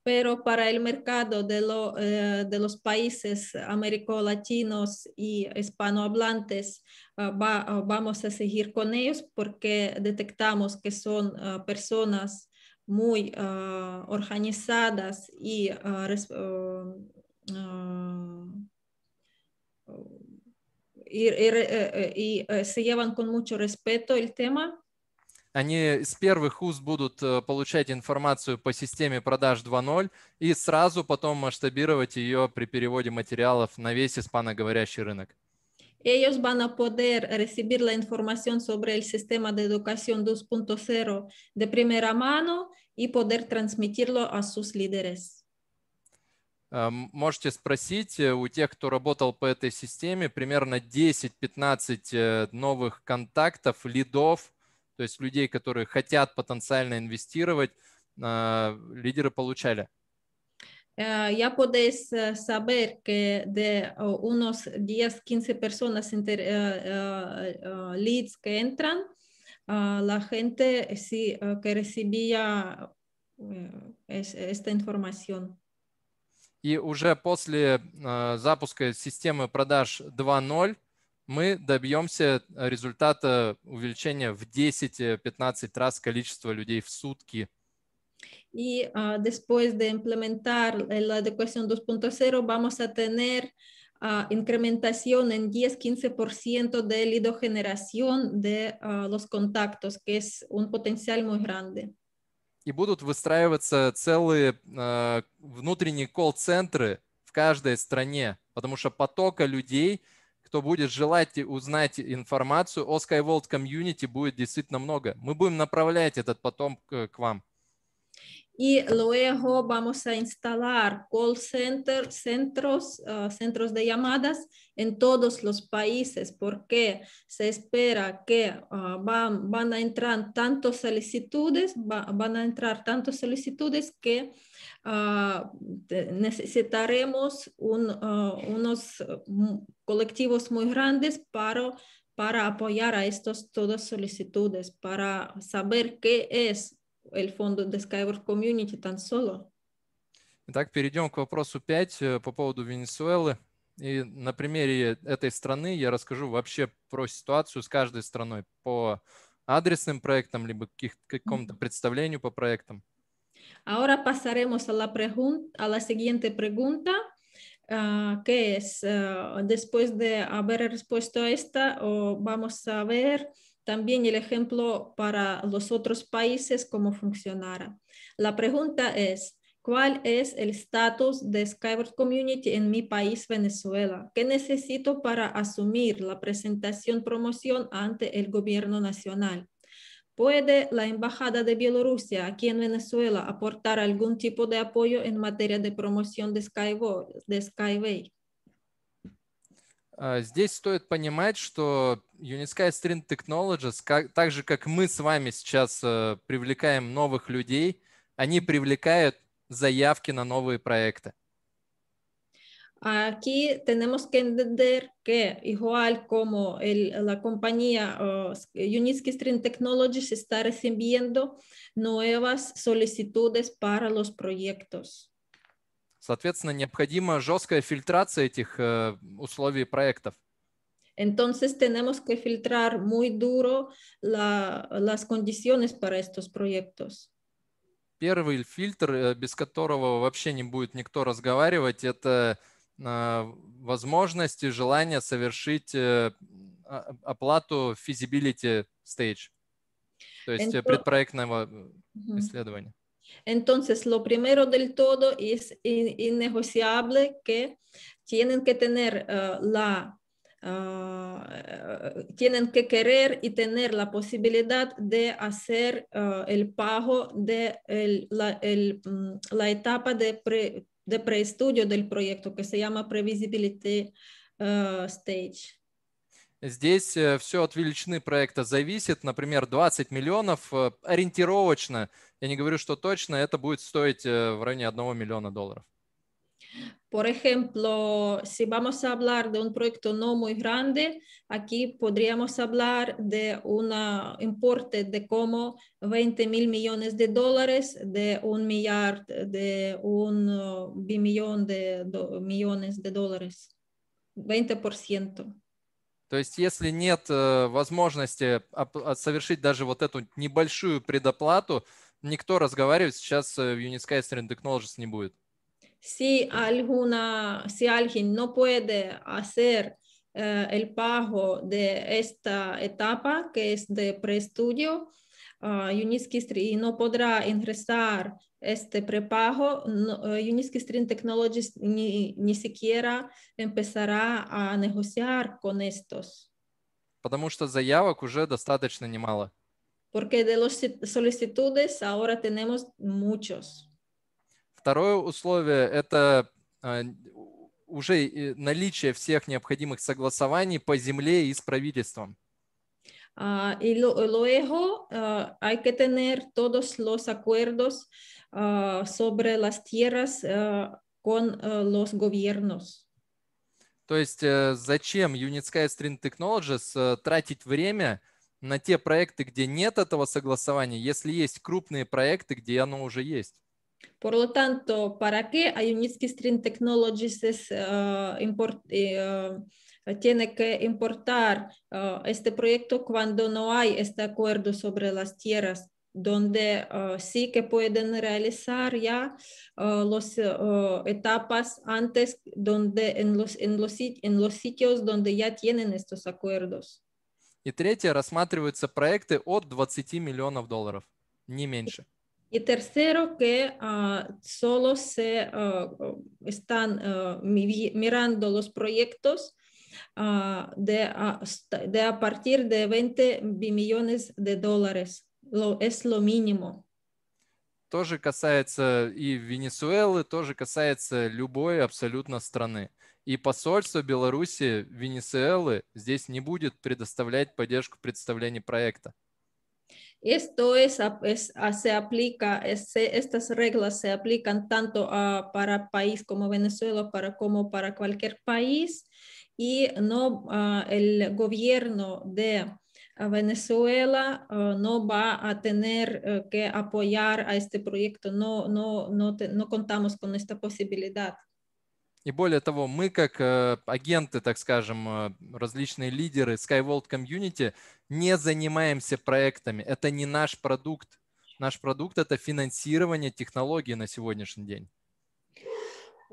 pero para el mercado de, eh, los países americolatinos latinos y hispanohablantes ah, ah, vamos a seguir con ellos porque detectamos que son ah, personas muy organizadas y, se llevan con mucho respeto el tema они с первых уст будут э, получать информацию по системе продаж 2.0 и сразу потом масштабировать ее при переводе материалов на весь испаноговорящий рынок. Ellos van a poder recibir la información sobre el sistema de educación 2.0 de primera mano y poder transmitirlo a sus líderes. Э, можете спросить э, у тех, кто работал по этой системе, примерно 10-15 новых контактов, лидов – то есть людей, которые хотят потенциально инвестировать, э, лидеры получали? ya podéis saber que de unos 10, 15 personas inter, uh, uh, leads que entran, uh, la gente sí, que recibía es, esta información. И уже после э, запуска системы продаж 2.0 мы добьемся э, результата увеличения в 10-15 э, раз количества людей в сутки. Y uh, а, después de implementar la adecuación 2.0 vamos a tener uh, incrementación en 10-15% de lidogeneración de uh, los contactos, que es un potencial muy grande. И будут выстраиваться целые uh, внутренние колл-центры в каждой стране, потому что потока людей – кто будет желать узнать информацию о SkyVolt комьюнити, будет действительно много. Мы будем направлять этот потом к, к вам. y luego vamos a instalar call center, centros, uh, centros de llamadas en todos los países porque se espera que uh, van, van, a entrar tantas solicitudes, va, van a entrar tantas solicitudes que uh, necesitaremos un, unos colectivos muy grandes para, para apoyar a estas todas solicitudes, para saber qué es el fondo de Skyward Community tan solo. Итак, перейдем к вопросу 5 э, по поводу Венесуэлы. И на примере этой страны я расскажу вообще про ситуацию с каждой страной по адресным проектам, либо какому-то представлению по проектам. Ahora pasaremos a la, pregunta, a la siguiente pregunta Ah, qué es ah, después de haber respuesto a esta, vamos a ver también el ejemplo para los otros países, cómo funcionará. La pregunta es, ¿cuál es el estatus de Skyward Community en mi país, Venezuela? ¿Qué necesito para asumir la presentación promoción ante el gobierno nacional? ¿Puede la Embajada de Bielorrusia aquí en Venezuela aportar algún tipo de apoyo en materia de promoción de, Skyvo, de Skyway? Здесь стоит понимать, что Unisky String Technologies, как, так же как мы с вами сейчас привлекаем новых людей, они привлекают заявки на новые проекты. Aquí tenemos que entender que igual como el, la compañía uh, string Technologies está recibiendo nuevas solicitudes para los proyectos. Соответственно, необходима жесткая фильтрация этих э, условий проектов. Entonces tenemos que filtrar muy duro la, las condiciones para estos proyectos. Первый фильтр, э, без которого вообще не будет никто разговаривать, это возможности желания совершить оплату feasibility stage, то есть Entonces, предпроектного uh-huh. исследования. Entonces, lo primero del todo es innegociable que tienen que tener uh, la Uh, tienen que querer y tener la posibilidad de hacer uh, el pago de el, la, el, la, etapa de pre, de preestudio del proyecto, que se llama Previsibility uh, Stage. Здесь э, все от величины проекта зависит. Например, 20 миллионов э, ориентировочно, я не говорю, что точно, это будет стоить э, в районе 1 миллиона долларов. Por ejemplo, si vamos a hablar de un proyecto no muy grande, aquí podríamos hablar de un importe de como 20 mil millones de dólares, de un millar, de un billón de do, millones de dólares, 20%. То есть, если нет возможности совершить даже вот эту небольшую предоплату, никто разговаривать сейчас в Unisky Stream Technologies не будет. Si, alguien no puede hacer eh, el pago de esta etapa, que es de preestudio, uh, y no podrá ingresar este prepago, no, eh, Technologies ni, siquiera empezará a negociar con estos. Porque de las solicitudes ahora tenemos muchos. Второе условие – это а, уже наличие всех необходимых согласований по земле и с правительством. Uh, y luego uh, hay que tener todos los acuerdos uh, sobre las tierras а, con los gobiernos. То есть э, зачем Unit Sky String Technologies э, тратить время на те проекты, где нет этого согласования, если есть крупные проекты, где оно уже есть? Por lo tanto, ¿para qué Unitsky String Technologies eh, eh, eh, tiene que importar este proyecto cuando no hay este acuerdo sobre las tierras? donde sí que pueden realizar ya las etapas antes, donde en los, sitios donde ya tienen estos acuerdos. Y ¿se рассматриваются проекты de 20 de dólares, не меньше. Y tercero, que uh, solo se uh, están uh, mirando los proyectos de, de, a partir de 20 millones de dólares. Lo, es lo mínimo. Тоже касается и Венесуэлы, тоже касается любой абсолютно страны. И посольство Беларуси Венесуэлы здесь не будет предоставлять поддержку представления проекта. Esto es, se aplica, estas reglas se aplican tanto para país como Venezuela, como para cualquier país y no ah, el gobierno de ah, Venezuela ah, no va a tener eh, que apoyar a este proyecto, no contamos con esta posibilidad. И более того, мы как агенты, так скажем, различные лидеры SkyWorld Community не занимаемся проектами. Это не наш продукт. Наш продукт – это финансирование технологий на сегодняшний день.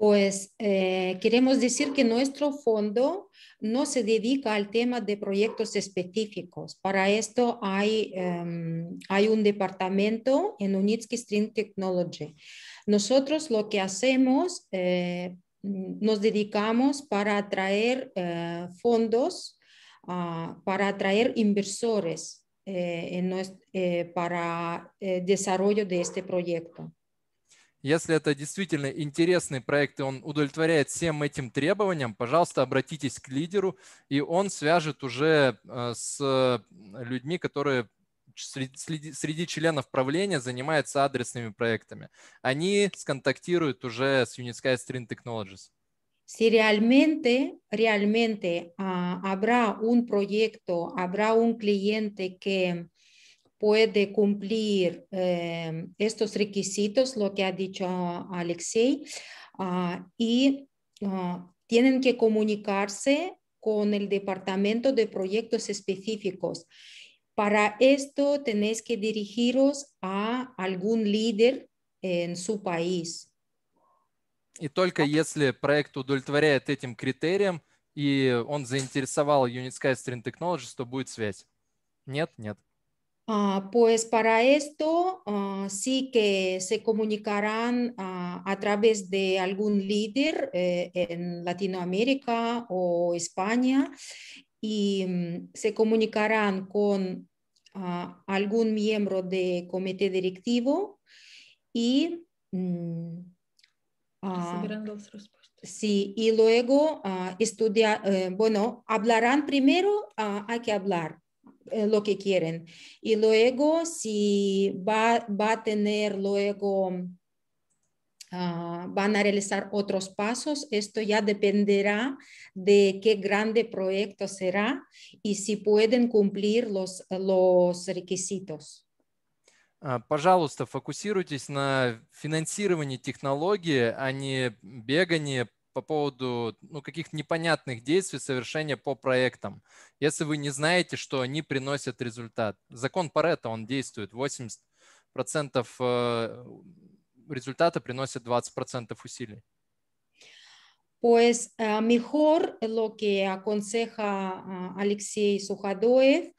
Pues eh, queremos decir que nuestro fondo no se dedica al tema de proyectos específicos. Para esto hay, um, hay un departamento en Unitsky Stream Technology. Nosotros lo que hacemos eh, nos dedicamos para atraer eh, fondos, uh, para atraer inversores eh, en nuestro, eh, para eh, desarrollo de este proyecto. Если это действительно интересный проект, и он удовлетворяет всем этим требованиям, пожалуйста, обратитесь к лидеру, и он свяжет уже э, с людьми, которые среди, среди членов правления занимается адресными проектами. Они сконтактируют уже с Unit Sky Technologies. Si realmente, realmente uh, habrá un proyecto, habrá un cliente que puede cumplir eh, estos requisitos, lo que ha dicho Alexei, uh, y uh, tienen que comunicarse con el departamento de proyectos específicos Para esto tenéis que dirigiros a algún líder en su país. И только если проект удовлетворяет этим критериям, и он заинтересовал Unit Skystream Technologies, то будет связь. Нет? Нет. Uh, pues para esto uh, sí que se comunicarán uh, a través de algún líder eh, en Latinoamérica o España y um, se comunicarán con algún miembro de comité directivo y... Mm, ah, sí, y luego ah, estudiar, eh, bueno, hablarán primero, ah, hay que hablar eh, lo que quieren. Y luego, si va, va a tener luego Ah, van a realizar otros pasos. Esto ya dependerá de qué grande proyecto será y si pueden cumplir los, los requisitos. А, пожалуйста, фокусируйтесь на финансировании технологии, а не бегании по поводу ну, каких-то непонятных действий совершения по проектам, если вы не знаете, что они приносят результат. Закон Парета, он действует. 80% 20% Pues mejor lo que aconseja Alexei Sujadoev,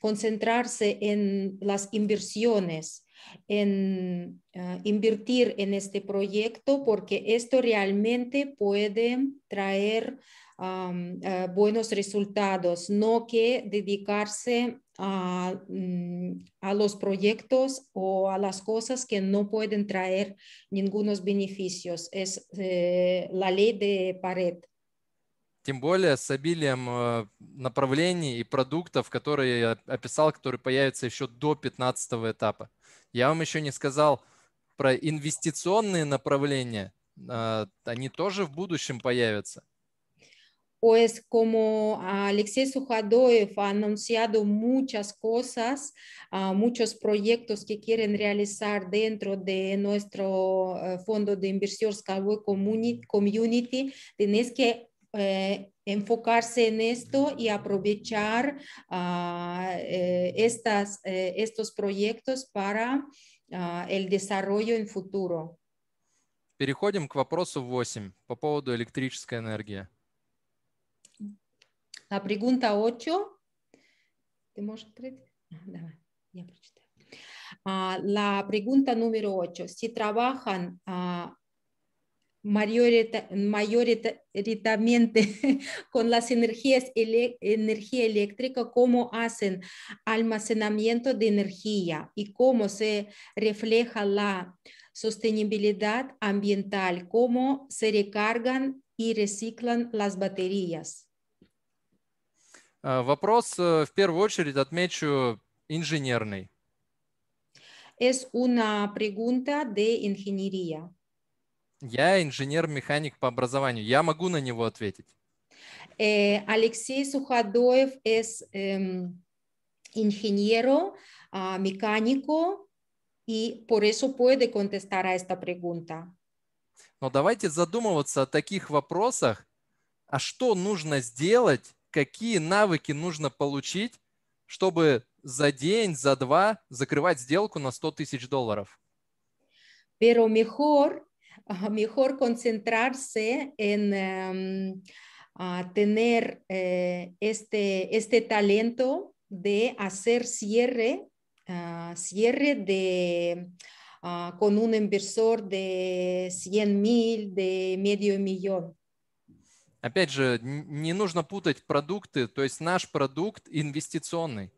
concentrarse en las inversiones, en invertir en este proyecto, porque esto realmente puede traer um, uh, buenos resultados, no que dedicarse a, mm, a, los proyectos o a las cosas que no pueden traer ningunos beneficios. Es eh, la ley de Pared. Тем более с обилием э, направлений и продуктов, которые я описал, которые появятся еще до 15 этапа. Я вам еще не сказал про инвестиционные направления. Э, они тоже в будущем появятся. pues como Alexei Sujadoev ha anunciado muchas cosas, ah, muchos proyectos que quieren realizar dentro de nuestro eh, fondo de inversión Skyway Community, tenés que eh, enfocarse en esto y aprovechar ah, eh, estas, estos proyectos para ah, el desarrollo en futuro. Переходим к вопросу 8 по поводу электрической энергии. La pregunta 8. Ah, ah, la pregunta número 8. Si trabajan ah, mayoritariamente con las energías energía eléctrica, cómo hacen almacenamiento de energía y cómo se refleja la sostenibilidad ambiental, cómo se recargan y reciclan las baterías. Э, вопрос э, в первую очередь отмечу инженерный. Es una pregunta de ingeniería. Я инженер-механик по образованию. Я могу на него ответить. Eh, Алексей Суходоев es ingeniero, uh, mecánico y por eso puede contestar a esta pregunta. Но давайте задумываться о таких вопросах. А что нужно сделать, какие навыки нужно получить, чтобы за день, за два закрывать сделку на 100 тысяч долларов. Pero mejor, mejor concentrarse en um, tener eh, este, este talento de hacer cierre, uh, cierre de, uh, con un inversor de 100 mil, de medio millón. Опять же, не нужно путать продукты, то есть наш продукт инвестиционный.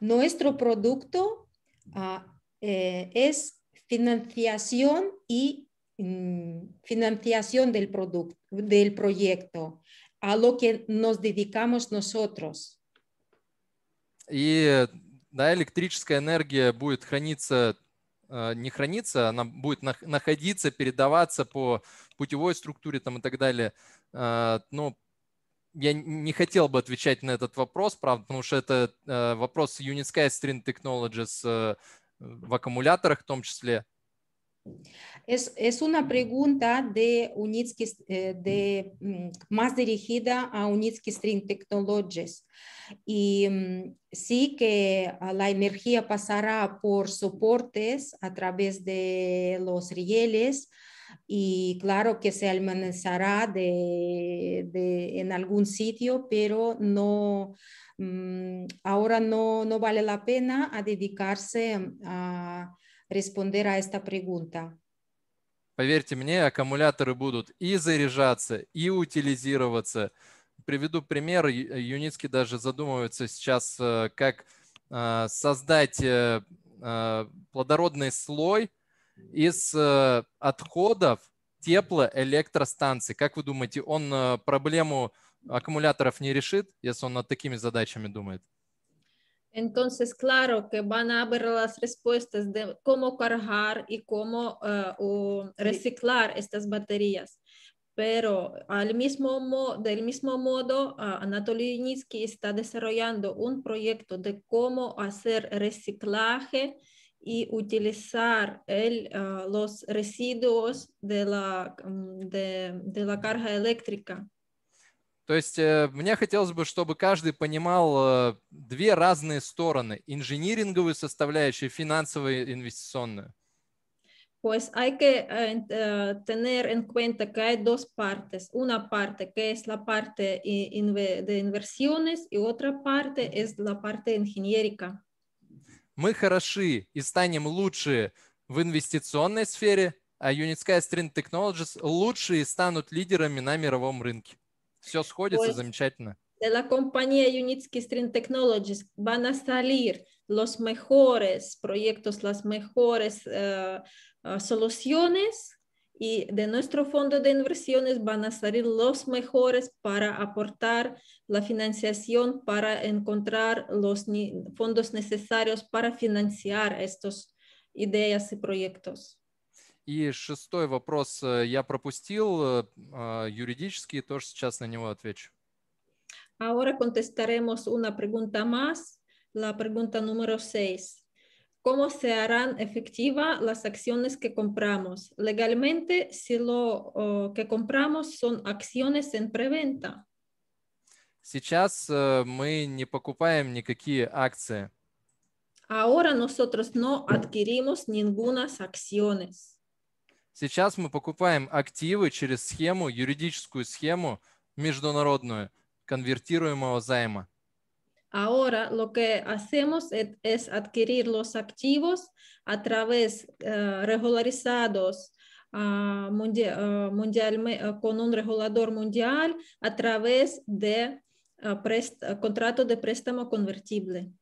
Nuestro producto uh, es financiación y financiación del, producto, del proyecto, a lo que nos dedicamos nosotros. И да, электрическая энергия будет храниться, а, не храниться, она будет находиться, передаваться по путевой структуре там, и так далее. Но я не хотел бы отвечать на этот вопрос, правда, потому что это вопрос Unisky String Technologies в аккумуляторах в том числе. Es, es, una pregunta de, Unitsky, de más dirigida a Unitsky String Technologies. Y sí que la energía pasará por soportes a través de los rieles, y claro que se almacenará de, de, en algún sitio, pero no, mm, ahora no, no vale la pena a dedicarse mm, a responder a esta pregunta. Поверьте мне, аккумуляторы будут и заряжаться, и утилизироваться. Приведу пример. Юницкий даже задумываются сейчас, э, как э, создать э, плодородный слой – из отходов теплоэлектростанции, Как вы думаете, он проблему аккумуляторов не решит, если он над такими задачами думает? Entonces, claro que van a haber las respuestas de cómo cargar y cómo uh, reciclar estas baterías. Pero al mismo del mismo modo, uh, Anatoly Nitsky está desarrollando un proyecto de cómo hacer reciclaje y utilizar el, uh, los residuos de la, de, de la carga eléctrica. То есть мне хотелось бы, чтобы каждый понимал две разные стороны. Инжиниринговую составляющую, финансовую и инвестиционную. Pues hay que uh, tener en cuenta que hay dos partes. Una parte que es la parte de inversiones y otra parte es la parte ingeniérica мы хороши и станем лучше в инвестиционной сфере, а Unit Sky String Technologies лучшие станут лидерами на мировом рынке. Все сходится pues, замечательно. De la compañía Unitsky String Technologies van a salir los mejores proyectos, las mejores uh, uh, soluciones y de nuestro fondo de inversiones van a salir los mejores para aportar la financiación, para encontrar los fondos necesarios para financiar estas ideas y proyectos. И sexto вопрос э, я пропустил, э, юридический, тоже сейчас на него отвечу. Ahora contestaremos una pregunta más, la pregunta número 6. cómo se harán efectivas las acciones que compramos. Legalmente, si lo que compramos son acciones en preventa. Сейчас мы не покупаем никакие акции. Ahora nosotros no adquirimos ninguna acciones. Сейчас мы покупаем активы через схему, юридическую схему международную конвертируемого займа. Ahora lo que hacemos es, es adquirir los activos a través uh, regularizados ah, uh, ah, mundial, uh, ah, mundial, con un regulador mundial a través de contrato de préstamo convertible.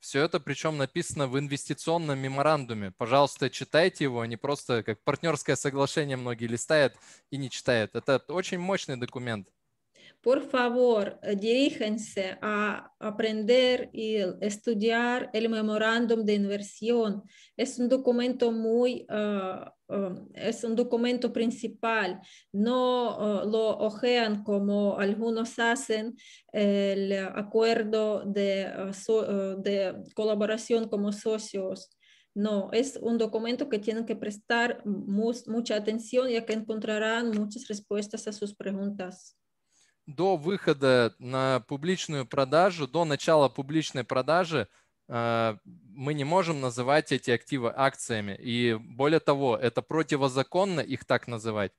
Все это причем написано в инвестиционном меморандуме. Пожалуйста, читайте его, а не просто как партнерское соглашение многие листают и не читают. Это очень мощный документ. por favor, eh, diríjense a aprender y estudiar el memorándum de inversión. Es un documento muy, ah, um, es un documento principal. No ah, lo ojean como algunos hacen el acuerdo ah, de, colaboración como socios. No, es un documento que tienen que prestar mucha atención ya que encontrarán muchas respuestas a sus preguntas. до выхода на публичную продажу, до начала публичной продажи э, мы не можем называть эти активы акциями. И более того, это противозаконно их так называть.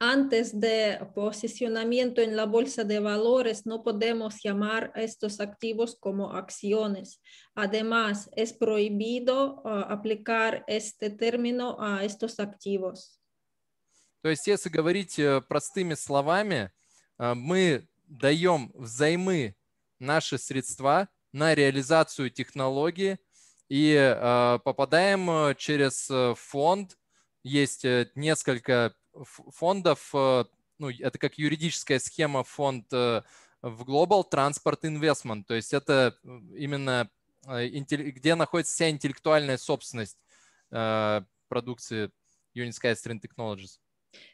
Antes de posicionamiento en la bolsa de valores, no podemos llamar estos activos como acciones. Además, es prohibido uh, aplicar este término a estos activos. То есть, если говорить э, простыми словами, а, мы даем взаймы наши средства на реализацию технологии и а, попадаем а, через фонд. Есть э, несколько фондов, ну, это как юридическая схема фонд э, в Global Transport Investment, то есть это э, именно где находится вся интеллектуальная собственность продукции Union Sky Technologies.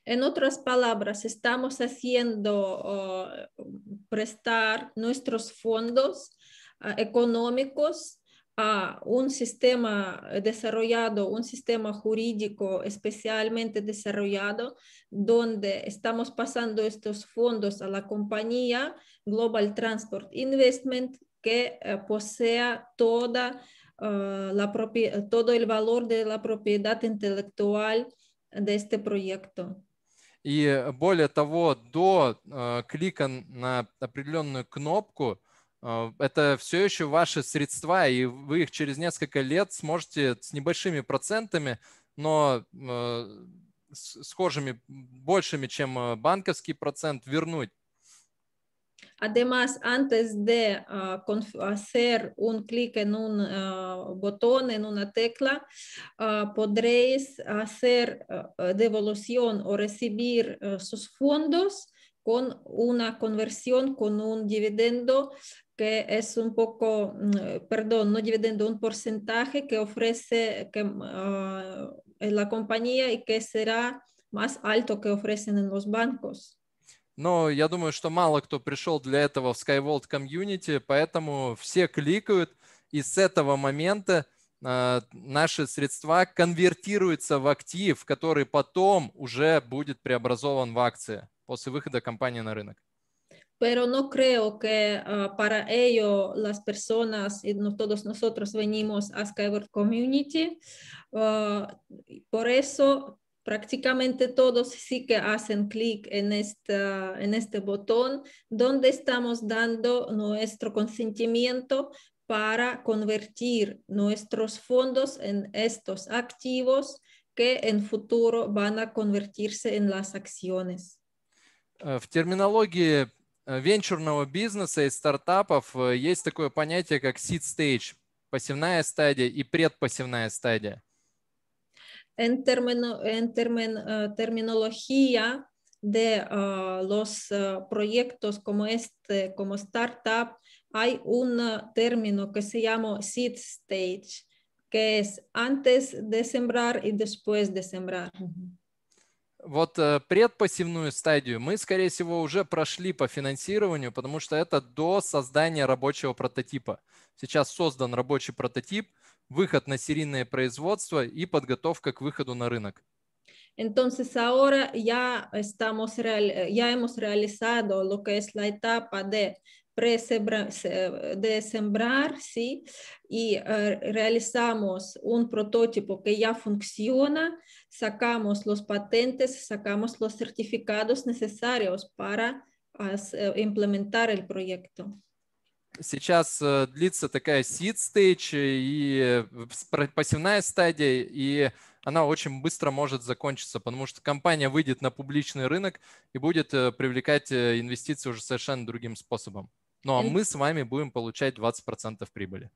En otras palabras, estamos haciendo oh, prestar nuestros fondos ah, económicos a un sistema desarrollado, un sistema jurídico especialmente desarrollado, donde estamos pasando estos fondos a la compañía Global Transport Investment que eh, posea toda, ah, todo el valor de la propiedad intelectual deste проекта. И э, более того, до э, клика на определенную кнопку, э, это все еще ваши средства, и вы их через несколько лет сможете с небольшими процентами, но схожими, большими, чем банковский процент, вернуть. Además, antes de ah, hacer un clic en un ah, botón, en una tecla, ah, podréis hacer devolución o recibir sus fondos con una conversión, con un dividendo que es un poco, mm, perdón, no dividendo, un porcentaje que ofrece la compañía y que será más alto que ofrecen en los bancos. Но я думаю, что мало кто пришел для этого в SkyVolt Community, поэтому все кликают, и с этого момента а, наши средства конвертируются в актив, который потом уже будет преобразован в акции после выхода компании на рынок. pero no creo que uh, para ello las personas y no todos nosotros venimos a Skyward Community. Uh, por eso prácticamente todos sí que hacen clic en, en este botón donde estamos dando nuestro consentimiento para convertir nuestros fondos en estos activos que en futuro van a convertirse en las acciones. Э, в терминологии э, венчурного бизнеса и стартапов э, есть такое понятие, как seed stage, пассивная стадия и предпассивная стадия. en, termeno, en termen, uh, terminología de uh, los uh, proyectos como este, como startup, hay un término que se llama seed stage, que es antes de sembrar y después de sembrar. Вот предпассивную стадию мы, скорее всего, уже прошли по финансированию, потому что это до создания рабочего прототипа. Сейчас создан рабочий прототип – выход на серийное производство и подготовка к выходу на рынок. Entonces ahora ya, estamos real, ya hemos realizado lo que es la etapa de, de sembrar ¿sí? y uh, realizamos un prototipo que ya funciona, sacamos los patentes, sacamos los certificados necesarios para uh, implementar el proyecto сейчас э, длится такая seed stage и э, пассивная стадия, и она очень быстро может закончиться, потому что компания выйдет на публичный рынок и будет э, привлекать инвестиции уже совершенно другим способом. Ну а мы с вами будем получать 20% прибыли.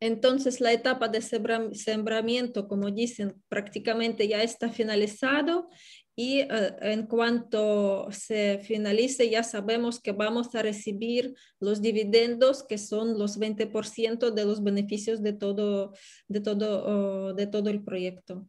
Entonces la etapa de sembramiento, como dicen, prácticamente ya está finalizado y eh, en cuanto se finalice ya sabemos que vamos a recibir los dividendos que son los 20% de los beneficios de todo, de todo, de todo el proyecto.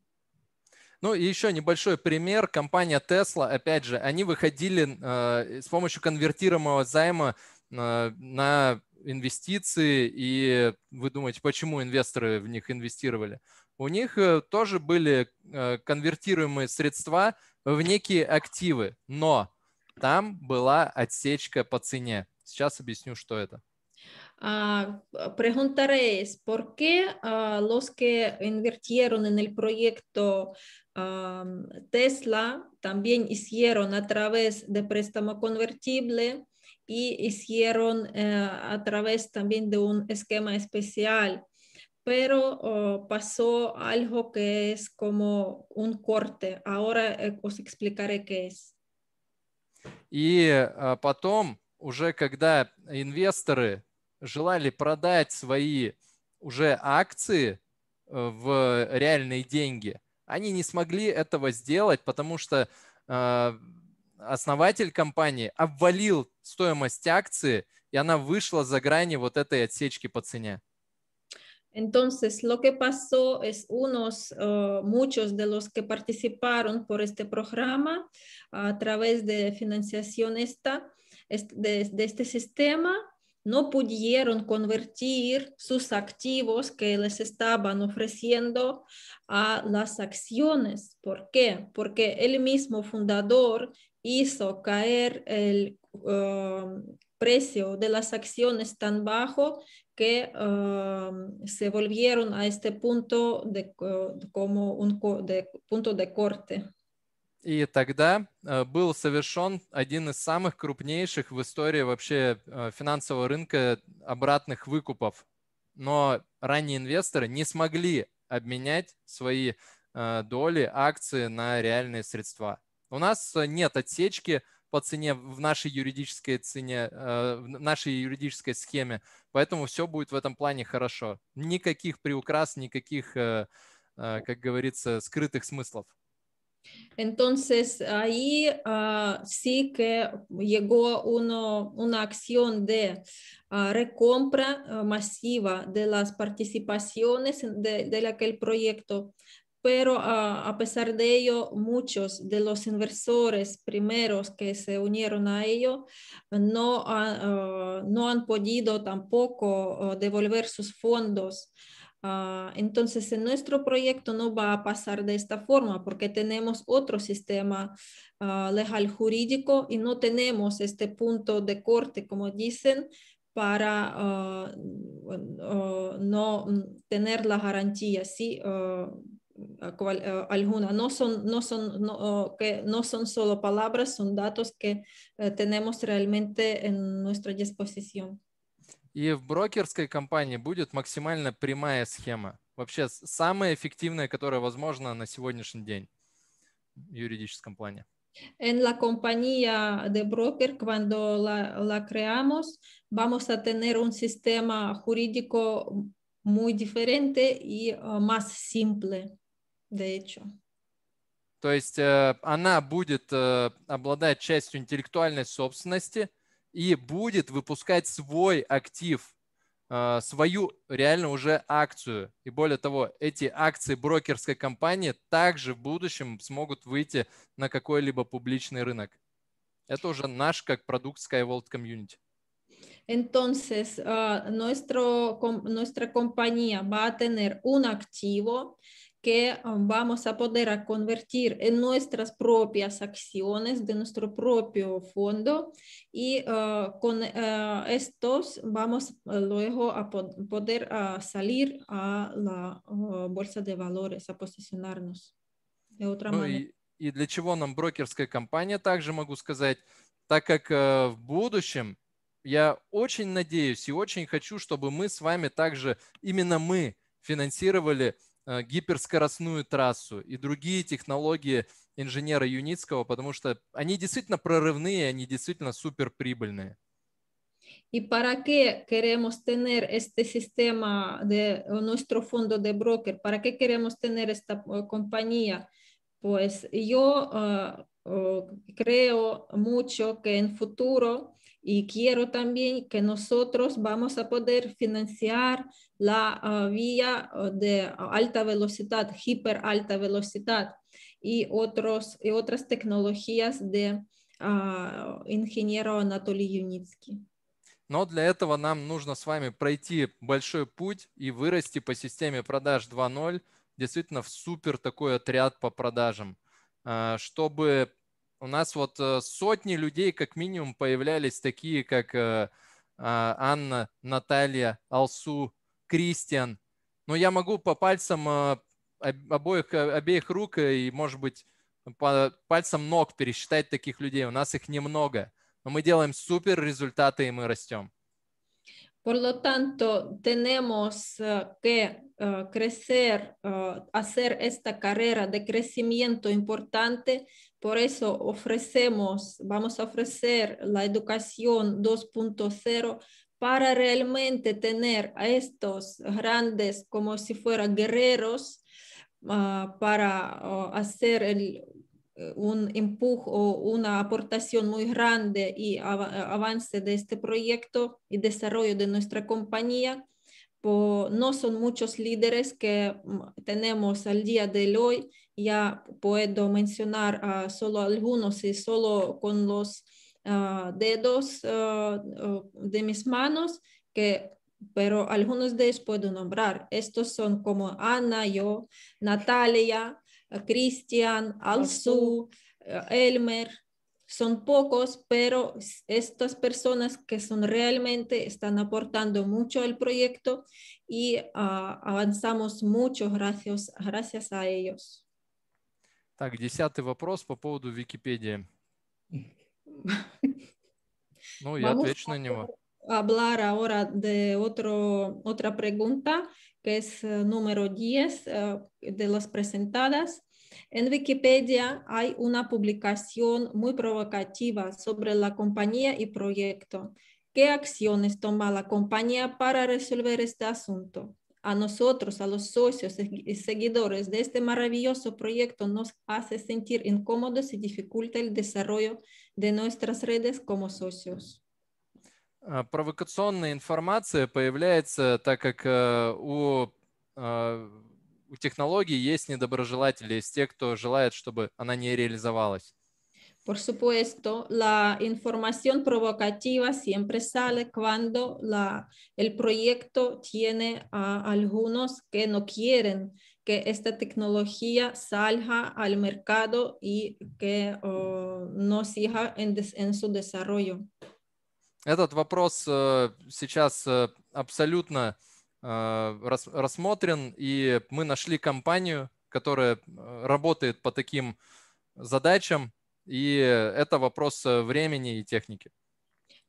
Y еще небольшой пример. Компания Tesla, опять же, они выходили э, с помощью конвертируемого займа э, на инвестиции, и вы думаете, почему инвесторы в них инвестировали? У них э, тоже были э, конвертируемые средства в некие активы, но там была отсечка по цене. Сейчас объясню, что это. Uh, preguntaréis por qué а, los que invirtieron en el proyecto Tesla también hicieron a través de préstamo convertible y hicieron eh, a través también de un esquema especial. Pero oh, pasó algo que es como un corte. Ahora eh, os explicaré qué es. И а, потом, уже когда инвесторы желали продать свои уже акции в реальные деньги, они не смогли этого сделать, потому что основатель компании обвалил стоимость акции, и она вышла за грани вот этой отсечки по цене. Entonces, lo que pasó es unos, uh, muchos de los que participaron por este programa a través de financiación esta, de, de este sistema, no pudieron convertir sus activos que les estaban ofreciendo a las acciones. ¿Por qué? Porque el mismo fundador hizo caer el uh, precio de las acciones tan bajo que uh, se volvieron a este punto de, como un de, punto de corte. И тогда э, был совершен один из самых крупнейших в истории вообще э, финансового рынка обратных выкупов. Но ранние инвесторы не смогли обменять свои э, доли, акции на реальные средства. У нас э, нет отсечки по цене в нашей юридической цене, э, в нашей юридической схеме. Поэтому все будет в этом плане хорошо. Никаких приукрас, никаких, э, как говорится, скрытых смыслов. Entonces, ahí uh, sí que llegó uno, una acción de uh, recompra uh, masiva de las participaciones de, de aquel proyecto pero ah, a pesar de ello, muchos de los inversores primeros que se unieron a ello ah, no, ah, no han podido tampoco devolver sus fondos. entonces, en nuestro proyecto no va a pasar de esta forma porque tenemos otro sistema legal jurídico y no tenemos este punto de corte, como dicen, para no tener la garantía. ¿sí? cual, alguna. No son, no, son, no, que no son solo palabras, son datos que eh, tenemos realmente en nuestra disposición. И в брокерской компании будет максимально прямая схема. Вообще самая эффективная, которая возможна на сегодняшний день в юридическом плане. En la compañía de broker, cuando la, la, creamos, vamos a tener un sistema jurídico muy diferente y uh, más simple. De hecho. То есть э, она будет э, обладать частью интеллектуальной собственности и будет выпускать свой актив, э, свою реально уже акцию. И более того, эти акции брокерской компании также в будущем смогут выйти на какой-либо публичный рынок. Это уже наш как продукт SkyWorld Community. Entonces, uh, nuestro, com, nuestra compañía va a tener un activo que vamos a poder convertir en nuestras propias acciones de nuestro propio fondo y uh, con uh, estos vamos luego a po poder uh, salir a la bolsa de valores, a posicionarnos de otra ну manera. И, и для чего нам брокерская компания, также могу сказать, так как в будущем я очень надеюсь и очень хочу, чтобы мы с вами также, именно мы, финансировали э, Э, гиперскоростную трассу и другие технологии инженера Юницкого, потому что они действительно прорывные, они действительно суперприбыльные. ¿Y para qué queremos tener este sistema de nuestro fondo de broker? ¿Para qué queremos tener esta э, compañía? Pues yo uh, uh, creo mucho que en futuro y quiero también que nosotros vamos a poder financiar la uh, vía de alta velocidad, hiper alta velocidad y, otros, y otras tecnologías de uh, ingeniero Anatoly Yunitsky. Но для этого нам нужно с вами пройти большой путь и вырасти по системе продаж 2.0 действительно в супер такой отряд по продажам, чтобы у нас вот э, сотни людей, как минимум, появлялись такие, как э, а, Анна, Наталья, Алсу, Кристиан. Но я могу по пальцам э, обоих, обеих рук и, может быть, по пальцам ног пересчитать таких людей. У нас их немного. Но мы делаем супер результаты, и мы растем. Por lo tanto, tenemos ah, que ah, crecer, ah, hacer esta carrera de crecimiento importante. Por eso ofrecemos, vamos a ofrecer la educación 2.0 para realmente tener a estos grandes como si fueran guerreros para hacer el eh, un empujo, o una aportación muy grande y avance de este proyecto y desarrollo de nuestra compañía. no son muchos líderes que mm, tenemos al día de hoy. Ya puedo mencionar solo algunos y solo con los ah, dedos ah, oh, de mis manos, que, pero algunos de ellos puedo nombrar. Estos son como Ana, yo, Natalia, Cristian, Alsu, eh, Elmer. Son pocos, pero estas personas que son realmente están aportando mucho al proyecto y ah, avanzamos mucho gracias, gracias a ellos. Так, десятый вопрос по поводу Википедии. Ну, отвечу Hablar ahora de otro, otra pregunta que es eh, número 10 eh, de las presentadas. En Wikipedia hay una publicación muy provocativa sobre la compañía y proyecto. ¿Qué acciones toma la compañía para resolver este asunto? A nosotros, a los socios y seguidores de este maravilloso proyecto nos hace sentir incómodos y dificulta el desarrollo de nuestras redes como socios. провокационная информация появляется, так как у, у технологий есть недоброжелатели, есть те, кто желает, чтобы она не реализовалась. Por supuesto, la información provocativa siempre sale cuando la, el proyecto tiene a algunos que no quieren que esta tecnología salga al mercado y que uh, no siga en, des, en su desarrollo. Этот вопрос сейчас абсолютно рассмотрен, и мы нашли компанию, которая работает по таким задачам, и это вопрос времени и техники.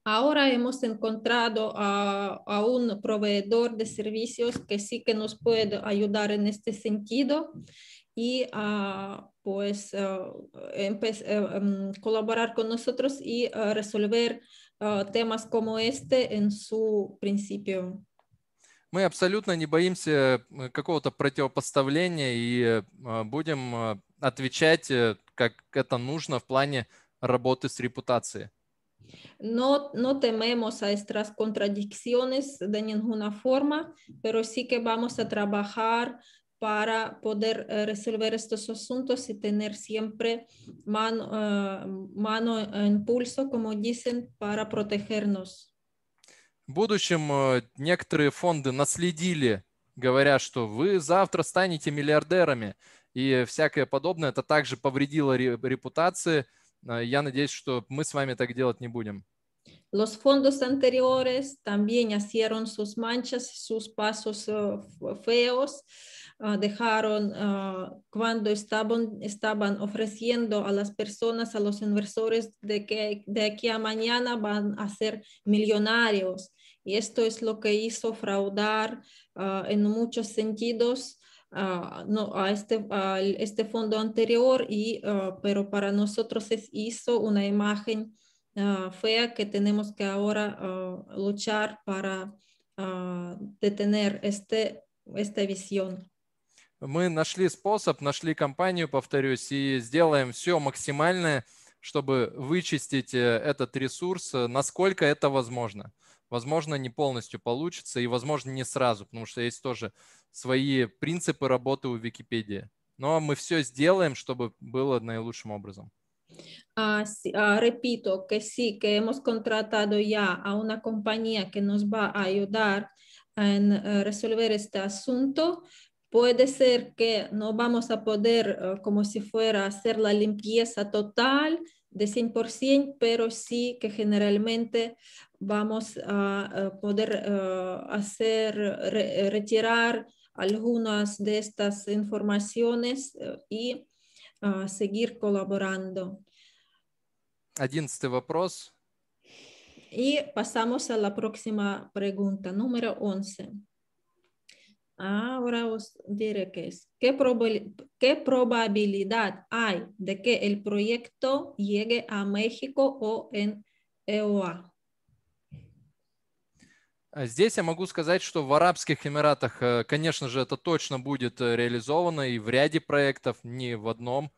Ahora hemos encontrado a, a, un proveedor de servicios que sí que nos puede ayudar en este sentido y uh, pues uh, uh, colaborar con nosotros y resolver temas como este en su principio. Мы абсолютно не боимся какого-то противопоставления и будем отвечать, как это нужно в плане работы с репутацией. No, no tememos a estas contradicciones de ninguna forma, pero sí que vamos a trabajar para poder eh, resolver estos asuntos y tener siempre mano, eh, mano en pulso, como dicen, para protegernos. В будущем э, некоторые фонды наследили, говоря, что вы завтра станете миллиардерами и всякое подобное. Это также повредило репутации. Э, я надеюсь, что мы с вами так делать не будем. Los fondos anteriores también hicieron sus manchas, sus pasos eh, feos, ah, dejaron ah, cuando estaban, estaban ofreciendo a las personas, a los inversores, de que de aquí a mañana van a ser millonarios. Y esto es lo que hizo fraudar ah, en muchos sentidos a este, este, fondo anterior, y, pero para nosotros es, hizo una imagen fea que tenemos que ahora uh, luchar para uh, detener este, esta visión. Мы нашли способ, нашли компанию, повторюсь, и сделаем все максимальное, чтобы вычистить э, этот ресурс, э, насколько это возможно. Возможно, не полностью получится, и, возможно, не сразу, потому что есть тоже свои принципы работы у Википедии. Но мы все сделаем, чтобы было наилучшим образом. Ah, ah, repito que sí, que hemos contratado ya a una compañía que nos va a ayudar en eh, resolver este asunto. Puede ser que no vamos a poder, eh, como si fuera, hacer la limpieza total de 100%, pero sí que generalmente vamos a eh, poder hacer, retirar algunas de estas informaciones y ah, seguir colaborando. Одиннадцатый вопрос. И pasamos a la próxima pregunta, número 11. Ahora os diré qué es. ¿Qué, prob ¿Qué probabilidad hay de que el proyecto llegue a México o en EOA? Здесь я могу сказать, что в Арабских Эмиратах, э, конечно же, это точно будет э, реализовано и в ряде проектов, не в одном.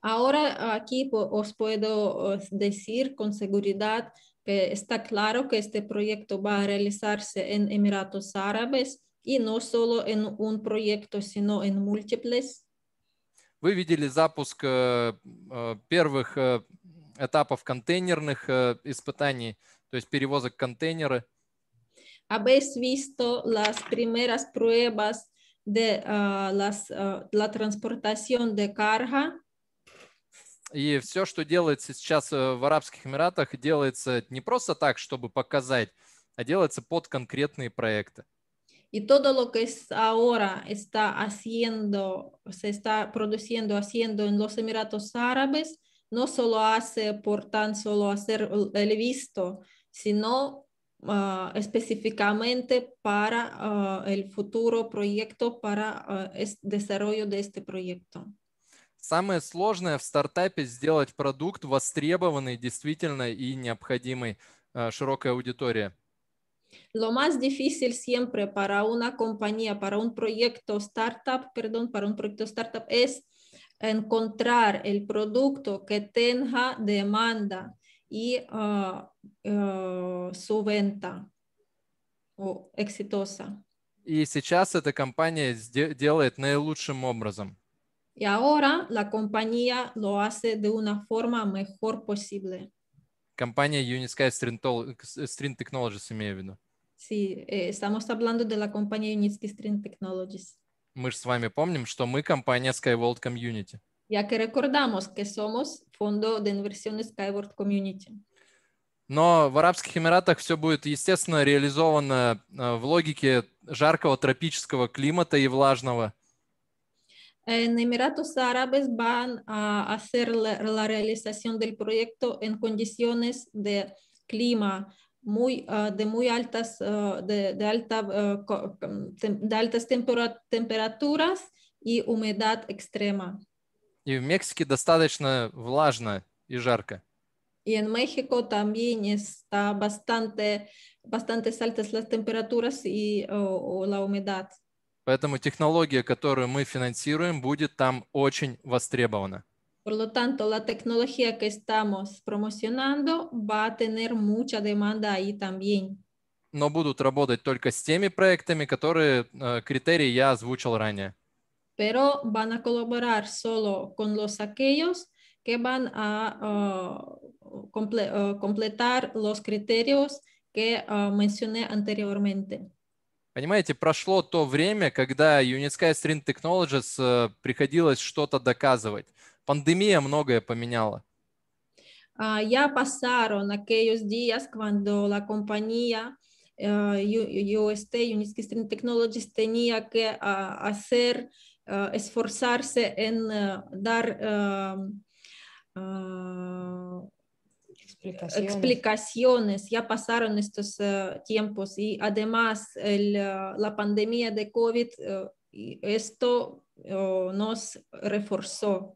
Ahora aquí os puedo decir con seguridad que está claro que este proyecto va a realizarse en Emiratos Árabes y no solo en un proyecto, sino en múltiples. Вы видели запуск э, э, первых э, этапов контейнерных испытаний, то есть перевозок контейнера? Habéis visto las primeras pruebas de la transportación de carga. И все, что делается сейчас в Арабских Эмиратах, делается не просто так, чтобы показать, а делается под конкретные проекты. Y todo lo que es ahora está haciendo, se está produciendo, haciendo en los Emiratos Árabes, no solo hace por tan solo hacer el visto, sino uh, específicamente para uh, el futuro proyecto, para uh, el desarrollo de este proyecto. Самое сложное в стартапе сделать продукт востребованный действительно и необходимый широкой аудитории. Lo más difícil siempre para una compañía, para un proyecto startup, perdón, para un proyecto startup es encontrar el producto que tenga demanda y uh, uh, su venta oh, exitosa. И сейчас эта компания делает наилучшим образом. Y ahora la compañía lo hace de una forma mejor posible. Компания Unisky String Technologies, имею в виду. Sí, estamos hablando de la compañía Unisky String Technologies. Мы же с вами помним, что мы компания SkyWorld Community. Ya que recordamos que somos fondo de inversiones SkyWorld Community. Но в Арабских Эмиратах все будет, естественно, реализовано в логике жаркого тропического климата и влажного. en Emiratos Árabes van a hacer la, realización del proyecto en condiciones de clima muy, ah, de muy altas, uh, de, de, alta, ah, de altas temperaturas y humedad extrema. Y en México también está bastante, bastante altas las temperaturas y la humedad. Поэтому технология, которую мы финансируем, будет там очень востребована. Por lo tanto, la tecnología que estamos promocionando va a tener mucha demanda ahí también. Но будут работать только с теми проектами, которые э, критерии я озвучил ранее. Pero van a colaborar solo con los aquellos que van a uh, comple uh, completar los criterios que uh, mencioné anteriormente. Понимаете, прошло то время, когда Unitsky String Technologies приходилось что-то доказывать. Пандемия многое поменяла. Ya pasaron aquellos días cuando la compañía UST, Unitsky String Technologies, tenía que hacer, esforzarse en dar explicaciones ya pasaron estos uh, tiempos y además el, uh, la pandemia de COVID, uh, esto nos reforzó.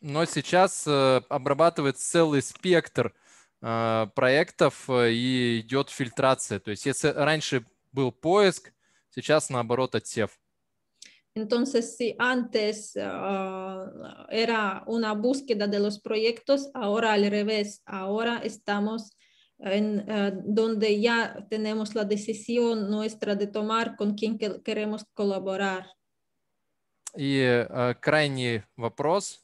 Но сейчас э, обрабатывает целый спектр э, проектов э, и идет фильтрация. То есть если раньше был поиск, сейчас наоборот отсев. Entonces, si antes ah, era una búsqueda de los proyectos, ahora al revés, ahora estamos en ah, donde ya tenemos la decisión nuestra de tomar con quién queremos colaborar. Y крайне крайний вопрос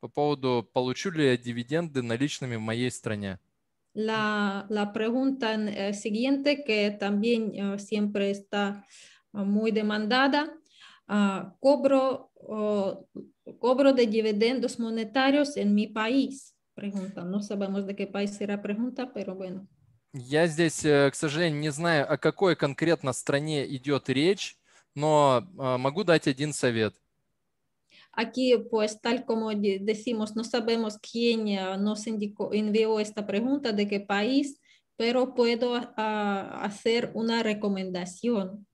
по поводу, получу ли я дивиденды наличными в моей стране? La, la pregunta eh, siguiente, que también eh, siempre está ah, muy demandada, cobro, cobro de dividendos monetarios en mi país. Pregunta. No sabemos de qué país será pregunta, pero bueno. ya здесь, э, сожалению, не знаю, о какой конкретно стране идет речь, но э, могу дать один совет. Aquí, pues, tal como decimos, no sabemos quién э, nos indicó, envió esta pregunta, de qué país, pero puedo hacer una recomendación.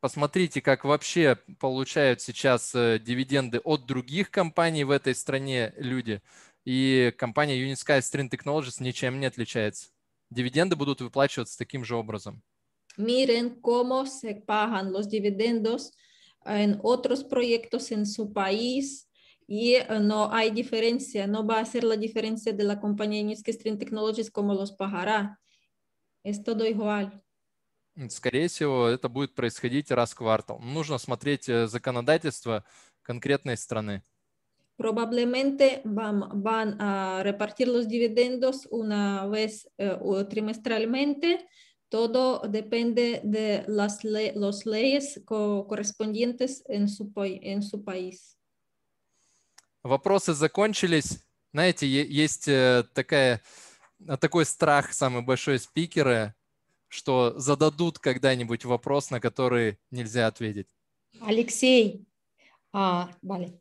Посмотрите, как вообще получают сейчас дивиденды от других компаний в этой стране люди. И компания Unisky String Technologies ничем не отличается. Дивиденды будут выплачиваться таким же образом. Miren cómo se pagan los dividendos en otros proyectos en su país y no hay diferencia, no va a ser la diferencia de la compañía Unisky String Technologies como los pagará. Es todo igual. Скорее всего, это будет происходить раз в квартал. Нужно смотреть э, законодательство конкретной страны. Probablemente van, van а, a repartir los dividendos una vez uh, trimestralmente. Todo depende de las le los leyes co correspondientes en su, en su país. Вопросы закончились. Знаете, есть э, такая, такой страх, самые большой спикера что зададут когда-нибудь вопрос, на который нельзя ответить. Алексей, а, vale,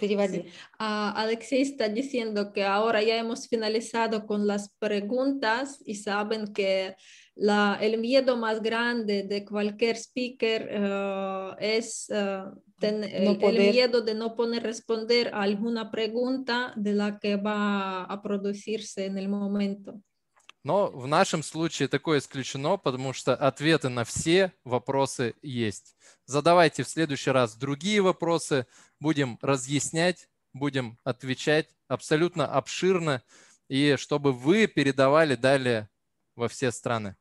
переводи. Sí. Uh, Алексей está diciendo que ahora ya hemos finalizado con las preguntas y saben que la, el miedo más grande de cualquier speaker uh, es uh, ten, no el miedo de no poder responder a alguna pregunta de la que va a producirse en el momento. Но в нашем случае такое исключено, потому что ответы на все вопросы есть. Задавайте в следующий раз другие вопросы, будем разъяснять, будем отвечать абсолютно обширно, и чтобы вы передавали далее во все страны.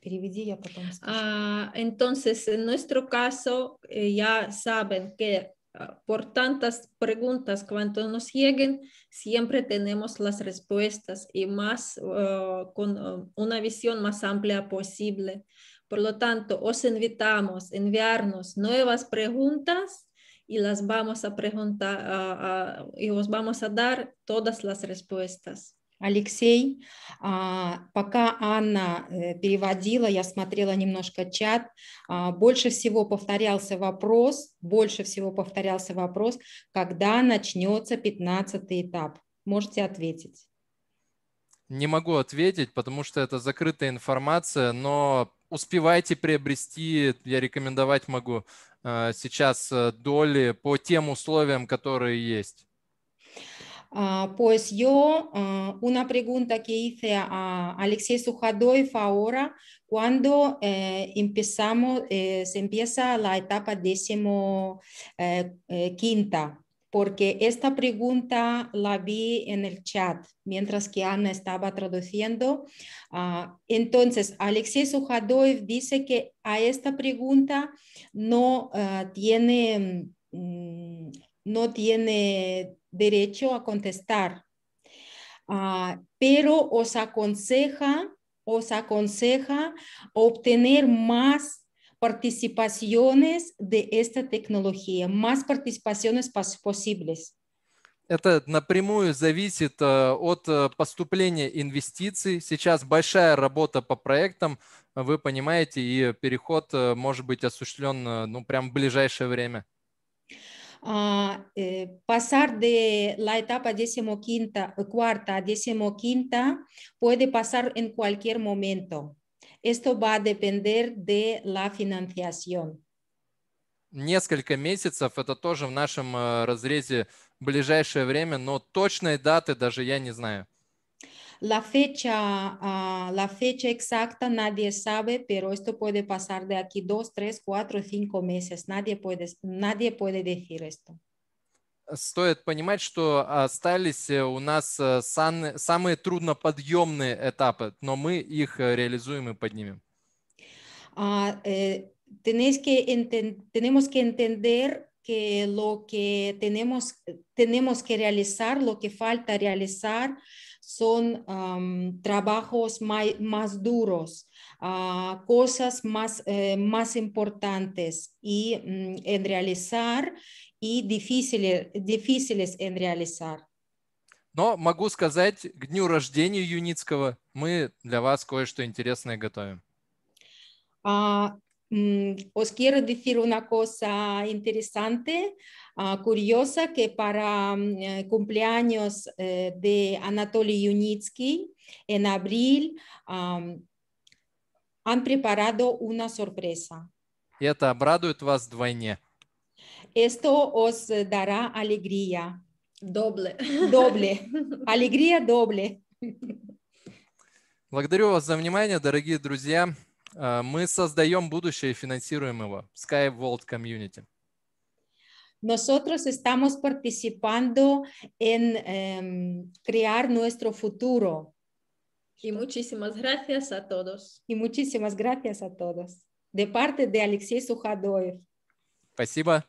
Переведи, я потом скажу. Uh, entonces, en nuestro caso, eh, ya saben que Ah, por tantas preguntas cuando nos lleguen, siempre tenemos las respuestas y más ah, con ah, una visión más amplia posible. Por lo tanto, os invitamos a enviarnos nuevas preguntas y las vamos a preguntar y os vamos a dar todas las respuestas. Алексей. А, пока Анна э, переводила, я смотрела немножко чат, а, больше всего повторялся вопрос, больше всего повторялся вопрос, когда начнется 15 этап. Можете ответить. Не могу ответить, потому что это закрытая информация, но успевайте приобрести, я рекомендовать могу э, сейчас э, доли по тем условиям, которые есть. Ah, pues yo, ah, una pregunta que hice a Alexei Sujadoy ahora, cuando eh, empezamos, eh, se empieza la etapa décimo eh, quinta, porque esta pregunta la vi en el chat mientras que Ana estaba traduciendo. Ah, entonces, Alexei Sujadoy dice que a esta pregunta no tiene... Mm, no tiene derecho a contestar. Uh, pero os aconseja, os aconseja obtener más participaciones de esta tecnología, más participaciones posibles. Это напрямую зависит э, от э, поступления инвестиций. Сейчас большая работа по проектам, вы понимаете, и переход э, может быть осуществлен ну, прям в ближайшее время pasar de la etapa 15, cuarta a 15 puede pasar en cualquier momento. Esto va a depender de la financiación. Несколько месяцев, это тоже в нашем разрезе ближайшее время, но точной даты даже я не знаю. La fecha, uh, la fecha exacta nadie sabe, pero esto puede pasar de aquí dos, tres, cuatro, cinco meses. Nadie puede, nadie puede decir esto. Стоит понимать, что остались у нас э, самые трудноподъемные этапы, но мы их э, реализуем и поднимем. Uh, eh, tenéis que tenemos que entender que lo que tenemos, tenemos que realizar, lo que falta realizar, son um, trabajos más duros, uh, cosas más, eh, más importantes y mm, en realizar и difíciles, difíciles en realizar. Но могу сказать, к дню рождения Юницкого мы для вас кое-что интересное готовим. Uh, os quiero decir una cosa interesante, uh, curiosa, que para uh, cumpleaños uh, de Anatoly Yunitsky en abril um, han preparado una sorpresa. И это обрадует вас двойне. Esto os dará alegría. Doble. Doble. Alegría doble. Благодарю вас за внимание, дорогие друзья. Мы создаем будущее и финансируем его. Sky World Community. Nosotros estamos participando en eh, crear nuestro futuro. Y muchísimas gracias a todos. Y muchísimas gracias a todos. De parte de Alexei Sujadoev. Спасибо.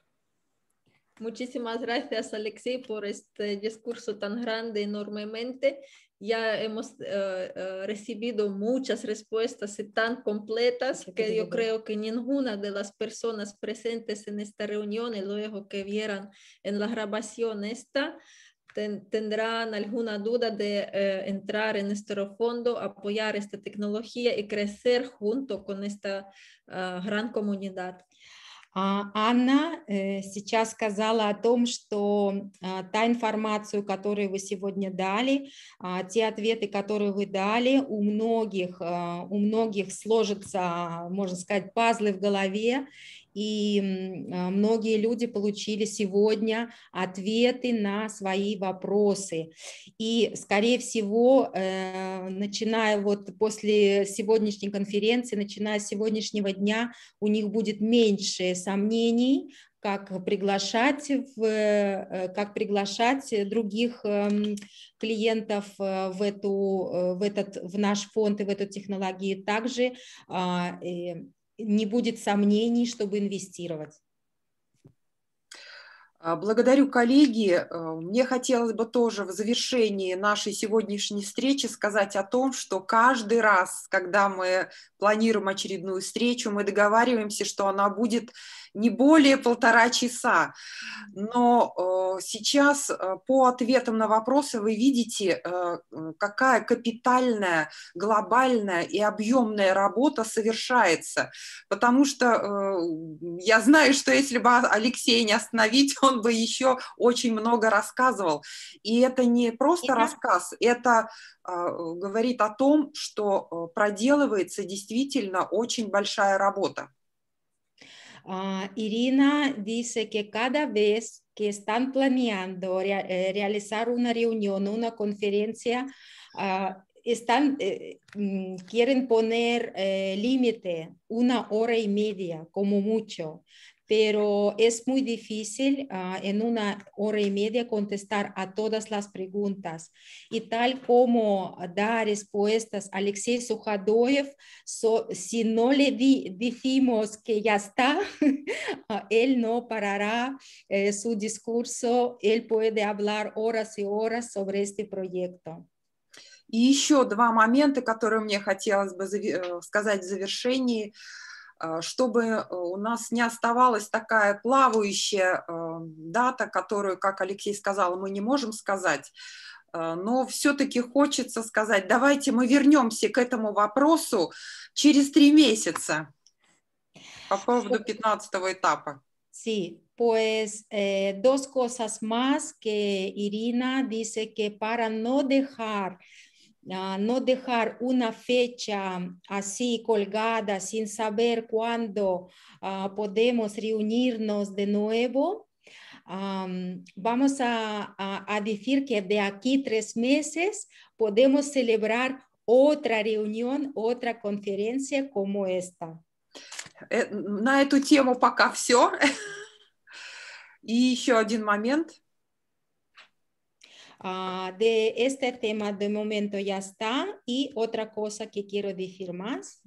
Muchísimas gracias, Alexei, por este discurso tan grande enormemente ya hemos eh, eh, recibido muchas respuestas eh, tan completas que yo creo que ninguna de las personas presentes en esta reunión y luego que vieran en la grabación esta tendrán alguna duda de entrar en nuestro fondo, apoyar esta tecnología y crecer junto con esta ah, gran comunidad. А, Анна э, сейчас сказала о том, что а, та информацию, которую вы сегодня дали, а, те ответы, которые вы дали, у многих, у многих сложатся, можно сказать, пазлы в голове, и а, многие люди получили сегодня ответы на свои вопросы. И, скорее всего, э, начиная вот после сегодняшней конференции, начиная с сегодняшнего дня, у них будет меньше сомнений, как приглашать, в, э, как приглашать других эм, клиентов э, в, эту, в, этот, в наш фонд и в эту технологию. Также а, не будет сомнений, чтобы инвестировать. А, благодарю, коллеги. А, мне хотелось бы тоже в завершении нашей сегодняшней встречи сказать о том, что каждый раз, когда мы планируем очередную встречу, мы договариваемся, что она будет не более полтора часа. Но э, сейчас э, по ответам на вопросы вы видите, э, какая капитальная, глобальная и объемная работа совершается. Потому что я знаю, что если бы а-, Алексея не остановить, он бы еще очень много рассказывал. И это не просто рассказ, это говорит о том, что проделывается действительно очень большая работа. Ah, Irina dice que cada vez que están planeando eh, realizar una reunión, o una conferencia, ah, eh, mm, quieren poner eh, límite una hora y media como mucho, pero es muy difícil uh, en una hora y media contestar a todas las preguntas. Y tal como da respuestas Alexei Sujadoyev, so, si no le di, decimos que ya está, él no parará eh, su discurso, él puede hablar horas y horas sobre este proyecto. И еще два момента, которые мне хотелось бы сказать в завершении. Э, чтобы э, у нас не оставалась такая плавающая э, дата, которую, как Алексей сказал, мы не можем сказать, но все-таки хочется сказать, давайте мы вернемся к этому вопросу через три месяца по поводу 15 этапа. Sí, pues eh, dos cosas más que Irina dice que para no dejar Ah, no dejar una fecha así colgada sin saber cuándo ah, podemos reunirnos de nuevo. vamos a, decir que de aquí tres meses podemos celebrar otra reunión, otra conferencia como esta. Э, на эту тему пока все. И еще один момент. Ah, de este tema de momento ya está. Y otra cosa que quiero decir más,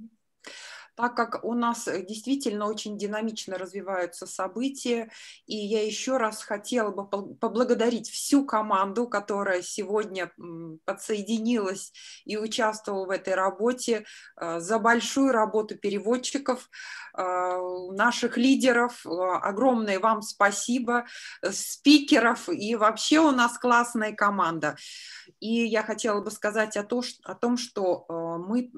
так как у нас э, действительно очень динамично развиваются события. И я еще раз хотела бы поблагодарить всю команду, которая сегодня подсоединилась и участвовала в этой работе, э, за большую работу переводчиков, э, наших лидеров. Огромное вам спасибо, спикеров и вообще у нас классная команда. И я хотела бы сказать о, то, о том, что э, мы,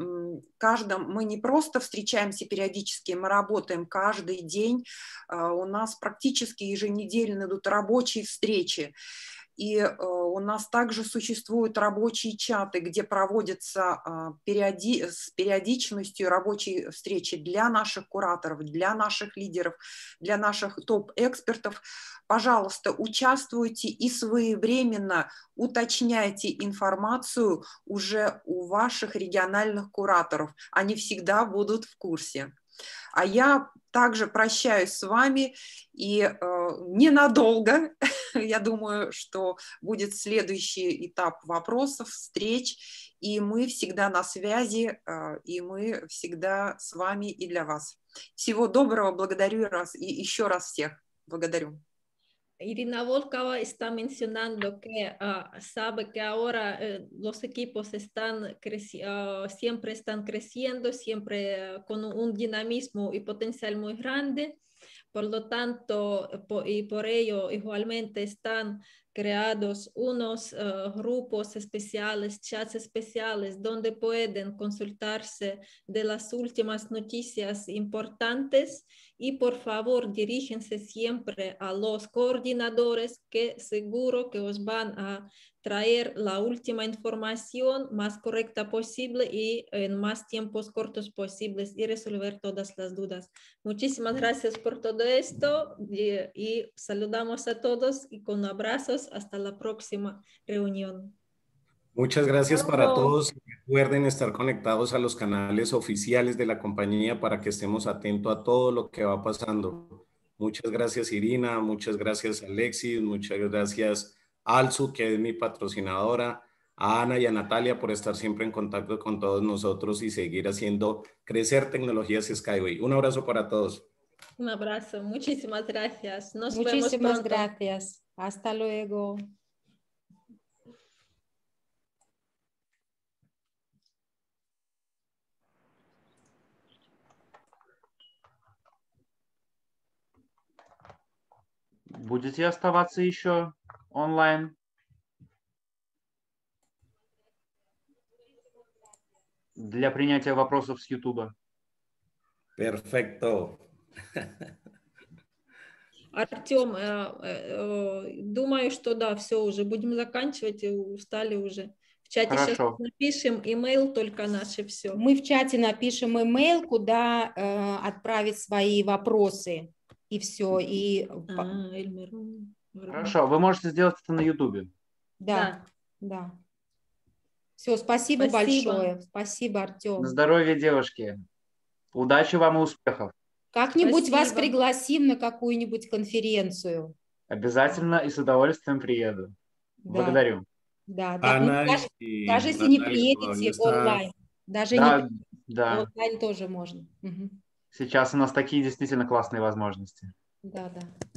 каждом, мы не просто встречаемся периодически, мы работаем каждый день. Э, у нас практически еженедельно идут рабочие встречи. И э, у нас также существуют рабочие чаты, где проводятся а, периоди с периодичностью рабочие встречи для наших кураторов, для наших лидеров, для наших топ-экспертов. Пожалуйста, участвуйте и своевременно уточняйте информацию уже у ваших региональных кураторов. Они всегда будут в курсе. А я также прощаюсь с вами и э, ненадолго, я думаю, что будет следующий этап вопросов, встреч, и мы всегда на связи, э, и мы всегда с вами и для вас. Всего доброго, благодарю раз и еще раз всех. Благодарю. Irina Volkova está mencionando que ah, sabe que ahora eh, los equipos están ah, siempre están creciendo, siempre ah, con un dinamismo y potencial muy grande. Por lo tanto, y por ello igualmente están creados unos grupos especiales, chats especiales, donde pueden consultarse de las últimas noticias importantes y por favor diríjense siempre a los coordinadores que seguro que os van a traer la última información más correcta posible y en más tiempos cortos posibles y resolver todas las dudas. Muchísimas gracias por todo esto y, saludamos a todos y con abrazos hasta la próxima reunión. Muchas gracias para todos. Recuerden estar conectados a los canales oficiales de la compañía para que estemos atentos a todo lo que va pasando. Muchas gracias Irina, muchas gracias Alexis, muchas gracias Alsu, que es mi patrocinadora, a Ana y a Natalia por estar siempre en contacto con todos nosotros y seguir haciendo crecer tecnologías Skyway. Un abrazo para todos. Un abrazo, muchísimas gracias. Nos muchísimas gracias. Hasta luego. Будете оставаться еще онлайн? Для принятия вопросов с ютуба? Перфекто. Артем, э, э, думаю, что да, все уже, будем заканчивать, э, устали уже. В чате Хорошо. сейчас напишем имейл только наши все. Мы в чате напишем имейл, куда э, отправить свои вопросы и все. И... А, Хорошо, а вы можете сделать это на Ютубе. Да, да. Все, спасибо, спасибо большое. Спасибо, Артем. На здоровье, девушки. Удачи вам и успехов. Как-нибудь вас пригласим на какую-нибудь конференцию. Обязательно и с удовольствием приеду. Да. Благодарю. Да, да. Ну, даже, даже если не приедете онлайн. Даже да, не, да. онлайн тоже можно. Угу. Сейчас у нас такие действительно классные возможности. Да, да.